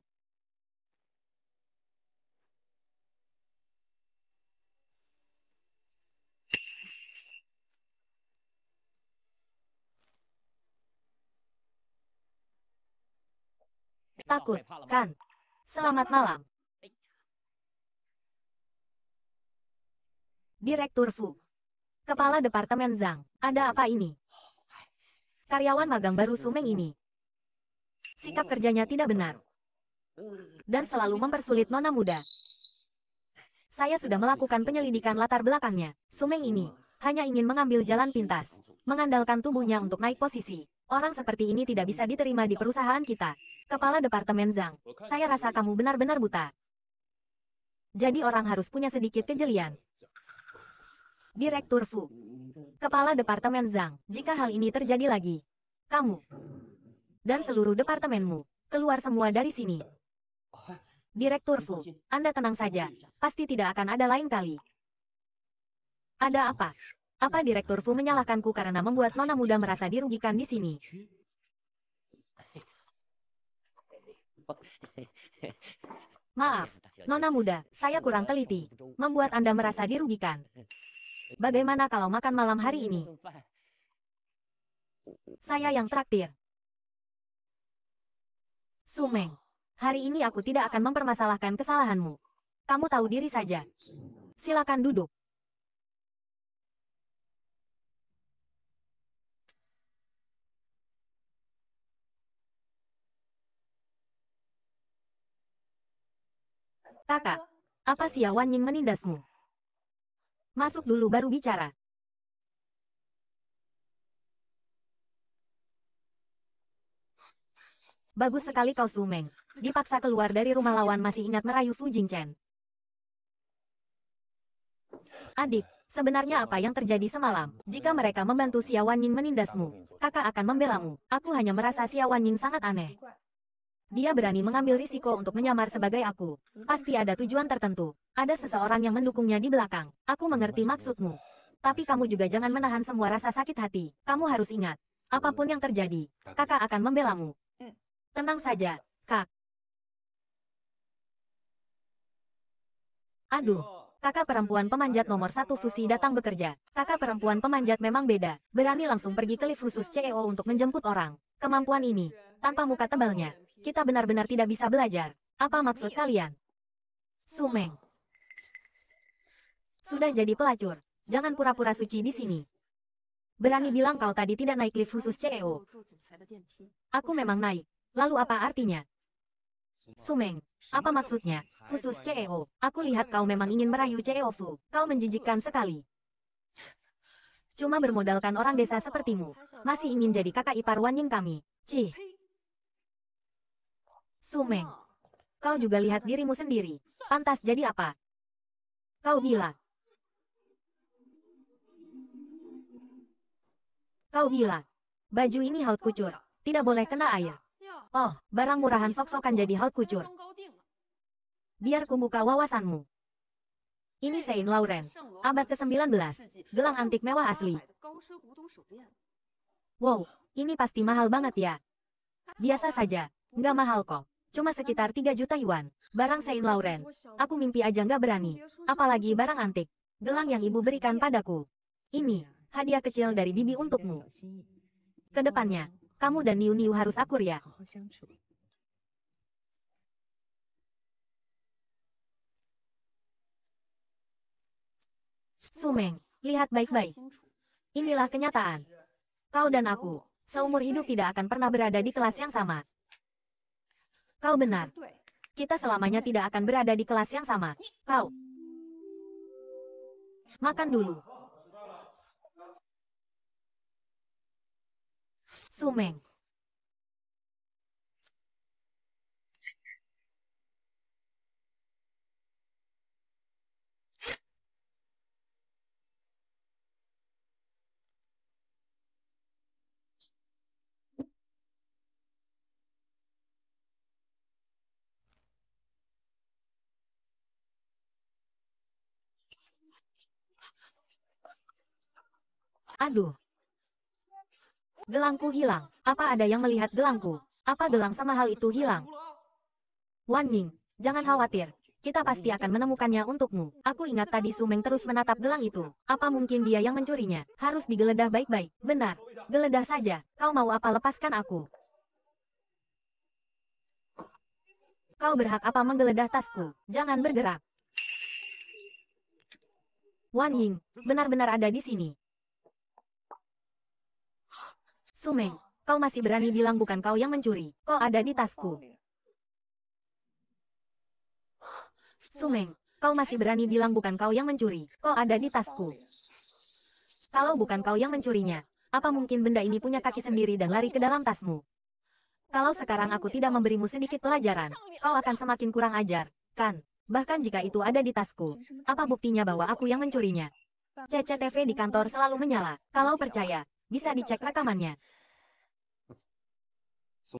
Takut, kan? Selamat malam. Direktur Fu. Kepala Departemen Zhang, ada apa ini? Karyawan magang baru Sumeng ini. Sikap kerjanya tidak benar. Dan selalu mempersulit nona muda. Saya sudah melakukan penyelidikan latar belakangnya. Sumeng ini hanya ingin mengambil jalan pintas, mengandalkan tubuhnya untuk naik posisi. Orang seperti ini tidak bisa diterima di perusahaan kita. Kepala Departemen Zhang, saya rasa kamu benar-benar buta. Jadi orang harus punya sedikit kejelian. Direktur Fu. Kepala Departemen Zhang, jika hal ini terjadi lagi, kamu dan seluruh departemenmu keluar semua dari sini. Direktur Fu, Anda tenang saja, pasti tidak akan ada lain kali. Ada apa? Apa Direktur Fu menyalahkanku karena membuat nona muda merasa dirugikan di sini? Maaf, nona muda, saya kurang teliti, membuat Anda merasa dirugikan. Bagaimana kalau makan malam hari ini? Saya yang traktir. Sumeng, hari ini aku tidak akan mempermasalahkan kesalahanmu. Kamu tahu diri saja. Silakan duduk. Kakak, apa sih Wan Ying menindasmu? Masuk dulu baru bicara. Bagus sekali kau Sumeng. Dipaksa keluar dari rumah lawan masih ingat merayu Fu Jingchen. Adik, sebenarnya apa yang terjadi semalam? Jika mereka membantu Xiao Wanning menindasmu, kakak akan membelamu. Aku hanya merasa Xiao Wanning sangat aneh. Dia berani mengambil risiko untuk menyamar sebagai aku. Pasti ada tujuan tertentu. Ada seseorang yang mendukungnya di belakang. Aku mengerti maksudmu. Tapi kamu juga jangan menahan semua rasa sakit hati. Kamu harus ingat. Apapun yang terjadi, kakak akan membelamu. Tenang saja, kak. Aduh, kakak perempuan pemanjat nomor satu Fusi datang bekerja. Kakak perempuan pemanjat memang beda. Berani langsung pergi ke lift khusus CEO untuk menjemput orang. Kemampuan ini, tanpa muka tebalnya, kita benar-benar tidak bisa belajar. Apa maksud kalian? Sumeng. Sudah jadi pelacur. Jangan pura-pura suci di sini. Berani bilang kau tadi tidak naik lift khusus CEO. Aku memang naik. Lalu apa artinya? Sumeng, apa maksudnya? Khusus CEO, aku lihat kau memang ingin merayu CEO Fu. Kau menjijikkan sekali. Cuma bermodalkan orang desa sepertimu. Masih ingin jadi kakak ipar Wan Ying kami. Cih. Sumeng. Kau juga lihat dirimu sendiri. Pantas jadi apa? Kau gila. Kau gila. Baju ini haut kucur. Tidak boleh kena air. Oh, barang murahan sok-sokan jadi haut kucur. Biar ku buka wawasanmu. Ini Saint Laurent, abad ke-19, gelang antik mewah asli. Wow, ini pasti mahal banget ya. Biasa saja, nggak mahal kok. Cuma sekitar 3 juta yuan. Barang Saint Laurent. Aku mimpi aja nggak berani. Apalagi barang antik. Gelang yang ibu berikan padaku. Ini, hadiah kecil dari bibi untukmu. Kedepannya, kamu dan Niu Niu harus akur ya. Sumeng, lihat baik-baik. Inilah kenyataan. Kau dan aku, seumur hidup tidak akan pernah berada di kelas yang sama. Kau benar. Kita selamanya tidak akan berada di kelas yang sama. Kau. Makan dulu. Sumeng. Aduh. Gelangku hilang. Apa ada yang melihat gelangku? Apa gelang sama hal itu hilang? Wan Ming, jangan khawatir. Kita pasti akan menemukannya untukmu. Aku ingat tadi Sumeng terus menatap gelang itu. Apa mungkin dia yang mencurinya? Harus digeledah baik-baik. Benar. Geledah saja. Kau mau apa lepaskan aku? Kau berhak apa menggeledah tasku. Jangan bergerak. Wan Ying, benar-benar ada di sini. Sumeng, kau masih berani bilang bukan kau yang mencuri. Kau ada di tasku. Sumeng, kau masih berani bilang bukan kau yang mencuri. Kau ada di tasku. Kalau bukan kau yang mencurinya, apa mungkin benda ini punya kaki sendiri dan lari ke dalam tasmu? Kalau sekarang aku tidak memberimu sedikit pelajaran, kau akan semakin kurang ajar, kan? Bahkan jika itu ada di tasku, apa buktinya bahwa aku yang mencurinya? CCTV di kantor selalu menyala. Kalau percaya, bisa dicek rekamannya.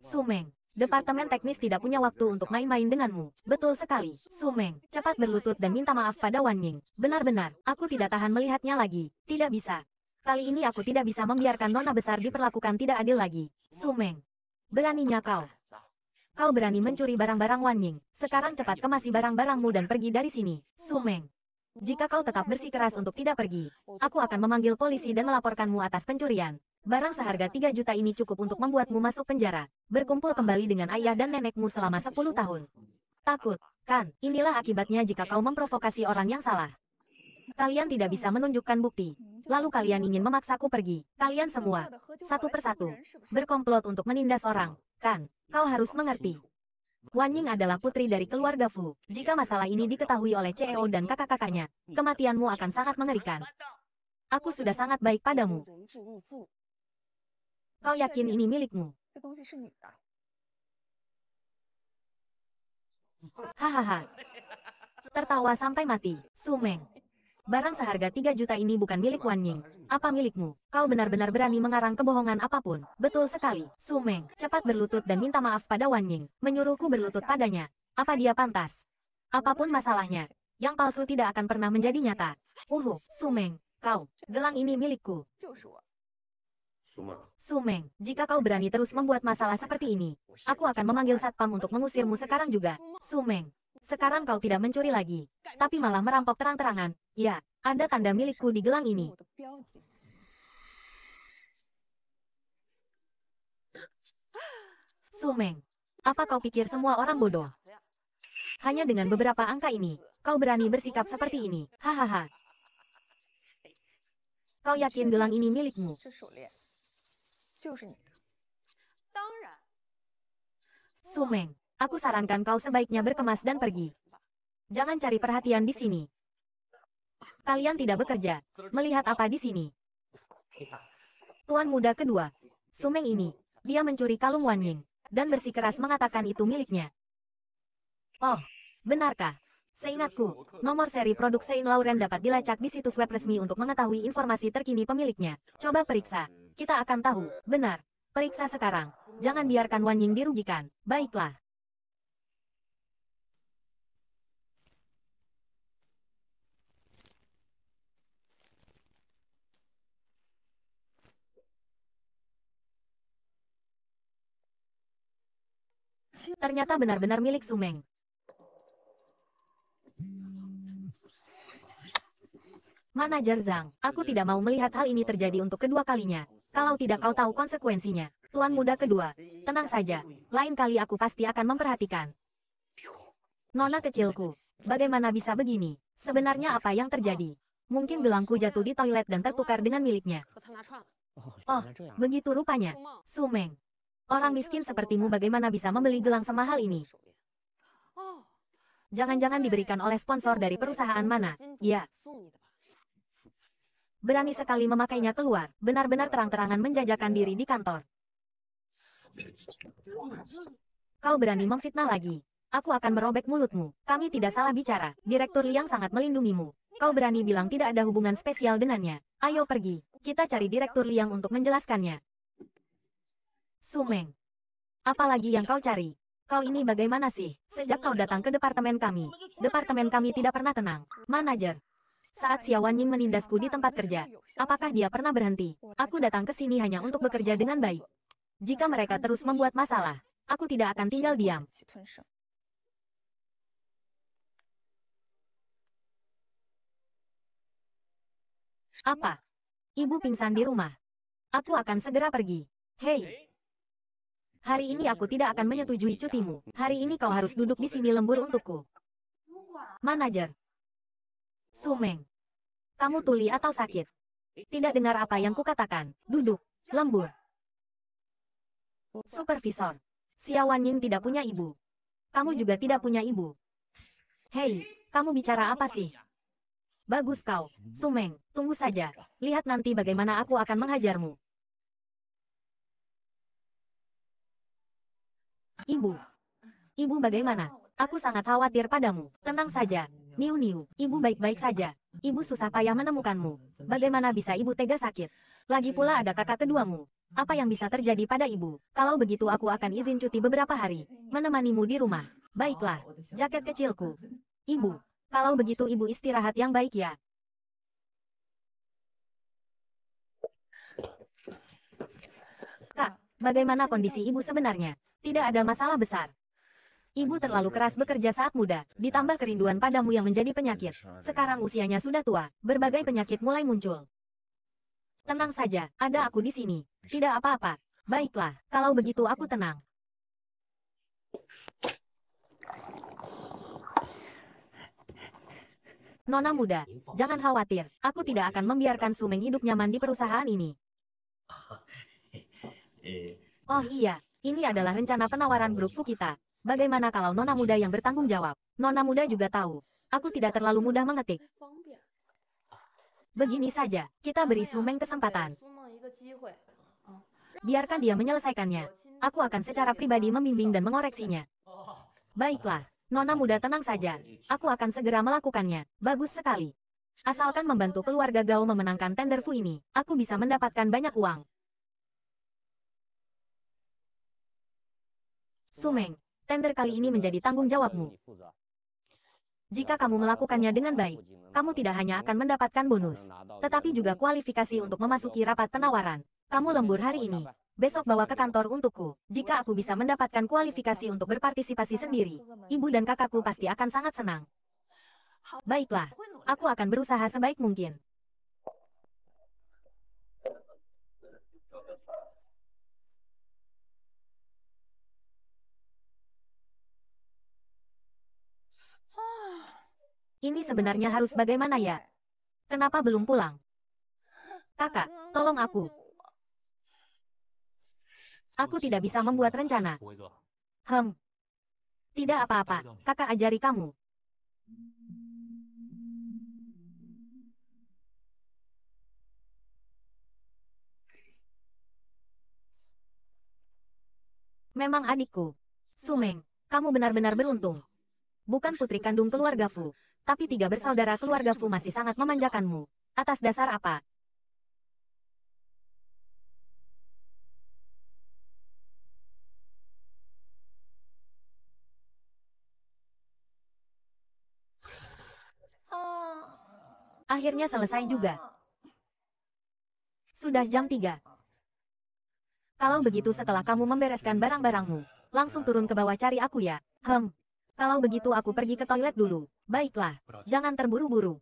Sumeng. Departemen teknis tidak punya waktu untuk main-main denganmu. Betul sekali, Sumeng. Cepat berlutut dan minta maaf pada Wan Ying. Benar-benar, aku tidak tahan melihatnya lagi. Tidak bisa. Kali ini aku tidak bisa membiarkan nona besar diperlakukan tidak adil lagi. Sumeng. Beraninya kau. Kau berani mencuri barang-barang Wan Ying. Sekarang cepat kemasi barang-barangmu dan pergi dari sini. Sumeng. Jika kau tetap bersikeras untuk tidak pergi, aku akan memanggil polisi dan melaporkanmu atas pencurian. Barang seharga 3 juta ini cukup untuk membuatmu masuk penjara, berkumpul kembali dengan ayah dan nenekmu selama 10 tahun. Takut, kan? Inilah akibatnya jika kau memprovokasi orang yang salah. Kalian tidak bisa menunjukkan bukti. Lalu kalian ingin memaksaku pergi. Kalian semua, satu persatu, berkomplot untuk menindas orang, kan? Kau harus mengerti. Wan Ying adalah putri dari keluarga Fu. Jika masalah ini diketahui oleh CEO dan kakak-kakaknya, kematianmu akan sangat mengerikan. Aku sudah sangat baik padamu. Kau yakin ini milikmu? Hahaha. Tertawa sampai mati, Sumeng. Barang seharga 3 juta ini bukan milik Wan Ying. Apa milikmu? Kau benar-benar berani mengarang kebohongan apapun. Betul sekali. Su Meng, cepat berlutut dan minta maaf pada Wan Ying. Menyuruhku berlutut padanya. Apa dia pantas? Apapun masalahnya, yang palsu tidak akan pernah menjadi nyata. Uhu, Su Meng, kau, gelang ini milikku. Su Meng, jika kau berani terus membuat masalah seperti ini, aku akan memanggil satpam untuk mengusirmu sekarang juga. Su Meng. Sekarang kau tidak mencuri lagi, tapi malah merampok terang-terangan. Ya, ada tanda milikku di gelang ini. Sumeng, apa kau pikir semua orang bodoh? Hanya dengan beberapa angka ini, kau berani bersikap seperti ini. Hahaha. Kau yakin gelang ini milikmu? Sumeng, Aku sarankan kau sebaiknya berkemas dan pergi. Jangan cari perhatian di sini. Kalian tidak bekerja. Melihat apa di sini? Tuan muda kedua. Sumeng ini. Dia mencuri kalung Wan Ying. Dan bersikeras mengatakan itu miliknya. Oh, benarkah? Seingatku, nomor seri produk Saint Laurent dapat dilacak di situs web resmi untuk mengetahui informasi terkini pemiliknya. Coba periksa. Kita akan tahu. Benar. Periksa sekarang. Jangan biarkan Wan Ying dirugikan. Baiklah. Ternyata benar-benar milik Sumeng. Manajer Zhang, aku tidak mau melihat hal ini terjadi untuk kedua kalinya. Kalau tidak kau tahu konsekuensinya. Tuan muda kedua, tenang saja. Lain kali aku pasti akan memperhatikan. Nona kecilku, bagaimana bisa begini? Sebenarnya apa yang terjadi? Mungkin gelangku jatuh di toilet dan tertukar dengan miliknya. Oh, begitu rupanya. Sumeng, Orang miskin sepertimu bagaimana bisa membeli gelang semahal ini? Jangan-jangan diberikan oleh sponsor dari perusahaan mana? Ya. Berani sekali memakainya keluar, benar-benar terang-terangan menjajakan diri di kantor. Kau berani memfitnah lagi. Aku akan merobek mulutmu. Kami tidak salah bicara. Direktur Liang sangat melindungimu. Kau berani bilang tidak ada hubungan spesial dengannya. Ayo pergi. Kita cari Direktur Liang untuk menjelaskannya. Sumeng. Apalagi yang kau cari? Kau ini bagaimana sih? Sejak kau datang ke departemen kami, departemen kami tidak pernah tenang. Manajer. Saat Xiaowan Ying menindasku di tempat kerja, apakah dia pernah berhenti? Aku datang ke sini hanya untuk bekerja dengan baik. Jika mereka terus membuat masalah, aku tidak akan tinggal diam. Apa? Ibu pingsan di rumah. Aku akan segera pergi. Hei, Hari ini aku tidak akan menyetujui cutimu. Hari ini kau harus duduk di sini lembur untukku. Manajer. Sumeng. Kamu tuli atau sakit? Tidak dengar apa yang kukatakan. Duduk. Lembur. Supervisor. Wan Ying tidak punya ibu. Kamu juga tidak punya ibu. Hei, kamu bicara apa sih? Bagus kau, Sumeng, tunggu saja. Lihat nanti bagaimana aku akan menghajarmu. Ibu. Ibu bagaimana? Aku sangat khawatir padamu. Tenang saja. Niu Niu, ibu baik-baik saja. Ibu susah payah menemukanmu. Bagaimana bisa ibu tega sakit? Lagi pula ada kakak keduamu. Apa yang bisa terjadi pada ibu? Kalau begitu aku akan izin cuti beberapa hari. Menemanimu di rumah. Baiklah, jaket kecilku. Ibu, kalau begitu ibu istirahat yang baik ya. Kak, bagaimana kondisi ibu sebenarnya? Tidak ada masalah besar. Ibu terlalu keras bekerja saat muda, ditambah kerinduan padamu yang menjadi penyakit. Sekarang usianya sudah tua, berbagai penyakit mulai muncul. Tenang saja, ada aku di sini. Tidak apa-apa. Baiklah, kalau begitu aku tenang. Nona muda, jangan khawatir, aku tidak akan membiarkan Sumeng hidup nyaman di perusahaan ini. Eh. Oh iya, ini adalah rencana penawaran grup kita. Bagaimana kalau nona muda yang bertanggung jawab? Nona muda juga tahu. Aku tidak terlalu mudah mengetik. Begini saja, kita beri Sumeng kesempatan. Biarkan dia menyelesaikannya. Aku akan secara pribadi membimbing dan mengoreksinya. Baiklah, Nona muda tenang saja. Aku akan segera melakukannya. Bagus sekali. Asalkan membantu keluarga Gao memenangkan tenderku ini, aku bisa mendapatkan banyak uang. Sumeng, tender kali ini menjadi tanggung jawabmu. Jika kamu melakukannya dengan baik, kamu tidak hanya akan mendapatkan bonus, tetapi juga kualifikasi untuk memasuki rapat penawaran. Kamu lembur hari ini, besok bawa ke kantor untukku. Jika aku bisa mendapatkan kualifikasi untuk berpartisipasi sendiri, ibu dan kakakku pasti akan sangat senang. Baiklah, aku akan berusaha sebaik mungkin. Ini sebenarnya harus bagaimana ya? Kenapa belum pulang? Kakak, tolong aku. Aku tidak bisa membuat rencana. Hem. Tidak apa-apa, kakak ajari kamu. Memang adikku. Sumeng, kamu benar-benar beruntung. Bukan putri kandung keluarga Fu tapi tiga bersaudara keluarga Fu masih sangat memanjakanmu. Atas dasar apa? Akhirnya selesai juga. Sudah jam 3. Kalau begitu setelah kamu membereskan barang-barangmu, langsung turun ke bawah cari aku ya. Hem. Kalau begitu aku pergi ke toilet dulu. Baiklah, jangan terburu-buru.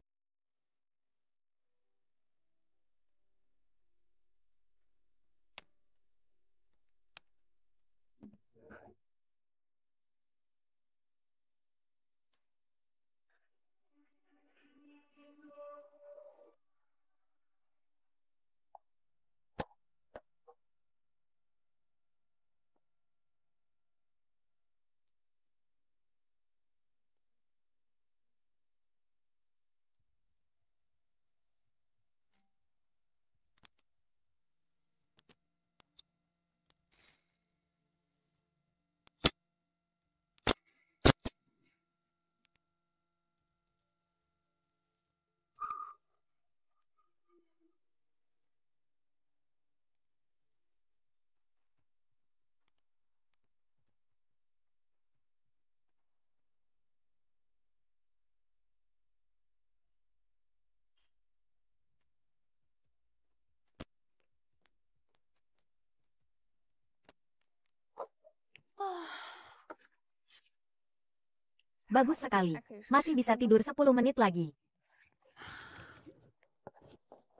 Bagus sekali. Masih bisa tidur 10 menit lagi.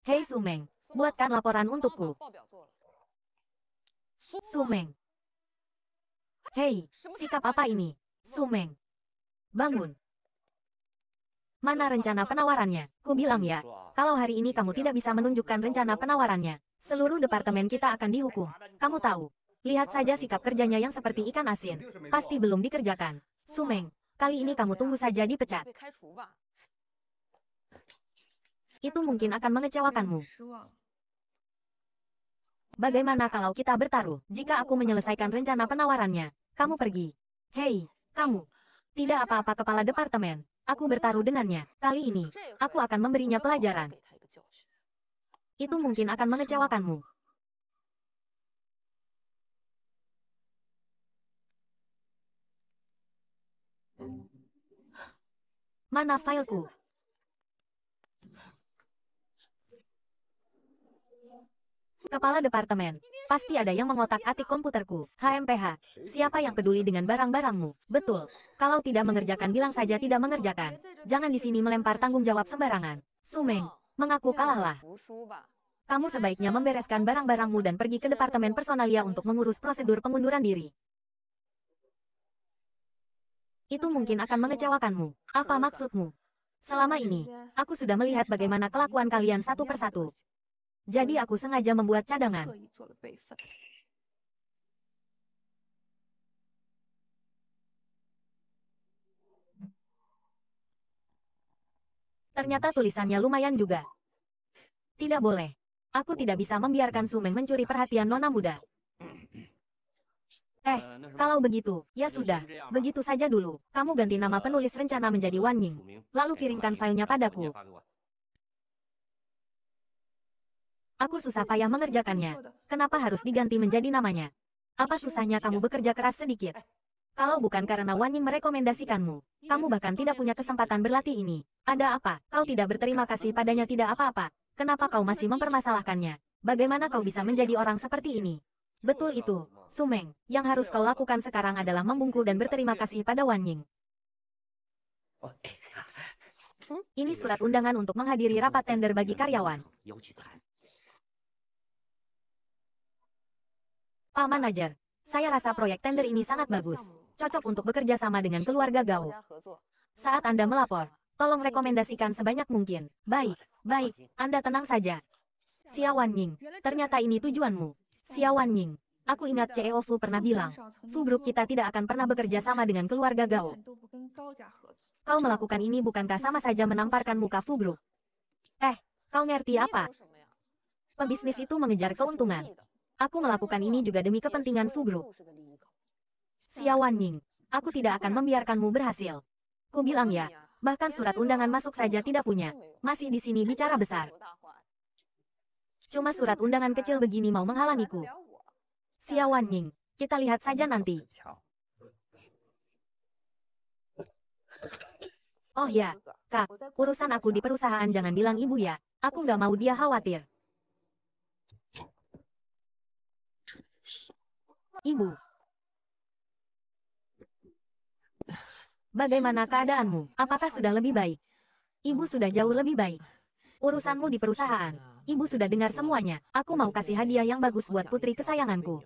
Hei Sumeng, buatkan laporan untukku. Sumeng. Hei, sikap apa ini? Sumeng. Bangun. Mana rencana penawarannya? Ku bilang ya, kalau hari ini kamu tidak bisa menunjukkan rencana penawarannya, seluruh departemen kita akan dihukum. Kamu tahu. Lihat saja sikap kerjanya yang seperti ikan asin. Pasti belum dikerjakan. Sumeng, Kali ini kamu tunggu saja dipecat. Itu mungkin akan mengecewakanmu. Bagaimana kalau kita bertaruh? Jika aku menyelesaikan rencana penawarannya, kamu pergi. Hei, kamu. Tidak apa-apa kepala departemen. Aku bertaruh dengannya. Kali ini, aku akan memberinya pelajaran. Itu mungkin akan mengecewakanmu. Mana fileku? Kepala Departemen, pasti ada yang mengotak-atik komputerku, HMPH. Siapa yang peduli dengan barang-barangmu? Betul. Kalau tidak mengerjakan bilang saja tidak mengerjakan. Jangan di sini melempar tanggung jawab sembarangan. Sumeng, mengaku kalahlah. Kamu sebaiknya membereskan barang-barangmu dan pergi ke Departemen Personalia untuk mengurus prosedur pengunduran diri itu mungkin akan mengecewakanmu. Apa maksudmu? Selama ini, aku sudah melihat bagaimana kelakuan kalian satu persatu. Jadi aku sengaja membuat cadangan. Ternyata tulisannya lumayan juga. Tidak boleh. Aku tidak bisa membiarkan Sumeng mencuri perhatian nona muda. Eh, kalau begitu, ya sudah, begitu saja dulu. Kamu ganti nama penulis rencana menjadi Wan Ying. Lalu kirimkan filenya padaku. Aku susah payah mengerjakannya. Kenapa harus diganti menjadi namanya? Apa susahnya kamu bekerja keras sedikit? Kalau bukan karena Wan Ying merekomendasikanmu, kamu bahkan tidak punya kesempatan berlatih ini. Ada apa? Kau tidak berterima kasih padanya tidak apa-apa. Kenapa kau masih mempermasalahkannya? Bagaimana kau bisa menjadi orang seperti ini? Betul itu, Sumeng. Yang harus kau lakukan sekarang adalah membungkuk dan berterima kasih pada Wan Ying. Ini surat undangan untuk menghadiri rapat tender bagi karyawan. Pak Manajer, saya rasa proyek tender ini sangat bagus. Cocok untuk bekerja sama dengan keluarga Gao. Saat Anda melapor, tolong rekomendasikan sebanyak mungkin. Baik, baik, Anda tenang saja. Wan Ying, ternyata ini tujuanmu. Wan Ying. Aku ingat CEO Fu pernah bilang, Fu Group kita tidak akan pernah bekerja sama dengan keluarga Gao. Kau melakukan ini bukankah sama saja menamparkan muka Fu Group? Eh, kau ngerti apa? Pebisnis itu mengejar keuntungan. Aku melakukan ini juga demi kepentingan Fu Group. Wan Ying, aku tidak akan membiarkanmu berhasil. Ku bilang ya, bahkan surat undangan masuk saja tidak punya. Masih di sini bicara besar. Cuma surat undangan kecil begini mau menghalangiku. Siawan Ying, kita lihat saja nanti. Oh ya, Kak, urusan aku di perusahaan jangan bilang ibu ya. Aku nggak mau dia khawatir. Ibu. Bagaimana keadaanmu? Apakah sudah lebih baik? Ibu sudah jauh lebih baik urusanmu di perusahaan. Ibu sudah dengar semuanya, aku mau kasih hadiah yang bagus buat putri kesayanganku.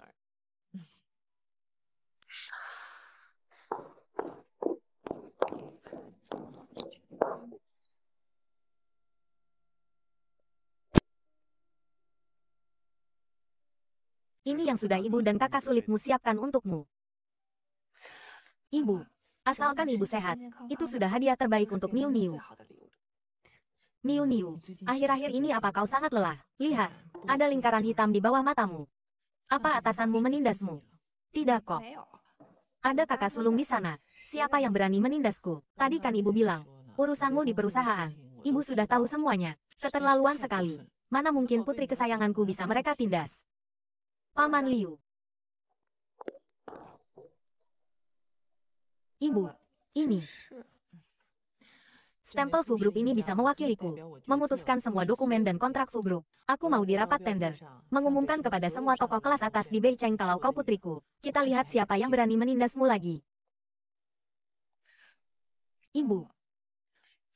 Ini yang sudah ibu dan kakak sulitmu siapkan untukmu. Ibu, asalkan ibu sehat, itu sudah hadiah terbaik untuk Niu Niu. Miu Miu, akhir-akhir ini apa kau sangat lelah? Lihat, ada lingkaran hitam di bawah matamu. Apa atasanmu menindasmu? Tidak kok. Ada kakak sulung di sana. Siapa yang berani menindasku? Tadi kan ibu bilang, urusanmu di perusahaan. Ibu sudah tahu semuanya. Keterlaluan sekali. Mana mungkin putri kesayanganku bisa mereka tindas? Paman Liu. Ibu, ini. Stempel FU Group ini bisa mewakiliku. Memutuskan semua dokumen dan kontrak FU Group. Aku mau di rapat tender. Mengumumkan kepada semua tokoh kelas atas di Beijing kalau kau putriku. Kita lihat siapa yang berani menindasmu lagi. Ibu.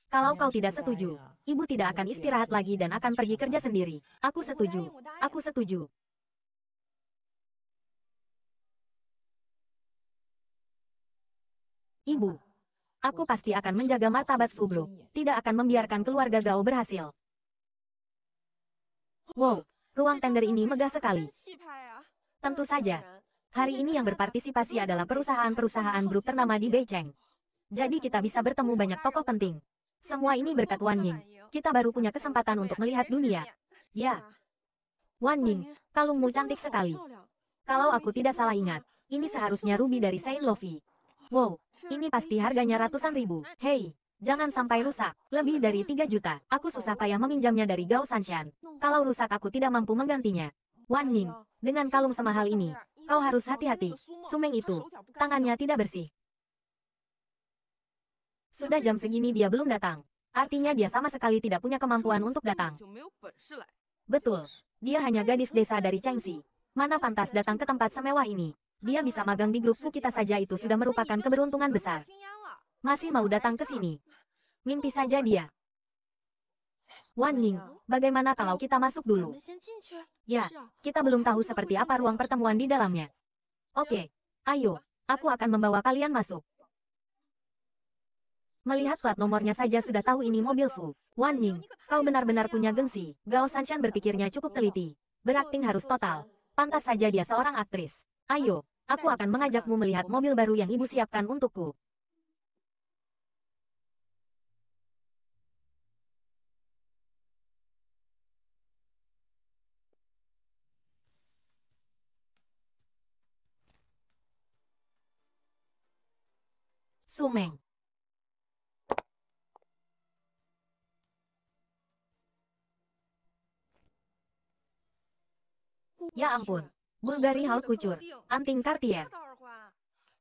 Kalau kau tidak setuju, ibu tidak akan istirahat lagi dan akan pergi kerja sendiri. Aku setuju. Aku setuju. Ibu aku pasti akan menjaga martabat Fubro, tidak akan membiarkan keluarga Gao berhasil. Wow, ruang tender ini megah sekali. Tentu saja, hari ini yang berpartisipasi adalah perusahaan-perusahaan grup ternama di Beijing. Jadi kita bisa bertemu banyak tokoh penting. Semua ini berkat Wan Ying. Kita baru punya kesempatan untuk melihat dunia. Ya. Wan Ying, kalungmu cantik sekali. Kalau aku tidak salah ingat, ini seharusnya Ruby dari Saint Lofi. Wow, ini pasti harganya ratusan ribu. Hei, jangan sampai rusak. Lebih dari 3 juta. Aku susah payah meminjamnya dari Gao Sanshan. Kalau rusak aku tidak mampu menggantinya. Wan Ning, dengan kalung semahal ini, kau harus hati-hati. Sumeng itu, tangannya tidak bersih. Sudah jam segini dia belum datang. Artinya dia sama sekali tidak punya kemampuan untuk datang. Betul, dia hanya gadis desa dari Chengsi. Mana pantas datang ke tempat semewah ini? Dia bisa magang di grupku kita saja itu sudah merupakan keberuntungan besar. Masih mau datang ke sini. Mimpi saja dia. Wan Ning, bagaimana kalau kita masuk dulu? Ya, kita belum tahu seperti apa ruang pertemuan di dalamnya. Oke, ayo, aku akan membawa kalian masuk. Melihat plat nomornya saja sudah tahu ini mobil Fu. Wan Ning, kau benar-benar punya gengsi. Gao Sanshan berpikirnya cukup teliti. Berakting harus total. Pantas saja dia seorang aktris. Ayo, aku akan mengajakmu melihat mobil baru yang ibu siapkan untukku. Sumeng. Ya ampun, Bulgari Hal Kucur, Anting Cartier.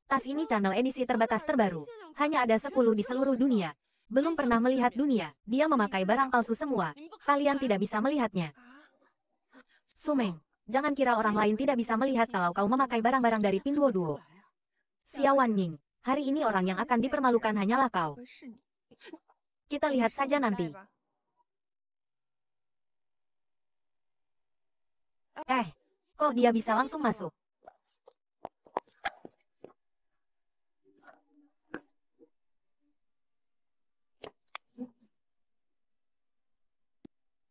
Tas ini channel edisi terbatas terbaru. Hanya ada 10 di seluruh dunia. Belum pernah melihat dunia, dia memakai barang palsu semua. Kalian tidak bisa melihatnya. Sumeng, jangan kira orang lain tidak bisa melihat kalau kau memakai barang-barang dari Pinduo Duo. Wan Ying, hari ini orang yang akan dipermalukan hanyalah kau. Kita lihat saja nanti. Eh, Kok dia bisa langsung masuk?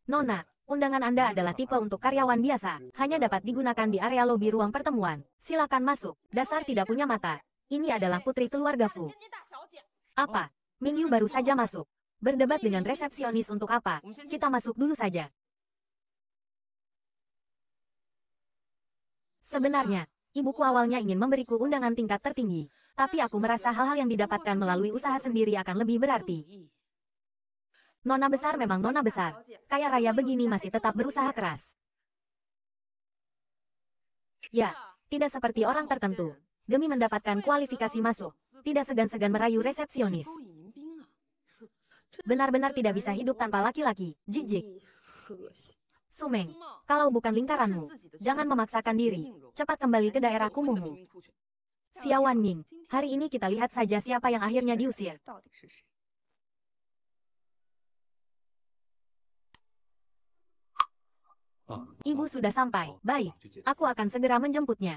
Nona, undangan Anda adalah tipe untuk karyawan biasa, hanya dapat digunakan di area lobi ruang pertemuan. Silakan masuk, dasar tidak punya mata. Ini adalah putri keluarga Fu. Apa? Mingyu baru saja masuk. Berdebat dengan resepsionis untuk apa? Kita masuk dulu saja. Sebenarnya, ibuku awalnya ingin memberiku undangan tingkat tertinggi, tapi aku merasa hal-hal yang didapatkan melalui usaha sendiri akan lebih berarti. Nona besar memang nona besar, kaya raya begini masih tetap berusaha keras. Ya, tidak seperti orang tertentu. Demi mendapatkan kualifikasi masuk, tidak segan-segan merayu resepsionis. Benar-benar tidak bisa hidup tanpa laki-laki, jijik. Sumeng, kalau bukan lingkaranmu, jangan memaksakan diri, cepat kembali ke daerah kumuhmu. Wan Ming, hari ini kita lihat saja siapa yang akhirnya diusir. Ibu sudah sampai, baik, aku akan segera menjemputnya.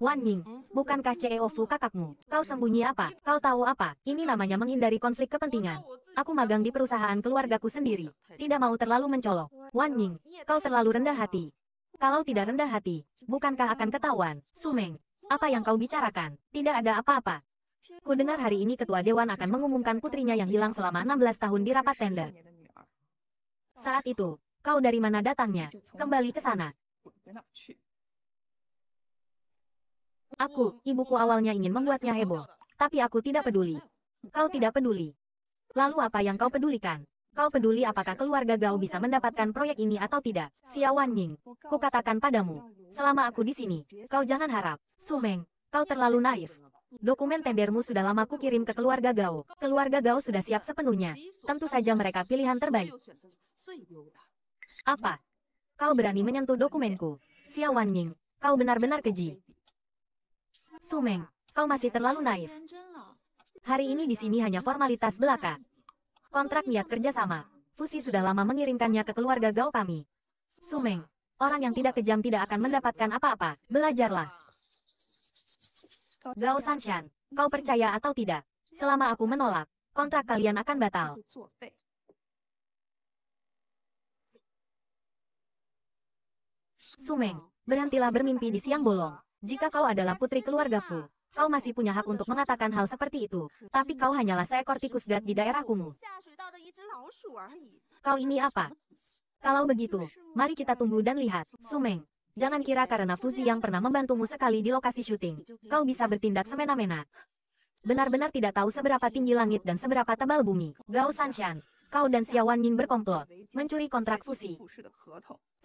Wan Ying, bukankah CEO Fu kakakmu? Kau sembunyi apa? Kau tahu apa? Ini namanya menghindari konflik kepentingan. Aku magang di perusahaan keluargaku sendiri. Tidak mau terlalu mencolok. Wan Ying, kau terlalu rendah hati. Kalau tidak rendah hati, bukankah akan ketahuan? Sumeng, apa yang kau bicarakan? Tidak ada apa-apa. Ku dengar hari ini ketua dewan akan mengumumkan putrinya yang hilang selama 16 tahun di rapat tender. Saat itu, kau dari mana datangnya? Kembali ke sana. Aku, ibuku awalnya ingin membuatnya heboh. Tapi aku tidak peduli. Kau tidak peduli. Lalu apa yang kau pedulikan? Kau peduli apakah keluarga Gao bisa mendapatkan proyek ini atau tidak? Xiao Ying, kukatakan padamu, selama aku di sini, kau jangan harap. Sumeng, kau terlalu naif. Dokumen tendermu sudah lama ku kirim ke keluarga Gao. Keluarga Gao sudah siap sepenuhnya. Tentu saja mereka pilihan terbaik. Apa? Kau berani menyentuh dokumenku? Xiao Ying, kau benar-benar keji. Sumeng, kau masih terlalu naif. Hari ini di sini hanya formalitas belaka. Kontrak niat kerjasama. Fusi sudah lama mengirimkannya ke keluarga Gao kami. Sumeng, orang yang tidak kejam tidak akan mendapatkan apa-apa. Belajarlah. Gao Sanshan, kau percaya atau tidak? Selama aku menolak, kontrak kalian akan batal. Sumeng, berhentilah bermimpi di siang bolong. Jika kau adalah putri keluarga Fu, kau masih punya hak untuk mengatakan hal seperti itu, tapi kau hanyalah seekor tikus gad di daerah kumuh. Kau ini apa? Kalau begitu, mari kita tunggu dan lihat, Sumeng. Jangan kira karena Fuzi yang pernah membantumu sekali di lokasi syuting, kau bisa bertindak semena-mena. Benar-benar tidak tahu seberapa tinggi langit dan seberapa tebal bumi, Gao Sanshan kau dan Xiaowan Ying berkomplot, mencuri kontrak fusi.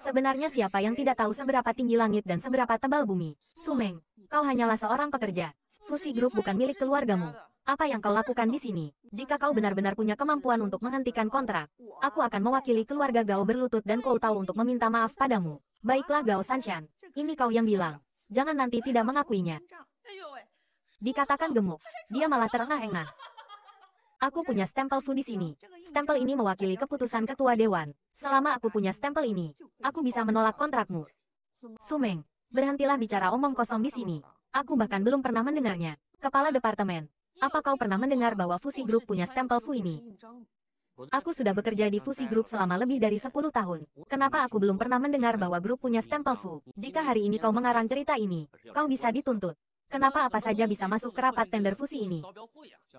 Sebenarnya siapa yang tidak tahu seberapa tinggi langit dan seberapa tebal bumi? Sumeng, kau hanyalah seorang pekerja. Fusi grup bukan milik keluargamu. Apa yang kau lakukan di sini? Jika kau benar-benar punya kemampuan untuk menghentikan kontrak, aku akan mewakili keluarga Gao berlutut dan kau tahu untuk meminta maaf padamu. Baiklah Gao Sanshan, ini kau yang bilang. Jangan nanti tidak mengakuinya. Dikatakan gemuk, dia malah terengah-engah. Aku punya stempel Fu di sini. Stempel ini mewakili keputusan ketua dewan. Selama aku punya stempel ini, aku bisa menolak kontrakmu. Sumeng, berhentilah bicara omong kosong di sini. Aku bahkan belum pernah mendengarnya. Kepala Departemen, apa kau pernah mendengar bahwa Fusi Group punya stempel Fu ini? Aku sudah bekerja di Fusi Group selama lebih dari 10 tahun. Kenapa aku belum pernah mendengar bahwa grup punya stempel Fu? Jika hari ini kau mengarang cerita ini, kau bisa dituntut. Kenapa apa saja bisa masuk ke rapat tender fusi ini?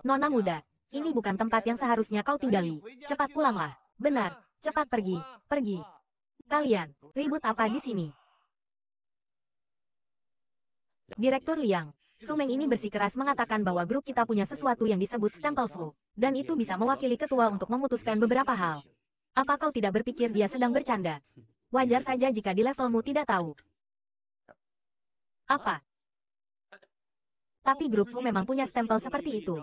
Nona muda, ini bukan tempat yang seharusnya kau tinggali. Cepat pulanglah. Benar, cepat pergi, pergi. Kalian, ribut apa di sini? Direktur Liang, Sumeng ini bersikeras mengatakan bahwa grup kita punya sesuatu yang disebut stempel Fu, dan itu bisa mewakili ketua untuk memutuskan beberapa hal. Apa kau tidak berpikir dia sedang bercanda? Wajar saja jika di levelmu tidak tahu. Apa? Tapi grup Fu memang punya stempel seperti itu.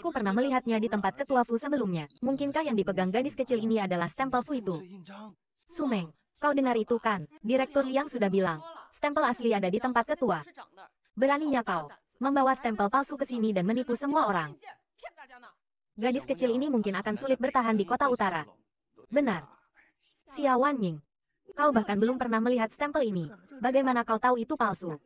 Aku pernah melihatnya di tempat ketua Fu sebelumnya. Mungkinkah yang dipegang gadis kecil ini adalah stempel Fu itu? Sumeng, kau dengar itu kan? Direktur Liang sudah bilang, stempel asli ada di tempat ketua. Beraninya kau membawa stempel palsu ke sini dan menipu semua orang. Gadis kecil ini mungkin akan sulit bertahan di kota utara. Benar. Xia Wanying. Kau bahkan belum pernah melihat stempel ini. Bagaimana kau tahu itu palsu?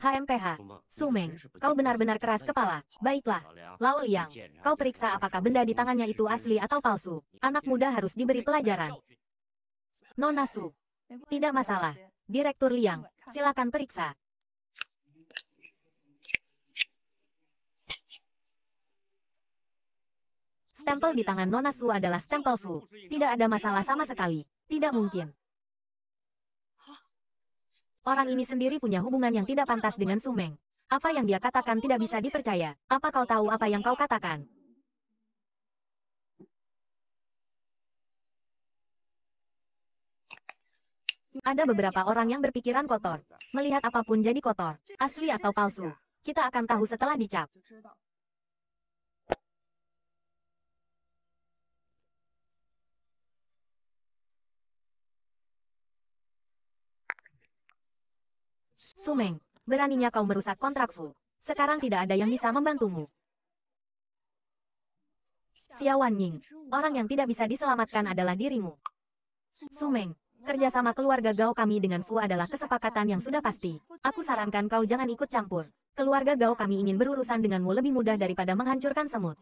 HMPH, Sumeng, kau benar-benar keras kepala. Baiklah, Lao Liang, kau periksa apakah benda di tangannya itu asli atau palsu. Anak muda harus diberi pelajaran. Nona Su, tidak masalah. Direktur Liang, silakan periksa. Stempel di tangan Nona Su adalah stempel Fu. Tidak ada masalah sama sekali. Tidak mungkin orang ini sendiri punya hubungan yang tidak pantas dengan Sumeng. Apa yang dia katakan tidak bisa dipercaya. Apa kau tahu apa yang kau katakan? Ada beberapa orang yang berpikiran kotor. Melihat apapun jadi kotor, asli atau palsu. Kita akan tahu setelah dicap. Sumeng, beraninya kau merusak kontrakku. Sekarang tidak ada yang bisa membantumu. Xiawan Ying, orang yang tidak bisa diselamatkan adalah dirimu. Sumeng, kerjasama keluarga Gao kami dengan Fu adalah kesepakatan yang sudah pasti. Aku sarankan kau jangan ikut campur. Keluarga Gao kami ingin berurusan denganmu lebih mudah daripada menghancurkan semut.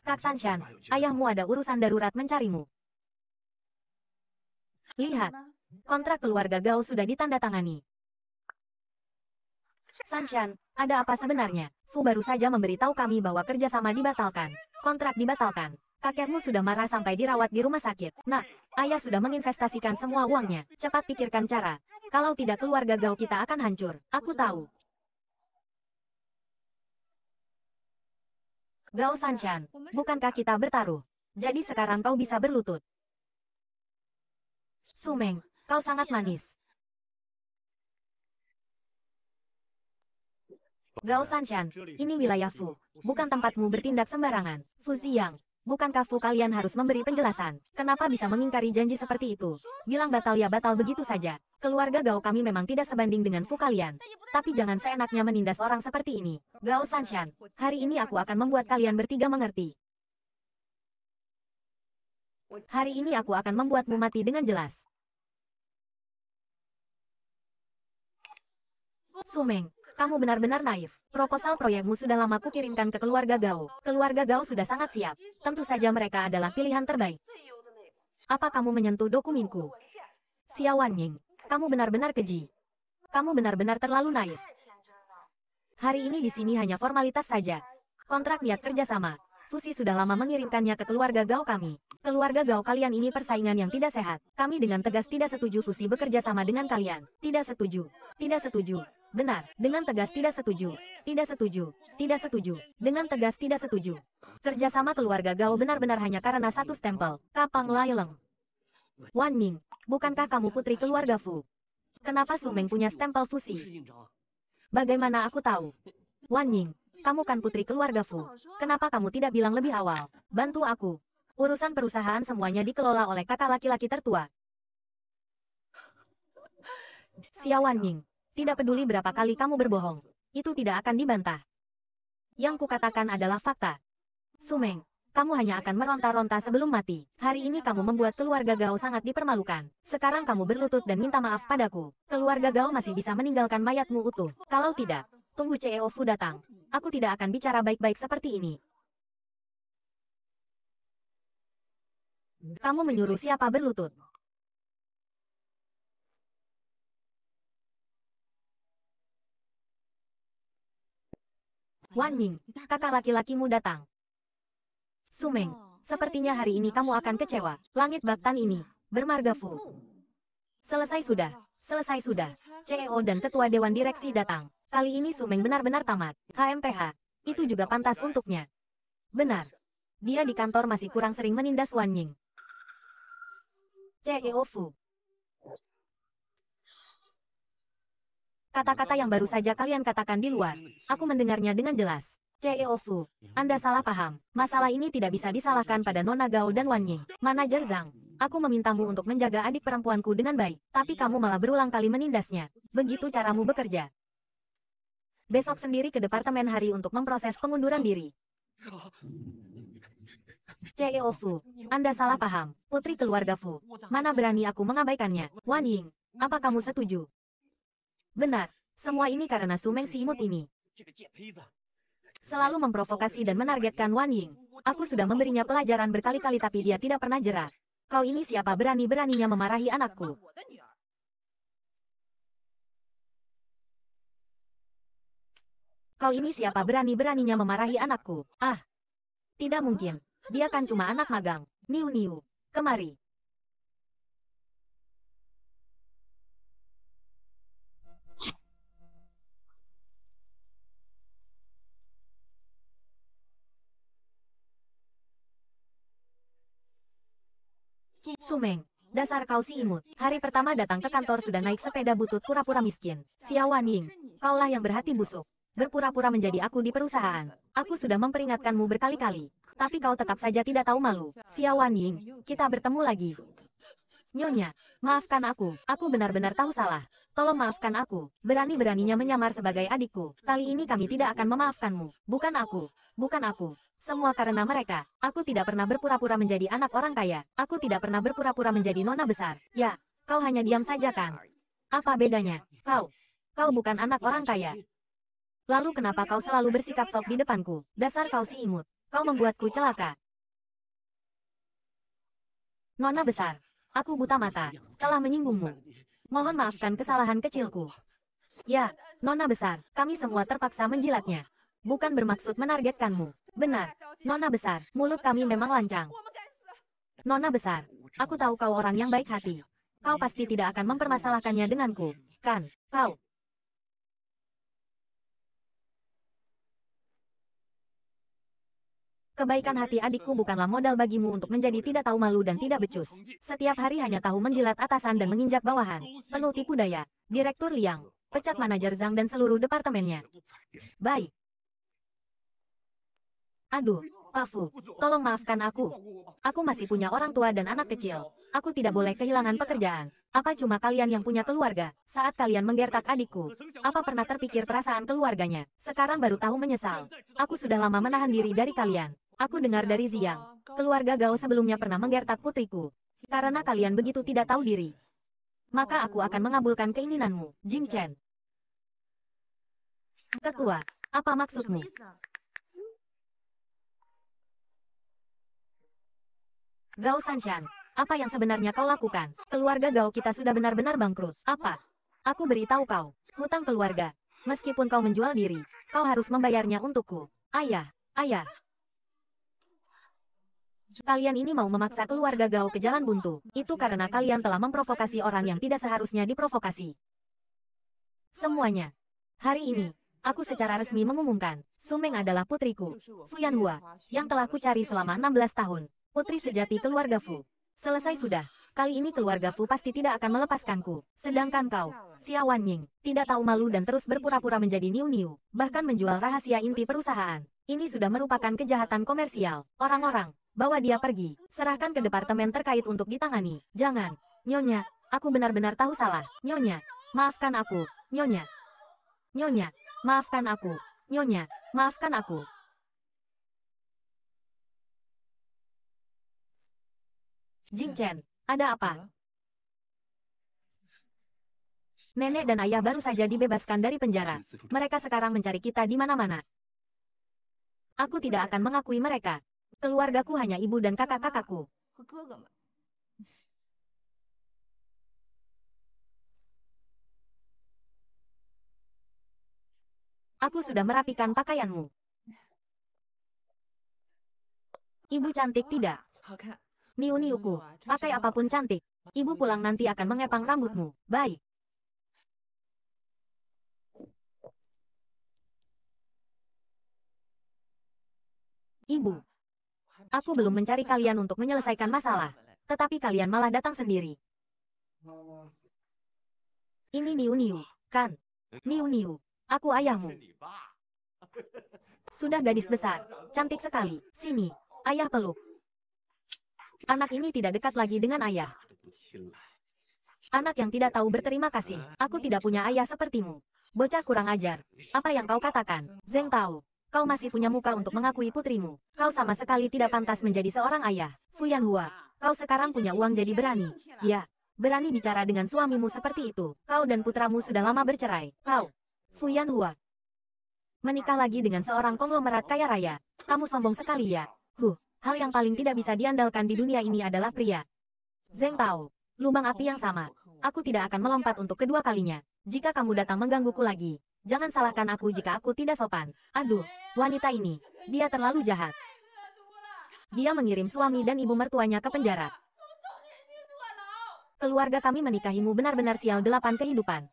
Kak Sanshan, ayahmu ada urusan darurat mencarimu. Lihat, kontrak keluarga Gao sudah ditandatangani. Sanshan, ada apa sebenarnya? Fu baru saja memberitahu kami bahwa kerjasama dibatalkan. Kontrak dibatalkan. Kakekmu sudah marah sampai dirawat di rumah sakit. Nah, ayah sudah menginvestasikan semua uangnya. Cepat pikirkan cara. Kalau tidak keluarga Gao kita akan hancur. Aku tahu. Gao Sanshan, bukankah kita bertaruh? Jadi sekarang kau bisa berlutut. Sumeng, kau sangat manis. Gao Sanchan, ini wilayah Fu, bukan tempatmu bertindak sembarangan. Fu Ziyang, bukankah Fu kalian harus memberi penjelasan? Kenapa bisa mengingkari janji seperti itu? Bilang batal ya batal begitu saja. Keluarga Gao kami memang tidak sebanding dengan Fu kalian. Tapi jangan seenaknya menindas orang seperti ini. Gao Sanchan, hari ini aku akan membuat kalian bertiga mengerti. Hari ini aku akan membuatmu mati dengan jelas. Sumeng, kamu benar-benar naif. Proposal proyekmu sudah lama kukirimkan ke keluarga Gao. Keluarga Gao sudah sangat siap. Tentu saja mereka adalah pilihan terbaik. Apa kamu menyentuh dokumenku? Xiaowan Ying, kamu benar-benar keji. Kamu benar-benar terlalu naif. Hari ini di sini hanya formalitas saja. Kontrak niat kerjasama. Fusi sudah lama mengirimkannya ke keluarga Gao kami. Keluarga Gao kalian ini persaingan yang tidak sehat. Kami dengan tegas tidak setuju Fusi bekerja sama dengan kalian. Tidak setuju. Tidak setuju. Benar. Dengan tegas tidak setuju. Tidak setuju. Tidak setuju. Dengan tegas tidak setuju. Kerjasama keluarga Gao benar-benar hanya karena satu stempel. Kapang Laileng. Wan Ning, bukankah kamu putri keluarga Fu? Kenapa Sumeng punya stempel Fusi? Bagaimana aku tahu? Wan Ning, kamu kan putri keluarga Fu. Kenapa kamu tidak bilang lebih awal? Bantu aku. Urusan perusahaan semuanya dikelola oleh kakak laki-laki tertua. Xiawan Ying. Tidak peduli berapa kali kamu berbohong. Itu tidak akan dibantah. Yang kukatakan adalah fakta. Sumeng, kamu hanya akan meronta-ronta sebelum mati. Hari ini kamu membuat keluarga Gao sangat dipermalukan. Sekarang kamu berlutut dan minta maaf padaku. Keluarga Gao masih bisa meninggalkan mayatmu utuh. Kalau tidak, Tunggu CEO Fu datang. Aku tidak akan bicara baik-baik seperti ini. Kamu menyuruh siapa berlutut? Wan Ming, kakak laki-lakimu datang. Sumeng, sepertinya hari ini kamu akan kecewa. Langit Baktan ini, bermarga Fu. Selesai sudah, selesai sudah. CEO dan Ketua Dewan Direksi datang. Kali ini Sumeng benar-benar tamat, HMPH. Itu juga pantas untuknya. Benar. Dia di kantor masih kurang sering menindas Wan Ying. CEO Fu. Kata-kata yang baru saja kalian katakan di luar, aku mendengarnya dengan jelas. CEO Fu, Anda salah paham. Masalah ini tidak bisa disalahkan pada Nona Gao dan Wan Ying. Manajer Zhang, aku memintamu untuk menjaga adik perempuanku dengan baik, tapi kamu malah berulang kali menindasnya. Begitu caramu bekerja besok sendiri ke Departemen Hari untuk memproses pengunduran diri. CEO Fu, Anda salah paham, putri keluarga Fu. Mana berani aku mengabaikannya, Wan Ying, apa kamu setuju? Benar, semua ini karena Sumeng si imut ini. Selalu memprovokasi dan menargetkan Wan Ying. Aku sudah memberinya pelajaran berkali-kali tapi dia tidak pernah jerah. Kau ini siapa berani-beraninya memarahi anakku? Kau ini siapa berani-beraninya memarahi anakku? Ah! Tidak mungkin. Dia kan cuma anak magang. Niu-niu. Kemari. Sumeng, dasar kau si imut. Hari pertama datang ke kantor sudah naik sepeda butut pura-pura miskin. Xiao Wanying, kaulah yang berhati busuk berpura-pura menjadi aku di perusahaan. Aku sudah memperingatkanmu berkali-kali, tapi kau tetap saja tidak tahu malu. Xiaowan Ying, kita bertemu lagi. Nyonya, maafkan aku, aku benar-benar tahu salah. Tolong maafkan aku, berani-beraninya menyamar sebagai adikku. Kali ini kami tidak akan memaafkanmu. Bukan aku, bukan aku. Semua karena mereka. Aku tidak pernah berpura-pura menjadi anak orang kaya. Aku tidak pernah berpura-pura menjadi nona besar. Ya, kau hanya diam saja kan? Apa bedanya? Kau, kau bukan anak orang kaya. Lalu kenapa kau selalu bersikap sok di depanku? Dasar kau si imut. Kau membuatku celaka. Nona besar. Aku buta mata. Telah menyinggungmu. Mohon maafkan kesalahan kecilku. Ya, Nona besar. Kami semua terpaksa menjilatnya. Bukan bermaksud menargetkanmu. Benar. Nona besar. Mulut kami memang lancang. Nona besar. Aku tahu kau orang yang baik hati. Kau pasti tidak akan mempermasalahkannya denganku. Kan, kau. Kebaikan hati adikku bukanlah modal bagimu untuk menjadi tidak tahu malu dan tidak becus. Setiap hari hanya tahu menjilat atasan dan menginjak bawahan. Penuh tipu daya. Direktur Liang. Pecat manajer Zhang dan seluruh departemennya. Baik. Aduh, Pafu, tolong maafkan aku. Aku masih punya orang tua dan anak kecil. Aku tidak boleh kehilangan pekerjaan. Apa cuma kalian yang punya keluarga? Saat kalian menggertak adikku, apa pernah terpikir perasaan keluarganya? Sekarang baru tahu menyesal. Aku sudah lama menahan diri dari kalian. Aku dengar dari Ziyang. Keluarga Gao sebelumnya pernah menggertak putriku. Karena kalian begitu tidak tahu diri. Maka aku akan mengabulkan keinginanmu, Jing Chen. Ketua, apa maksudmu? Gao Sanshan, apa yang sebenarnya kau lakukan? Keluarga Gao kita sudah benar-benar bangkrut. Apa? Aku beritahu kau, hutang keluarga. Meskipun kau menjual diri, kau harus membayarnya untukku. Ayah, ayah, Kalian ini mau memaksa keluarga Gao ke jalan buntu. Itu karena kalian telah memprovokasi orang yang tidak seharusnya diprovokasi. Semuanya. Hari ini, aku secara resmi mengumumkan, Sumeng adalah putriku, Fu Hua, yang telah kucari cari selama 16 tahun. Putri sejati keluarga Fu. Selesai sudah, kali ini keluarga Fu pasti tidak akan melepaskanku. Sedangkan kau, Xia Wan Ying, tidak tahu malu dan terus berpura-pura menjadi Niu Niu, bahkan menjual rahasia inti perusahaan. Ini sudah merupakan kejahatan komersial. Orang-orang, bawa dia pergi. Serahkan ke departemen terkait untuk ditangani. Jangan. Nyonya, aku benar-benar tahu salah. Nyonya, maafkan aku. Nyonya. Nyonya, maafkan aku. Nyonya, maafkan aku. Jing Chen, ada apa? Nenek dan ayah baru saja dibebaskan dari penjara. Mereka sekarang mencari kita di mana-mana. Aku tidak akan mengakui mereka. Keluargaku hanya ibu dan kakak-kakakku. Aku sudah merapikan pakaianmu. Ibu cantik tidak? Niu-niuku, pakai apapun cantik. Ibu pulang nanti akan mengepang rambutmu. Baik. Ibu. Aku belum mencari kalian untuk menyelesaikan masalah, tetapi kalian malah datang sendiri. Ini Niu Niu, kan? Niu Niu, aku ayahmu. Sudah gadis besar, cantik sekali. Sini, ayah peluk. Anak ini tidak dekat lagi dengan ayah. Anak yang tidak tahu berterima kasih. Aku tidak punya ayah sepertimu. Bocah kurang ajar. Apa yang kau katakan? Zeng tahu. Kau masih punya muka untuk mengakui putrimu. Kau sama sekali tidak pantas menjadi seorang ayah. Fuyan Hua, kau sekarang punya uang jadi berani. Ya, berani bicara dengan suamimu seperti itu. Kau dan putramu sudah lama bercerai. Kau, Fuyan Hua, menikah lagi dengan seorang konglomerat kaya raya. Kamu sombong sekali ya. Huh, hal yang paling tidak bisa diandalkan di dunia ini adalah pria. Zeng Tao, lubang api yang sama. Aku tidak akan melompat untuk kedua kalinya. Jika kamu datang menggangguku lagi, Jangan salahkan aku jika aku tidak sopan. Aduh, wanita ini. Dia terlalu jahat. Dia mengirim suami dan ibu mertuanya ke penjara. Keluarga kami menikahimu benar-benar sial delapan kehidupan.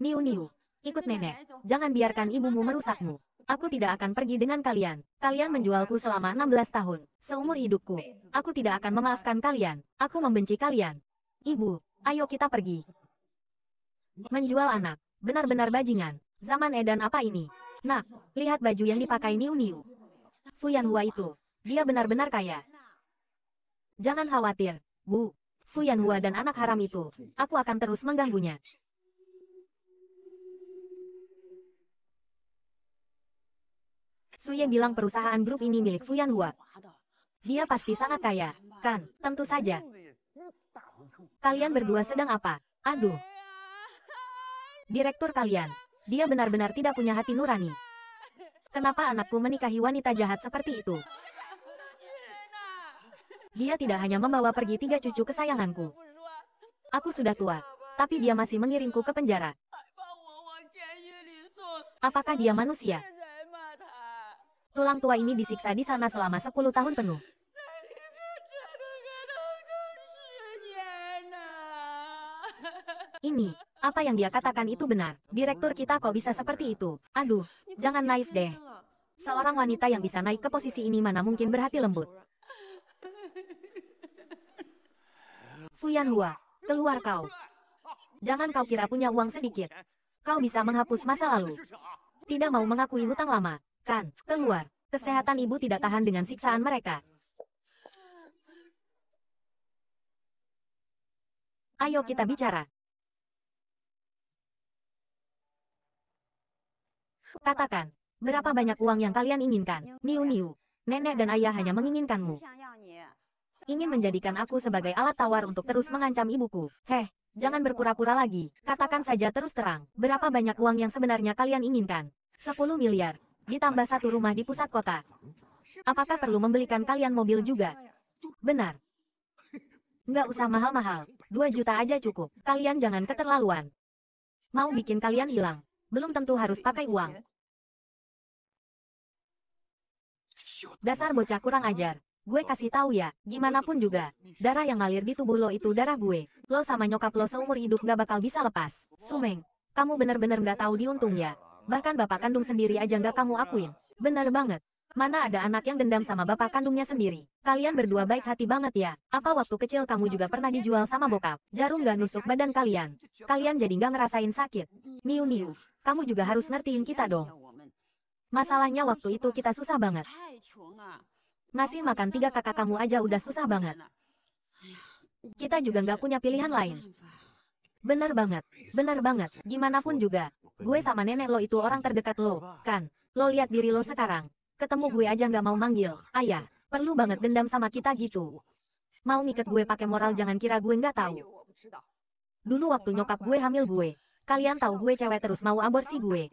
Niu Niu, ikut nenek. Jangan biarkan ibumu merusakmu. Aku tidak akan pergi dengan kalian. Kalian menjualku selama 16 tahun. Seumur hidupku. Aku tidak akan memaafkan kalian. Aku membenci kalian. Ibu, ayo kita pergi. Menjual anak. Benar-benar bajingan. Zaman edan apa ini? Nah, lihat baju yang dipakai Niu Niu. Fuyan Hua itu. Dia benar-benar kaya. Jangan khawatir, Bu. Fuyan Hua dan anak haram itu. Aku akan terus mengganggunya. Suye bilang perusahaan grup ini milik Fuyan Hua. Dia pasti sangat kaya, kan? Tentu saja. Kalian berdua sedang apa? Aduh, Direktur kalian, dia benar-benar tidak punya hati nurani. Kenapa anakku menikahi wanita jahat seperti itu? Dia tidak hanya membawa pergi tiga cucu kesayanganku. Aku sudah tua, tapi dia masih mengirimku ke penjara. Apakah dia manusia? Tulang tua ini disiksa di sana selama 10 tahun penuh. Ini, apa yang dia katakan itu benar. Direktur kita kok bisa seperti itu. Aduh, jangan naif deh. Seorang wanita yang bisa naik ke posisi ini mana mungkin berhati lembut. Fuyan Hua, keluar kau. Jangan kau kira punya uang sedikit. Kau bisa menghapus masa lalu. Tidak mau mengakui hutang lama, kan? Keluar. Kesehatan ibu tidak tahan dengan siksaan mereka. Ayo kita bicara. Katakan, berapa banyak uang yang kalian inginkan, Niu Niu. Nenek dan ayah hanya menginginkanmu. Ingin menjadikan aku sebagai alat tawar untuk terus mengancam ibuku. Heh, jangan berpura-pura lagi. Katakan saja terus terang, berapa banyak uang yang sebenarnya kalian inginkan? 10 miliar, ditambah satu rumah di pusat kota. Apakah perlu membelikan kalian mobil juga? Benar. Nggak usah mahal-mahal, 2 juta aja cukup. Kalian jangan keterlaluan. Mau bikin kalian hilang belum tentu harus pakai uang. Dasar bocah kurang ajar. Gue kasih tahu ya, gimana pun juga, darah yang ngalir di tubuh lo itu darah gue. Lo sama nyokap lo seumur hidup gak bakal bisa lepas. Sumeng, kamu bener-bener gak tahu diuntung ya. Bahkan bapak kandung sendiri aja gak kamu akuin. Bener banget. Mana ada anak yang dendam sama bapak kandungnya sendiri. Kalian berdua baik hati banget ya. Apa waktu kecil kamu juga pernah dijual sama bokap? Jarum gak nusuk badan kalian. Kalian jadi gak ngerasain sakit. Niu-niu kamu juga harus ngertiin kita dong. Masalahnya waktu itu kita susah banget. Ngasih makan tiga kakak kamu aja udah susah banget. Kita juga nggak punya pilihan lain. Benar banget, benar banget. Gimana pun juga, gue sama nenek lo itu orang terdekat lo, kan? Lo lihat diri lo sekarang. Ketemu gue aja nggak mau manggil, ayah. Perlu banget dendam sama kita gitu. Mau ngikat gue pakai moral jangan kira gue nggak tahu. Dulu waktu nyokap gue hamil gue, Kalian tahu gue cewek terus mau aborsi gue.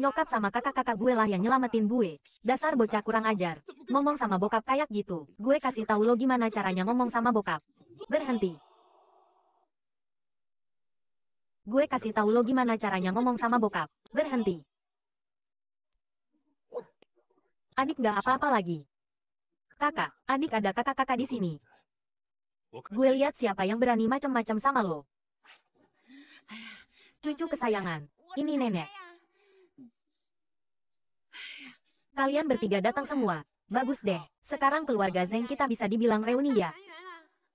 Nyokap sama kakak-kakak gue lah yang nyelamatin gue. Dasar bocah kurang ajar. Ngomong sama bokap kayak gitu. Gue kasih tahu lo gimana caranya ngomong sama bokap. Berhenti. Gue kasih tahu lo gimana caranya ngomong sama bokap. Berhenti. Adik gak apa-apa lagi. Kakak, adik ada kakak-kakak di sini. Gue lihat siapa yang berani macam-macam sama lo. Cucu kesayangan, ini nenek. Ya. Kalian bertiga datang semua. Bagus deh. Sekarang keluarga Zeng kita bisa dibilang reuni ya.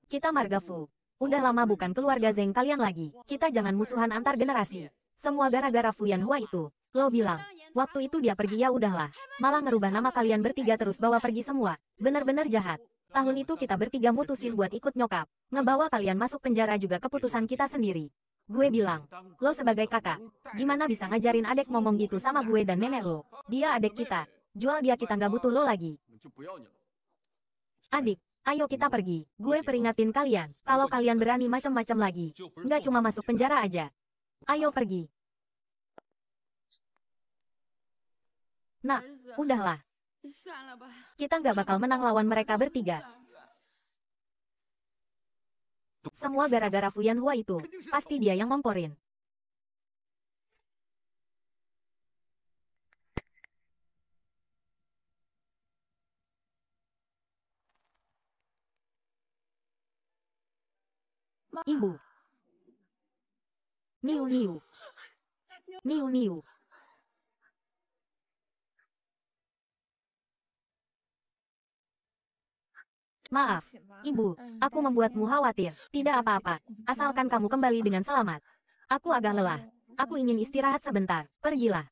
Kita marga Fu. Udah lama bukan keluarga Zeng kalian lagi. Kita jangan musuhan antar generasi. Iya. Semua gara-gara Fu Yan Hua itu. Lo bilang, waktu itu dia pergi ya udahlah. Malah ngerubah nama kalian bertiga terus bawa pergi semua. Bener-bener jahat. Tahun itu kita bertiga mutusin buat ikut nyokap. Ngebawa kalian masuk penjara juga keputusan kita sendiri. Gue bilang, lo sebagai kakak, gimana bisa ngajarin adek ngomong gitu sama gue dan nenek lo? Dia adek kita, jual dia kita nggak butuh lo lagi. Adik, ayo kita pergi. Gue peringatin kalian, kalau kalian berani macam-macam lagi, nggak cuma masuk penjara aja. Ayo pergi. Nah, udahlah. Kita nggak bakal menang lawan mereka bertiga. Semua gara-gara Fuyan Hua itu, pasti dia yang memporin. Ibu. Niu niu. Niu niu. Maaf, Ibu, aku membuatmu khawatir. Tidak apa-apa, asalkan kamu kembali dengan selamat. Aku agak lelah. Aku ingin istirahat sebentar. Pergilah.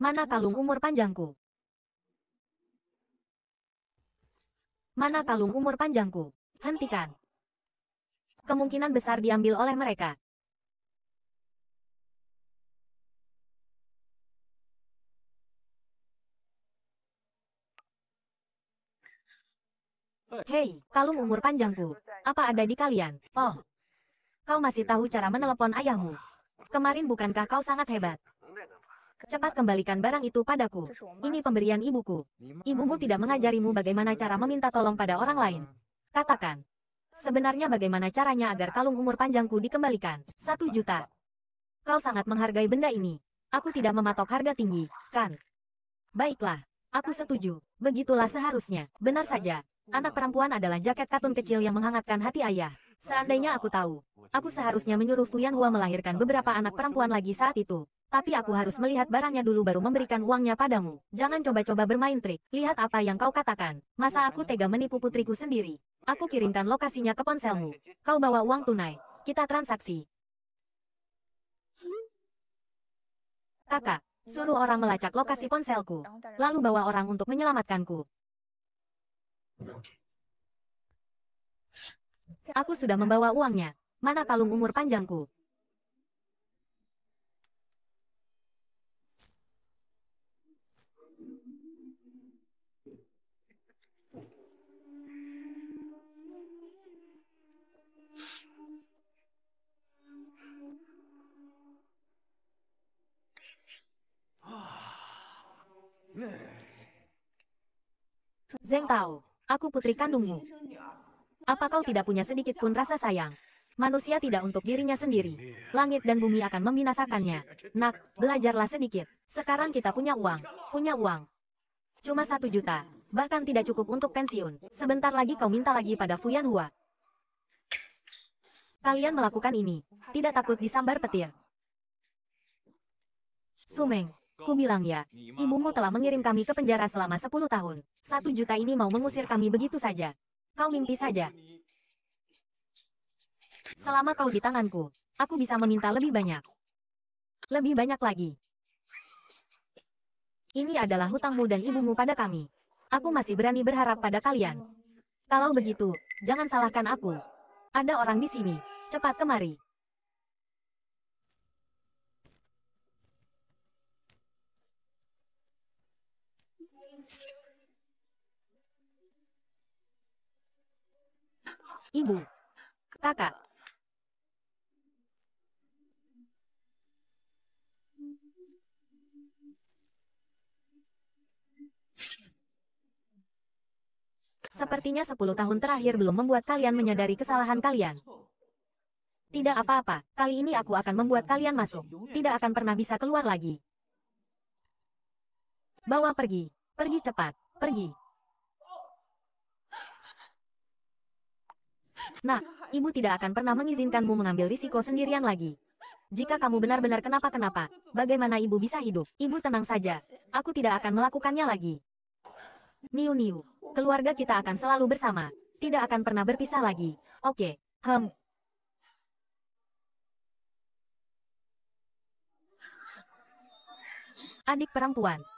Mana kalung umur panjangku? Mana kalung umur panjangku? Hentikan. Kemungkinan besar diambil oleh mereka. Hei, kalung umur panjangku. Apa ada di kalian? Oh. Kau masih tahu cara menelepon ayahmu. Kemarin bukankah kau sangat hebat? Cepat kembalikan barang itu padaku. Ini pemberian ibuku. Ibumu tidak mengajarimu bagaimana cara meminta tolong pada orang lain. Katakan. Sebenarnya bagaimana caranya agar kalung umur panjangku dikembalikan? Satu juta. Kau sangat menghargai benda ini. Aku tidak mematok harga tinggi, kan? Baiklah, aku setuju. Begitulah seharusnya. Benar saja, Anak perempuan adalah jaket katun kecil yang menghangatkan hati ayah. Seandainya aku tahu, aku seharusnya menyuruh Fuyan Hua melahirkan beberapa anak perempuan lagi saat itu. Tapi aku harus melihat barangnya dulu baru memberikan uangnya padamu. Jangan coba-coba bermain trik. Lihat apa yang kau katakan. Masa aku tega menipu putriku sendiri? Aku kirimkan lokasinya ke ponselmu. Kau bawa uang tunai. Kita transaksi. Kakak, suruh orang melacak lokasi ponselku. Lalu bawa orang untuk menyelamatkanku. Aku sudah membawa uangnya. Mana kalung umur panjangku? Zeng tahu. Aku putri kandungmu. Apa kau tidak punya sedikit pun rasa sayang? Manusia tidak untuk dirinya sendiri. Langit dan bumi akan membinasakannya. Nak, belajarlah sedikit. Sekarang kita punya uang. Punya uang. Cuma satu juta. Bahkan tidak cukup untuk pensiun. Sebentar lagi kau minta lagi pada Fuyan Hua. Kalian melakukan ini. Tidak takut disambar petir. Sumeng, Ku bilang ya, ibumu telah mengirim kami ke penjara selama 10 tahun. Satu juta ini mau mengusir kami begitu saja. Kau mimpi saja. Selama kau di tanganku, aku bisa meminta lebih banyak. Lebih banyak lagi. Ini adalah hutangmu dan ibumu pada kami. Aku masih berani berharap pada kalian. Kalau begitu, jangan salahkan aku. Ada orang di sini. Cepat kemari. Ibu. Kakak. Sepertinya 10 tahun terakhir belum membuat kalian menyadari kesalahan kalian. Tidak apa-apa, kali ini aku akan membuat kalian masuk. Tidak akan pernah bisa keluar lagi. Bawa pergi. Pergi cepat, pergi. Nah, ibu tidak akan pernah mengizinkanmu mengambil risiko sendirian lagi. Jika kamu benar-benar kenapa-kenapa, bagaimana ibu bisa hidup? Ibu tenang saja, aku tidak akan melakukannya lagi. Niu Niu, keluarga kita akan selalu bersama, tidak akan pernah berpisah lagi. Oke, hem. Adik perempuan,